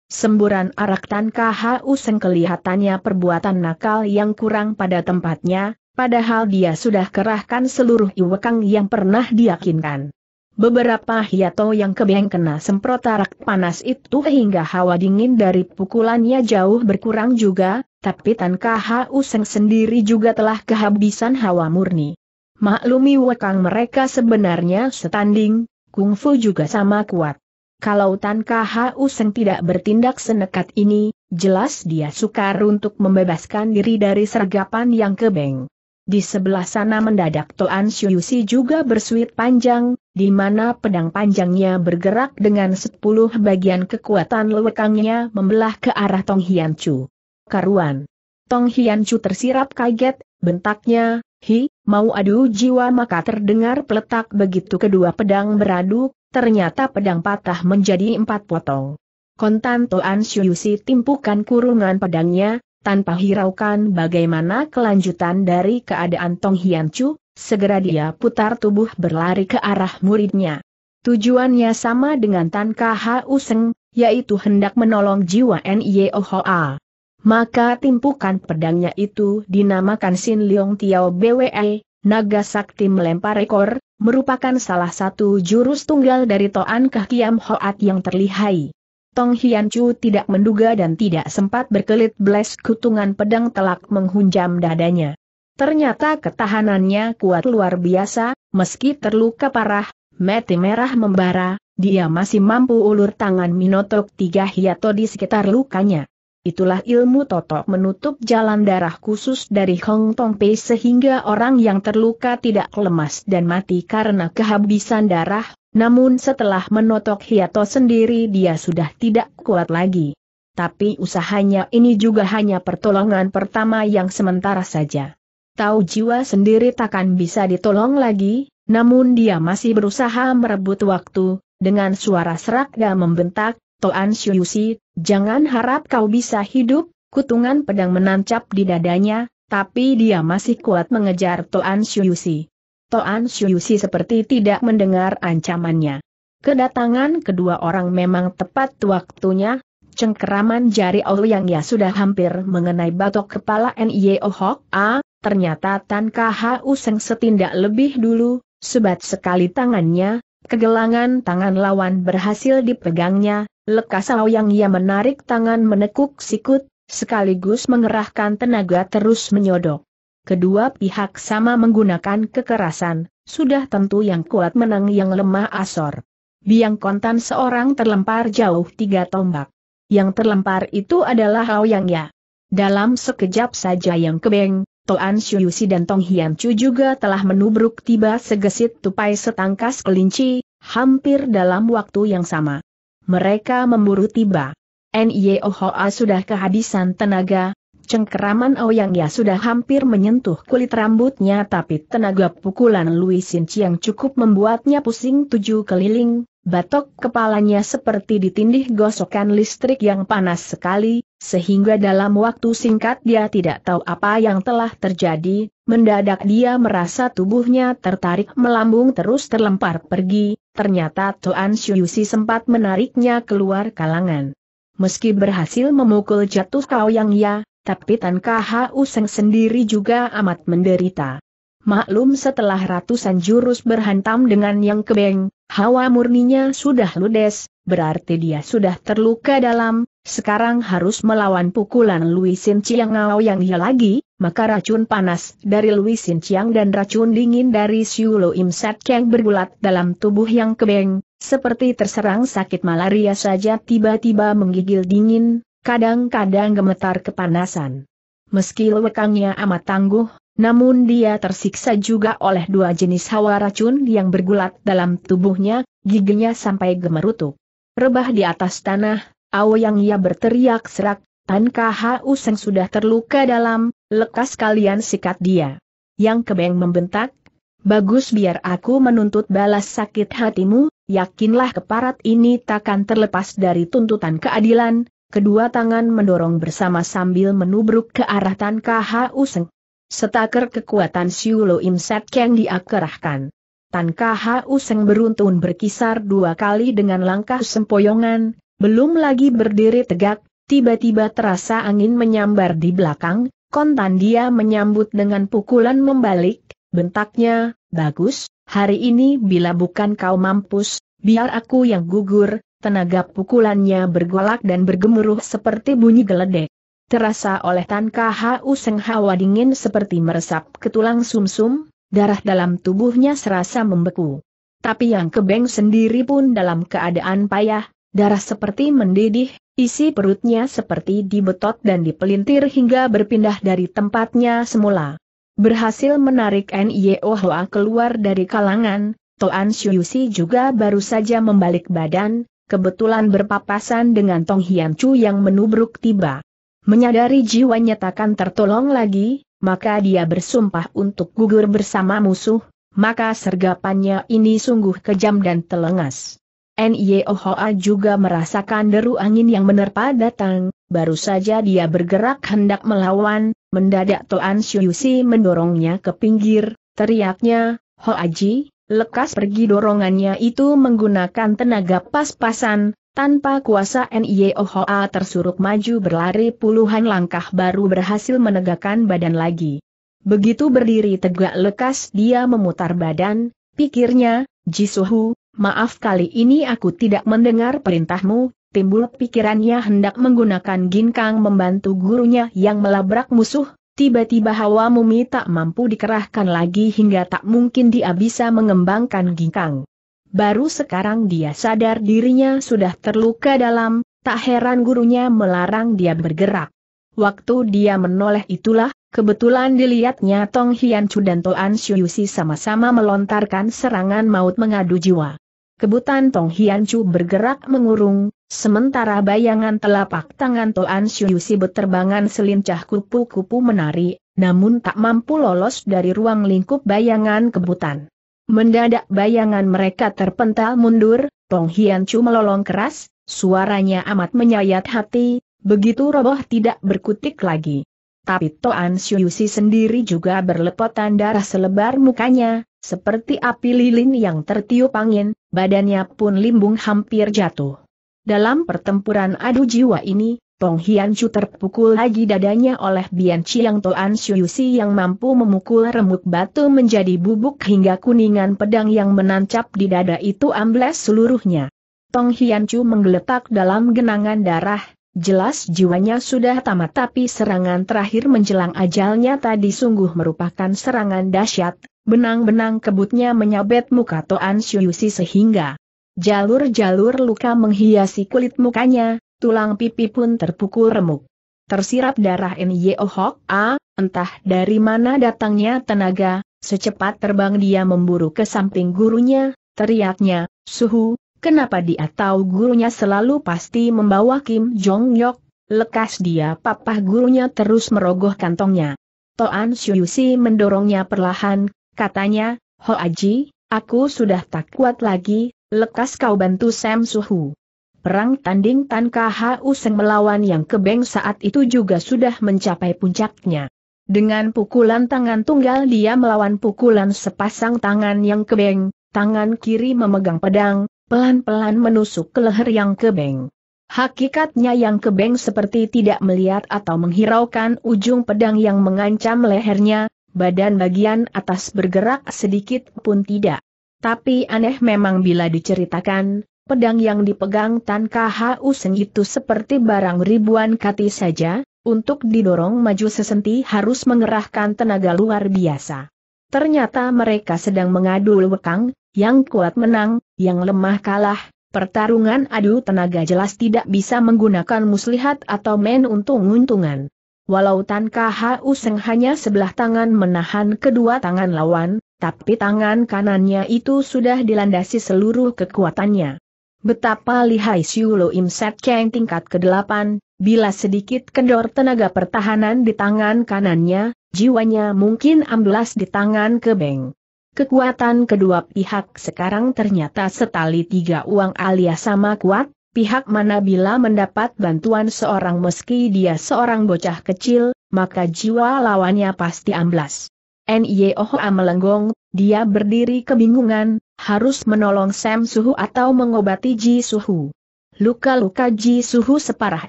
Semburan arak Tan KHU Seng kelihatannya perbuatan nakal yang kurang pada tempatnya, padahal dia sudah kerahkan seluruh iwekang yang pernah diyakinkan. Beberapa hiato yang kebeng kena semprot arak panas itu hingga hawa dingin dari pukulannya jauh berkurang juga, tapi Tan Kha Useng sendiri juga telah kehabisan hawa murni. Maklumi wekang mereka sebenarnya setanding, kungfu juga sama kuat. Kalau Tan Kha Useng tidak bertindak senekat ini, jelas dia sukar untuk membebaskan diri dari sergapan yang kebeng. Di sebelah sana mendadak Toan Syuyusi juga bersuit panjang, di mana pedang panjangnya bergerak dengan sepuluh bagian kekuatan lewekangnya membelah ke arah Tong Hian Chu. Karuan. Tong Hian Chu tersirap kaget, bentaknya, hi, mau adu jiwa maka terdengar peletak begitu kedua pedang beradu, ternyata pedang patah menjadi empat potong. Kontan Toan Syuyusi timpukan kurungan pedangnya, tanpa hiraukan bagaimana kelanjutan dari keadaan Tong Hian Chu, Segera dia putar tubuh berlari ke arah muridnya. Tujuannya sama dengan Tan Khu Seng, yaitu hendak menolong jiwa N.Y.O. Hoa. Maka timpukan pedangnya itu dinamakan Sin Leong Tiao BWE, Naga Sakti Melempar Ekor, merupakan salah satu jurus tunggal dari Toan Kahkiam Hoat yang terlihai. Tong Hian Chu tidak menduga dan tidak sempat berkelit belas kutungan pedang telak menghunjam dadanya. Ternyata ketahanannya kuat luar biasa, meski terluka parah, mati merah membara, dia masih mampu ulur tangan minotok tiga hiato di sekitar lukanya. Itulah ilmu totok menutup jalan darah khusus dari Hong Tong Pei sehingga orang yang terluka tidak lemas dan mati karena kehabisan darah, namun setelah menotok hiato sendiri dia sudah tidak kuat lagi. Tapi usahanya ini juga hanya pertolongan pertama yang sementara saja tahu jiwa sendiri takkan bisa ditolong lagi, namun dia masih berusaha merebut waktu, dengan suara serak dan membentak, Toan Syuyusi, jangan harap kau bisa hidup, kutungan pedang menancap di dadanya, tapi dia masih kuat mengejar Toan Syuyusi. Toan Syuyusi seperti tidak mendengar ancamannya. Kedatangan kedua orang memang tepat waktunya, cengkeraman jari Ouyang ya sudah hampir mengenai batok kepala N.Y.O. Hok A, ternyata Tan Khu Seng setindak lebih dulu, sebat sekali tangannya, kegelangan tangan lawan berhasil dipegangnya, lekas yang ia menarik tangan menekuk sikut, sekaligus mengerahkan tenaga terus menyodok. Kedua pihak sama menggunakan kekerasan, sudah tentu yang kuat menang yang lemah asor. Biang kontan seorang terlempar jauh tiga tombak. Yang terlempar itu adalah Aoyang Ya. Dalam sekejap saja yang kebeng, Toan Shuyusi dan Tong Hian Chu juga telah menubruk tiba segesit tupai setangkas kelinci, hampir dalam waktu yang sama. Mereka memburu tiba. N.Y.O. sudah kehabisan tenaga, cengkeraman oh Ya sudah hampir menyentuh kulit rambutnya tapi tenaga pukulan Louis Sin Chiang cukup membuatnya pusing tujuh keliling, batok kepalanya seperti ditindih gosokan listrik yang panas sekali, sehingga dalam waktu singkat dia tidak tahu apa yang telah terjadi, mendadak dia merasa tubuhnya tertarik melambung terus terlempar pergi, ternyata Tuan Shuyusi sempat menariknya keluar kalangan. Meski berhasil memukul jatuh kau yang ya, tapi Tan KHU Seng sendiri juga amat menderita. Maklum setelah ratusan jurus berhantam dengan yang kebeng, hawa murninya sudah ludes, berarti dia sudah terluka dalam, sekarang harus melawan pukulan Luisin Chiang Ngao Yang ia lagi, maka racun panas dari Luisin Chiang dan racun dingin dari Siulo Im Sat Kang bergulat dalam tubuh yang kebeng, seperti terserang sakit malaria saja tiba-tiba menggigil dingin, kadang-kadang gemetar kepanasan. Meski lekangnya amat tangguh, namun dia tersiksa juga oleh dua jenis hawa racun yang bergulat dalam tubuhnya, giginya sampai gemerutuk. Rebah di atas tanah, yang ia berteriak serak, Tan Kau Seng sudah terluka dalam, lekas kalian sikat dia. Yang kebeng membentak, bagus biar aku menuntut balas sakit hatimu, yakinlah keparat ini takkan terlepas dari tuntutan keadilan, kedua tangan mendorong bersama sambil menubruk ke arah Tan Kau Seng. Setaker kekuatan Siulo Imset Keng diakerahkan. Tan Kau Seng beruntun berkisar dua kali dengan langkah sempoyongan, belum lagi berdiri tegak, tiba-tiba terasa angin menyambar di belakang, kontan dia menyambut dengan pukulan membalik, bentaknya, bagus, hari ini bila bukan kau mampus, biar aku yang gugur, tenaga pukulannya bergolak dan bergemuruh seperti bunyi geledek. Terasa oleh Tan KHU Seng hawa dingin seperti meresap ke tulang sumsum, -sum, darah dalam tubuhnya serasa membeku. Tapi yang kebeng sendiri pun dalam keadaan payah, Darah seperti mendidih, isi perutnya seperti dibetot dan dipelintir hingga berpindah dari tempatnya semula. Berhasil menarik N.I.O. Hoa keluar dari kalangan, Toan Shuyusi juga baru saja membalik badan, kebetulan berpapasan dengan Tong Hian Chu yang menubruk tiba. Menyadari jiwanya takkan tertolong lagi, maka dia bersumpah untuk gugur bersama musuh, maka sergapannya ini sungguh kejam dan telengas. Niohoa juga merasakan deru angin yang menerpa datang, baru saja dia bergerak hendak melawan, mendadak Toan Shuyusi mendorongnya ke pinggir, teriaknya, Hoaji, lekas pergi dorongannya itu menggunakan tenaga pas-pasan, tanpa kuasa Niohoa tersuruk maju berlari puluhan langkah baru berhasil menegakkan badan lagi. Begitu berdiri tegak lekas dia memutar badan, pikirnya, Jisuhu, Maaf kali ini aku tidak mendengar perintahmu, timbul pikirannya hendak menggunakan ginkang membantu gurunya yang melabrak musuh, tiba-tiba hawa mumi tak mampu dikerahkan lagi hingga tak mungkin dia bisa mengembangkan ginkang. Baru sekarang dia sadar dirinya sudah terluka dalam, tak heran gurunya melarang dia bergerak. Waktu dia menoleh itulah, kebetulan dilihatnya Tong Hian Chu dan Toan Shuyusi sama-sama melontarkan serangan maut mengadu jiwa. Kebutan Tong Hian Chu bergerak mengurung, sementara bayangan telapak tangan Toan Siusi beterbangan selincah kupu-kupu menari, namun tak mampu lolos dari ruang lingkup bayangan kebutan. Mendadak bayangan mereka terpental mundur, Tong Hian Chu melolong keras, suaranya amat menyayat hati, begitu roboh tidak berkutik lagi tapi Toan Syuyusi sendiri juga berlepotan darah selebar mukanya, seperti api lilin yang tertiup angin, badannya pun limbung hampir jatuh. Dalam pertempuran adu jiwa ini, Tong Hian Chu terpukul lagi dadanya oleh Bian Chiang Toan Syuyusi yang mampu memukul remuk batu menjadi bubuk hingga kuningan pedang yang menancap di dada itu ambles seluruhnya. Tong Hian Chu menggeletak dalam genangan darah, Jelas jiwanya sudah tamat tapi serangan terakhir menjelang ajalnya tadi sungguh merupakan serangan dahsyat, benang-benang kebutnya menyabet muka Toan Syuyusi sehingga jalur-jalur luka menghiasi kulit mukanya, tulang pipi pun terpukul remuk. Tersirap darah Nyo oh Hok A, entah dari mana datangnya tenaga, secepat terbang dia memburu ke samping gurunya, teriaknya, Suhu, Kenapa dia tahu gurunya selalu pasti membawa Kim Jong Yok? Lekas dia papah gurunya terus merogoh kantongnya. Toan Siusi mendorongnya perlahan, katanya, Ho Aji, aku sudah tak kuat lagi, lekas kau bantu Sam Suhu. Perang tanding Tan KHU Seng melawan yang kebeng saat itu juga sudah mencapai puncaknya. Dengan pukulan tangan tunggal dia melawan pukulan sepasang tangan yang kebeng, tangan kiri memegang pedang, pelan-pelan menusuk ke leher yang kebeng. Hakikatnya yang kebeng seperti tidak melihat atau menghiraukan ujung pedang yang mengancam lehernya, badan bagian atas bergerak sedikit pun tidak. Tapi aneh memang bila diceritakan, pedang yang dipegang Tan KHU Seng itu seperti barang ribuan kati saja, untuk didorong maju sesenti harus mengerahkan tenaga luar biasa. Ternyata mereka sedang mengadu wekang yang kuat menang, yang lemah kalah, pertarungan adu tenaga jelas tidak bisa menggunakan muslihat atau men untung-untungan. Walau Tan KHU Seng hanya sebelah tangan menahan kedua tangan lawan, tapi tangan kanannya itu sudah dilandasi seluruh kekuatannya. Betapa lihai Siu Lo Im Set Keng tingkat ke-8, bila sedikit kendor tenaga pertahanan di tangan kanannya, jiwanya mungkin amblas di tangan kebeng. Kekuatan kedua pihak sekarang ternyata setali tiga uang alias sama kuat, pihak mana bila mendapat bantuan seorang meski dia seorang bocah kecil, maka jiwa lawannya pasti amblas. N.Y.O.H.A. melenggong, dia berdiri kebingungan, harus menolong Sam Suhu atau mengobati Ji Suhu. Luka-luka Ji Suhu separah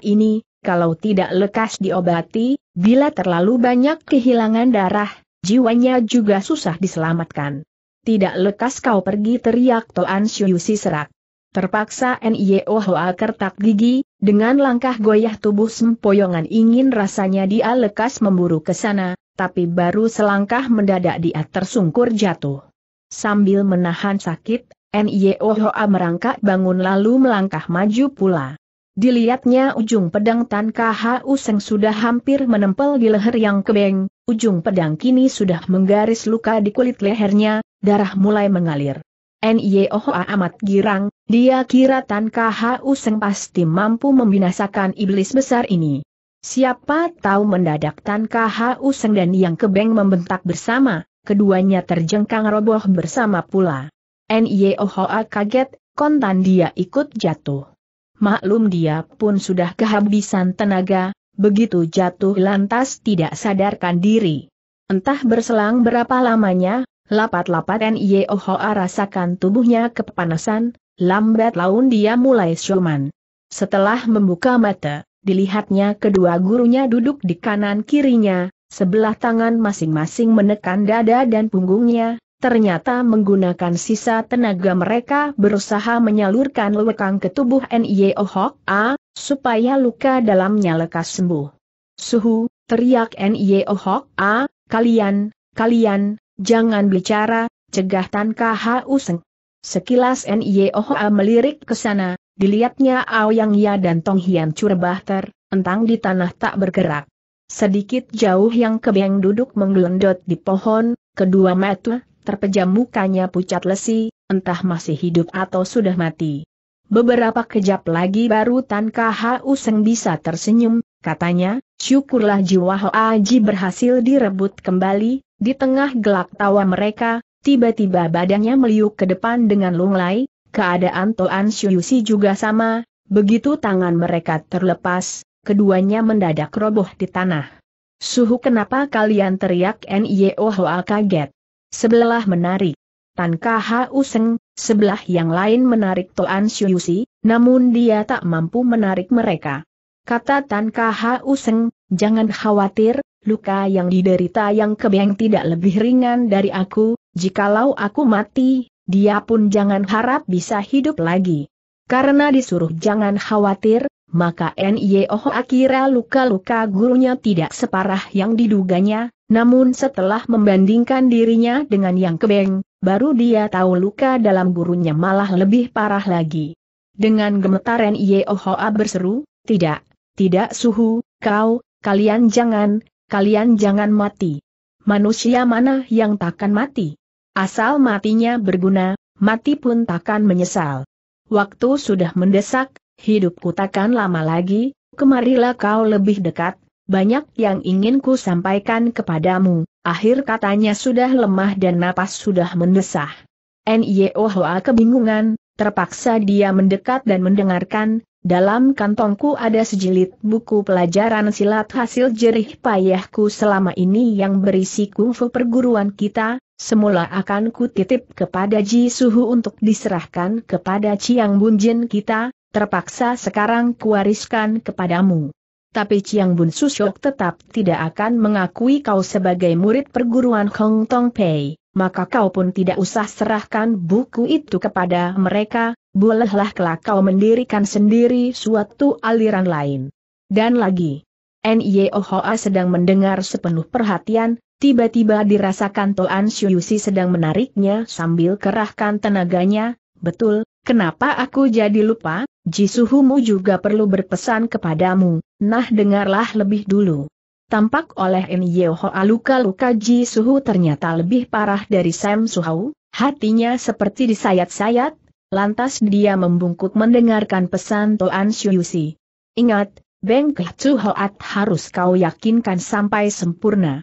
ini, kalau tidak lekas diobati, bila terlalu banyak kehilangan darah, jiwanya juga susah diselamatkan. Tidak lekas kau pergi teriak Toan Siusi serak. Terpaksa N.I.O. Hoa kertak gigi, dengan langkah goyah tubuh sempoyongan ingin rasanya dia lekas memburu ke sana, tapi baru selangkah mendadak dia tersungkur jatuh. Sambil menahan sakit, N.I.O. Hoa merangkak bangun lalu melangkah maju pula. Dilihatnya ujung pedang Tan KHU Seng sudah hampir menempel di leher yang kebeng, ujung pedang kini sudah menggaris luka di kulit lehernya, darah mulai mengalir. N.I.O.H.A. amat girang, dia kira Tan KHU Seng pasti mampu membinasakan iblis besar ini. Siapa tahu mendadak Tan KHU Seng dan Yang Kebeng membentak bersama, keduanya terjengkang roboh bersama pula. N.I.O.H.A. kaget, kontan dia ikut jatuh maklum dia pun sudah kehabisan tenaga, begitu jatuh lantas tidak sadarkan diri. Entah berselang berapa lamanya, lapat-lapat N.I.O.H.A. E rasakan tubuhnya kepanasan, lambat laun dia mulai siuman. Setelah membuka mata, dilihatnya kedua gurunya duduk di kanan kirinya, sebelah tangan masing-masing menekan dada dan punggungnya, ternyata menggunakan sisa tenaga mereka berusaha menyalurkan lekang ke tubuh Nio Hok A, supaya luka dalamnya lekas sembuh. Suhu, teriak Nio Hok A, kalian, kalian, jangan bicara, cegah Tan KHU Useng. Sekilas Nio Hok A melirik ke sana, dilihatnya Aoyang Ya dan Tong Hian Curbahter, entang di tanah tak bergerak. Sedikit jauh yang kebeng duduk menggelendot di pohon, kedua mata terpejam mukanya pucat lesi, entah masih hidup atau sudah mati. Beberapa kejap lagi baru Tan Kau Seng bisa tersenyum, katanya, syukurlah jiwa ho Aji berhasil direbut kembali, di tengah gelak tawa mereka, tiba-tiba badannya meliuk ke depan dengan lunglai, keadaan Toan Syuyusi juga sama, begitu tangan mereka terlepas, keduanya mendadak roboh di tanah. Suhu kenapa kalian teriak Nio Hoa kaget. Sebelah menarik. Tan Kha Seng, sebelah yang lain menarik Toan Syuyusi, namun dia tak mampu menarik mereka. Kata Tan Kha Seng, jangan khawatir, luka yang diderita yang kebeng tidak lebih ringan dari aku, jikalau aku mati, dia pun jangan harap bisa hidup lagi. Karena disuruh jangan khawatir, maka N.Y.O.H. akhirnya luka-luka gurunya tidak separah yang diduganya, namun setelah membandingkan dirinya dengan yang kebeng, baru dia tahu luka dalam gurunya malah lebih parah lagi. Dengan gemetaran Yeohoa berseru, tidak, tidak suhu, kau, kalian jangan, kalian jangan mati. Manusia mana yang takkan mati? Asal matinya berguna, mati pun takkan menyesal. Waktu sudah mendesak, hidupku takkan lama lagi, kemarilah kau lebih dekat, banyak yang ingin ku sampaikan kepadamu, akhir katanya sudah lemah dan napas sudah mendesah. N.Y.O. kebingungan, terpaksa dia mendekat dan mendengarkan, dalam kantongku ada sejilid buku pelajaran silat hasil jerih payahku selama ini yang berisi kungfu perguruan kita, semula akan ku titip kepada Ji Suhu untuk diserahkan kepada Ciang Bunjin kita, terpaksa sekarang kuwariskan kepadamu tapi Chiang Bun Susyok tetap tidak akan mengakui kau sebagai murid perguruan Hong Tong Pei, maka kau pun tidak usah serahkan buku itu kepada mereka, bolehlah kelak kau mendirikan sendiri suatu aliran lain. Dan lagi, N.Y.O.H.A. E sedang mendengar sepenuh perhatian, tiba-tiba dirasakan Toan Xiu sedang menariknya sambil kerahkan tenaganya, betul, Kenapa aku jadi lupa? Jisuhumu juga perlu berpesan kepadamu, nah dengarlah lebih dulu. Tampak oleh In Yehoa luka-luka Jisuhu ternyata lebih parah dari Sam Suhau, hatinya seperti disayat-sayat, lantas dia membungkuk mendengarkan pesan Toan Shuyusi. Ingat, Beng Hoat harus kau yakinkan sampai sempurna.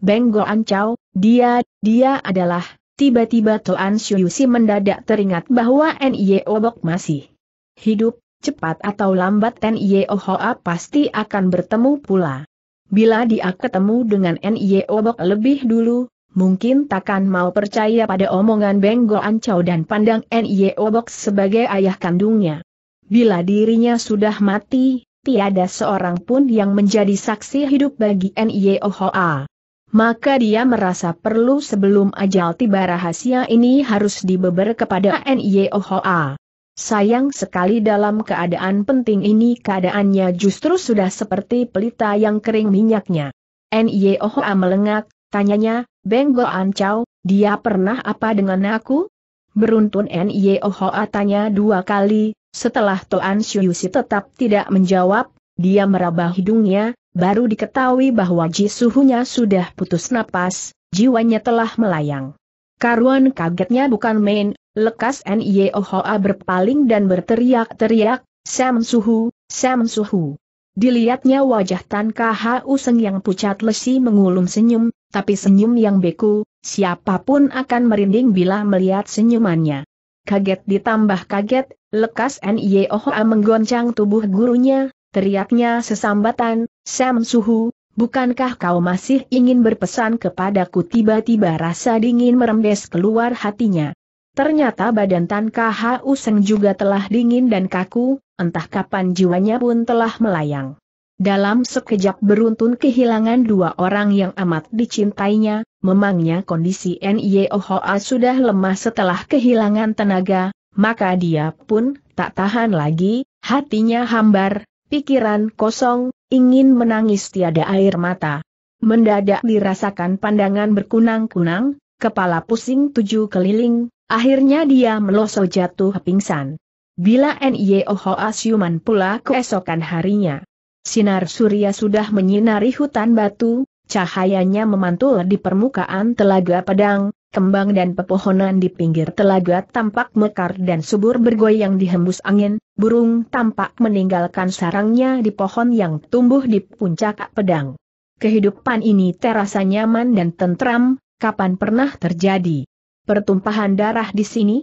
Beng Goan Chow, dia, dia adalah Tiba-tiba Toan Shuyusi mendadak teringat bahwa N.I.E. Obok masih hidup, cepat atau lambat N.I.E. Ohoa pasti akan bertemu pula. Bila dia ketemu dengan N.I.E. Obok lebih dulu, mungkin takkan mau percaya pada omongan Benggo Ancau dan pandang N.I.E. Obok sebagai ayah kandungnya. Bila dirinya sudah mati, tiada seorang pun yang menjadi saksi hidup bagi N.I.E. Ohoa maka dia merasa perlu sebelum ajal tiba rahasia ini harus dibeber kepada Niohoa. Sayang sekali dalam keadaan penting ini keadaannya justru sudah seperti pelita yang kering minyaknya. Niohoa melengak, tanyanya, Beng ancau? dia pernah apa dengan aku? Beruntun Niohoa tanya dua kali, setelah Toan Syuyusi tetap tidak menjawab, dia meraba hidungnya, baru diketahui bahwa Ji suhunya sudah putus napas, jiwanya telah melayang. Karuan kagetnya bukan main, lekas Nyeohoa berpaling dan berteriak-teriak, Sam Suhu, Sam Suhu. Dilihatnya wajah Tan KHU Seng yang pucat lesi mengulum senyum, tapi senyum yang beku, siapapun akan merinding bila melihat senyumannya. Kaget ditambah kaget, lekas Nyeohoa menggoncang tubuh gurunya, teriaknya sesambatan, Sam Suhu, bukankah kau masih ingin berpesan kepadaku tiba-tiba rasa dingin merembes keluar hatinya. Ternyata badan Tan KHU Useng juga telah dingin dan kaku, entah kapan jiwanya pun telah melayang. Dalam sekejap beruntun kehilangan dua orang yang amat dicintainya, memangnya kondisi N.Y.O.H.A. sudah lemah setelah kehilangan tenaga, maka dia pun tak tahan lagi, hatinya hambar, Pikiran kosong, ingin menangis tiada air mata. Mendadak dirasakan pandangan berkunang-kunang, kepala pusing tujuh keliling, akhirnya dia meloso jatuh pingsan. Bila ho asyuman pula keesokan harinya. Sinar surya sudah menyinari hutan batu, cahayanya memantul di permukaan telaga pedang, kembang dan pepohonan di pinggir telaga tampak mekar dan subur bergoyang dihembus angin, burung tampak meninggalkan sarangnya di pohon yang tumbuh di puncak pedang. Kehidupan ini terasa nyaman dan tentram, kapan pernah terjadi? Pertumpahan darah di sini?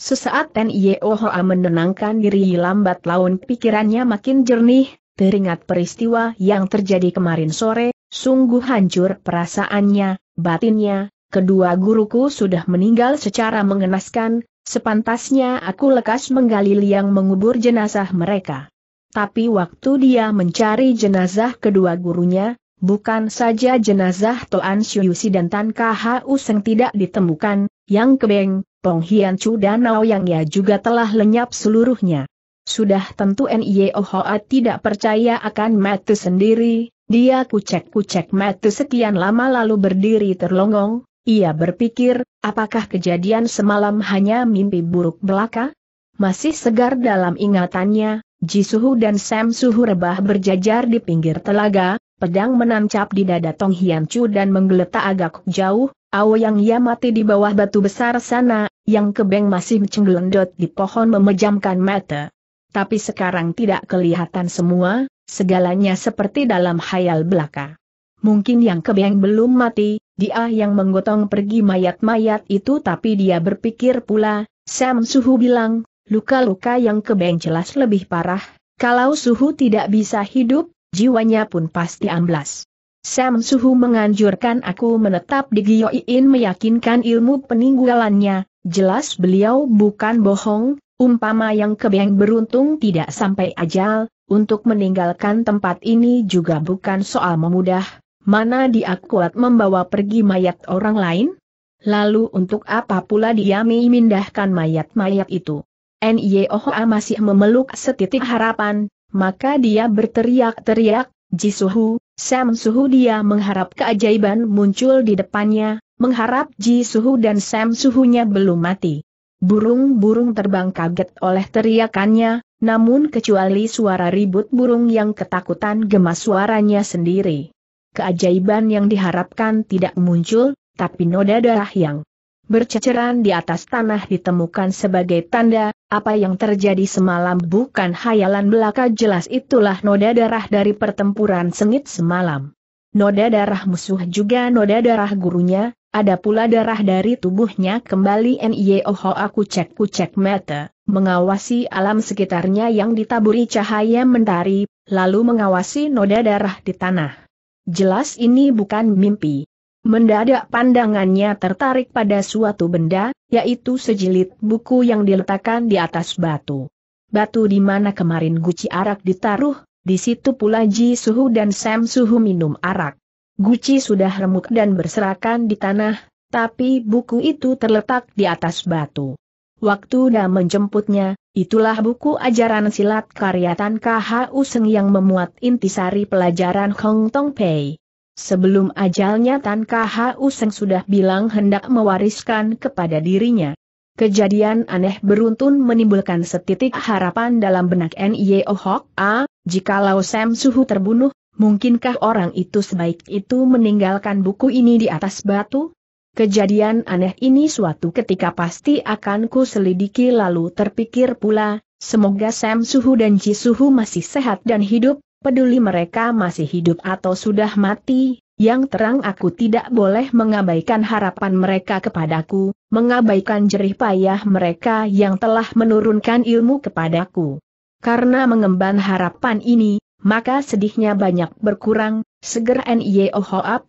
Sesaat N.I.O. menenangkan diri lambat laun pikirannya makin jernih, teringat peristiwa yang terjadi kemarin sore, sungguh hancur perasaannya, batinnya, kedua guruku sudah meninggal secara mengenaskan, Sepantasnya aku lekas menggali liang mengubur jenazah mereka. Tapi waktu dia mencari jenazah kedua gurunya, bukan saja jenazah Toan Syuyusi dan Tan U Seng tidak ditemukan, yang kebeng, Pong Hian Chu dan Nao Yang Ya juga telah lenyap seluruhnya. Sudah tentu N.I.O. E Hoa tidak percaya akan mati sendiri, dia kucek-kucek mati sekian lama lalu berdiri terlongong, ia berpikir, apakah kejadian semalam hanya mimpi buruk belaka? Masih segar dalam ingatannya, Jisuhu dan Sam Suhu rebah berjajar di pinggir telaga, pedang menancap di dada Tong Hian Chu dan menggeletak agak jauh, Awo yang ia mati di bawah batu besar sana, yang kebeng masih cenggelendot di pohon memejamkan mata. Tapi sekarang tidak kelihatan semua, segalanya seperti dalam hayal belaka. Mungkin yang kebeng belum mati, dia yang menggotong pergi mayat-mayat itu tapi dia berpikir pula, Sam Suhu bilang, luka-luka yang kebeng jelas lebih parah, kalau Suhu tidak bisa hidup, jiwanya pun pasti amblas. Sam Suhu menganjurkan aku menetap di Gioiin meyakinkan ilmu peninggalannya, jelas beliau bukan bohong, umpama yang kebeng beruntung tidak sampai ajal, untuk meninggalkan tempat ini juga bukan soal memudah, Mana dia kuat membawa pergi mayat orang lain? Lalu untuk apa pula dia memindahkan mayat-mayat itu? Nyoha masih memeluk setitik harapan, maka dia berteriak-teriak, Jisuhu, Sam Suhu dia mengharap keajaiban muncul di depannya, mengharap Jisuhu dan Sam Suhunya belum mati. Burung-burung terbang kaget oleh teriakannya, namun kecuali suara ribut burung yang ketakutan gemas suaranya sendiri keajaiban yang diharapkan tidak muncul, tapi noda darah yang berceceran di atas tanah ditemukan sebagai tanda, apa yang terjadi semalam bukan hayalan belaka jelas itulah noda darah dari pertempuran sengit semalam. Noda darah musuh juga noda darah gurunya, ada pula darah dari tubuhnya kembali NIOHO e, aku cek ku cek mata, mengawasi alam sekitarnya yang ditaburi cahaya mentari, lalu mengawasi noda darah di tanah. Jelas ini bukan mimpi. Mendadak pandangannya tertarik pada suatu benda, yaitu sejilid buku yang diletakkan di atas batu. Batu di mana kemarin guci arak ditaruh, di situ pula Ji Suhu dan Sam Suhu minum arak. Guci sudah remuk dan berserakan di tanah, tapi buku itu terletak di atas batu. Waktu dah menjemputnya, itulah buku ajaran silat karya Tan KHU Seng yang memuat intisari pelajaran Hong Tong Pei. Sebelum ajalnya Tan KHU Seng sudah bilang hendak mewariskan kepada dirinya. Kejadian aneh beruntun menimbulkan setitik harapan dalam benak N.I.O. Oh Hok A, jikalau Sam Suhu terbunuh, mungkinkah orang itu sebaik itu meninggalkan buku ini di atas batu? Kejadian aneh ini suatu ketika pasti akan ku selidiki lalu terpikir pula, semoga Sam Suhu dan Ji Suhu masih sehat dan hidup, peduli mereka masih hidup atau sudah mati, yang terang aku tidak boleh mengabaikan harapan mereka kepadaku, mengabaikan jerih payah mereka yang telah menurunkan ilmu kepadaku. Karena mengemban harapan ini, maka sedihnya banyak berkurang, segera NIO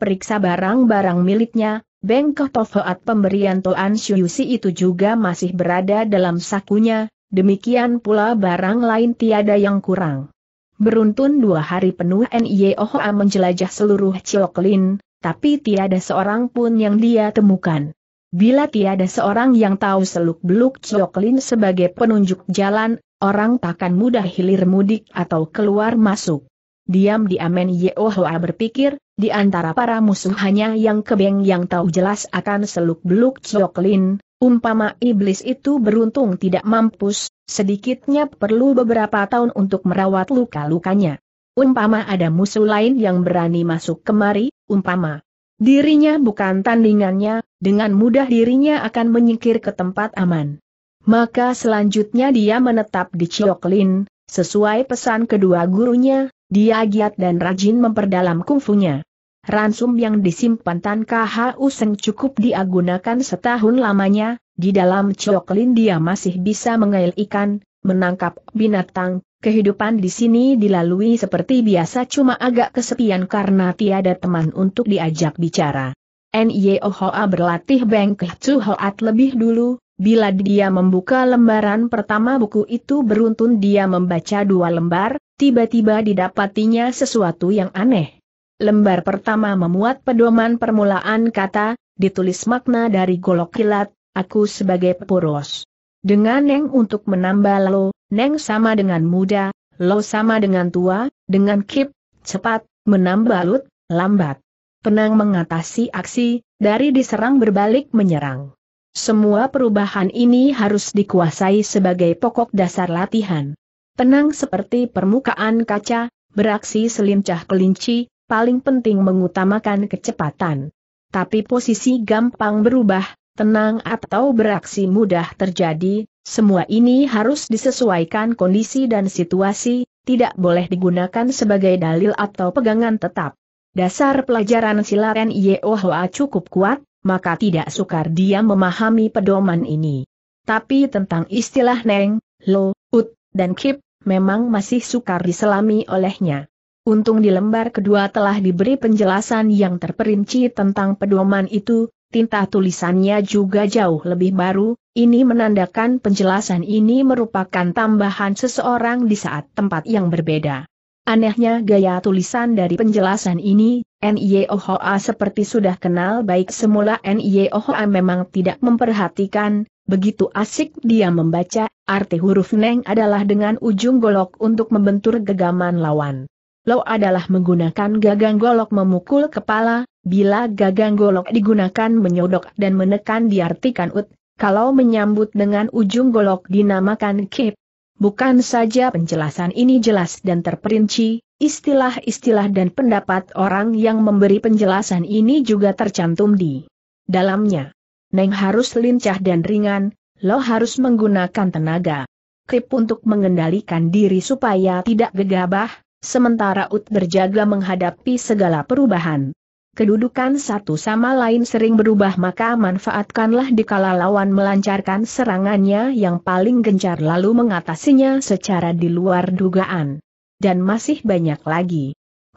periksa barang-barang miliknya, Bank of pemberian Toan Yusi itu juga masih berada dalam sakunya, demikian pula barang lain tiada yang kurang. Beruntun dua hari penuh Niohoa menjelajah seluruh Cioklin, tapi tiada seorang pun yang dia temukan. Bila tiada seorang yang tahu seluk-beluk Cioklin sebagai penunjuk jalan, orang takkan mudah hilir mudik atau keluar masuk. Diam-diam di Yehoa berpikir, di antara para musuh hanya yang kebeng yang tahu jelas akan seluk-beluk Choklin, umpama iblis itu beruntung tidak mampus, sedikitnya perlu beberapa tahun untuk merawat luka-lukanya. Umpama ada musuh lain yang berani masuk kemari, umpama dirinya bukan tandingannya, dengan mudah dirinya akan menyingkir ke tempat aman. Maka selanjutnya dia menetap di Choklin, sesuai pesan kedua gurunya, dia giat dan rajin memperdalam kungfunya. Ransum yang disimpan Tan KHU Seng cukup diagunakan setahun lamanya, di dalam coklin dia masih bisa mengail ikan, menangkap binatang, kehidupan di sini dilalui seperti biasa cuma agak kesepian karena tiada teman untuk diajak bicara. NIOHA berlatih Beng Hoat lebih dulu, Bila dia membuka lembaran pertama buku itu beruntun dia membaca dua lembar, tiba-tiba didapatinya sesuatu yang aneh. Lembar pertama memuat pedoman permulaan kata, ditulis makna dari golok kilat, aku sebagai poros. Dengan Neng untuk menambah lo, Neng sama dengan muda, lo sama dengan tua, dengan kip, cepat, menambah lut, lambat. Penang mengatasi aksi, dari diserang berbalik menyerang. Semua perubahan ini harus dikuasai sebagai pokok dasar latihan. Tenang seperti permukaan kaca, beraksi selincah kelinci, paling penting mengutamakan kecepatan. Tapi posisi gampang berubah, tenang atau beraksi mudah terjadi, semua ini harus disesuaikan kondisi dan situasi, tidak boleh digunakan sebagai dalil atau pegangan tetap. Dasar pelajaran silaren Yeohwa cukup kuat, maka tidak sukar dia memahami pedoman ini. Tapi tentang istilah Neng, Lo, Ut, dan Kip, memang masih sukar diselami olehnya. Untung di lembar kedua telah diberi penjelasan yang terperinci tentang pedoman itu, tinta tulisannya juga jauh lebih baru, ini menandakan penjelasan ini merupakan tambahan seseorang di saat tempat yang berbeda. Anehnya gaya tulisan dari penjelasan ini, NIEOHA seperti sudah kenal baik semula NIEOHA memang tidak memperhatikan, begitu asik dia membaca, arti huruf Neng adalah dengan ujung golok untuk membentur gegaman lawan. Lo adalah menggunakan gagang golok memukul kepala, bila gagang golok digunakan menyodok dan menekan diartikan ut, kalau menyambut dengan ujung golok dinamakan kip, Bukan saja penjelasan ini jelas dan terperinci, istilah-istilah dan pendapat orang yang memberi penjelasan ini juga tercantum di dalamnya. Neng harus lincah dan ringan, lo harus menggunakan tenaga. Krip untuk mengendalikan diri supaya tidak gegabah, sementara Ut berjaga menghadapi segala perubahan kedudukan satu sama lain sering berubah maka manfaatkanlah dikala lawan melancarkan serangannya yang paling gencar lalu mengatasinya secara di luar dugaan. Dan masih banyak lagi.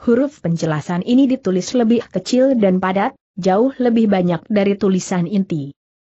Huruf penjelasan ini ditulis lebih kecil dan padat, jauh lebih banyak dari tulisan inti.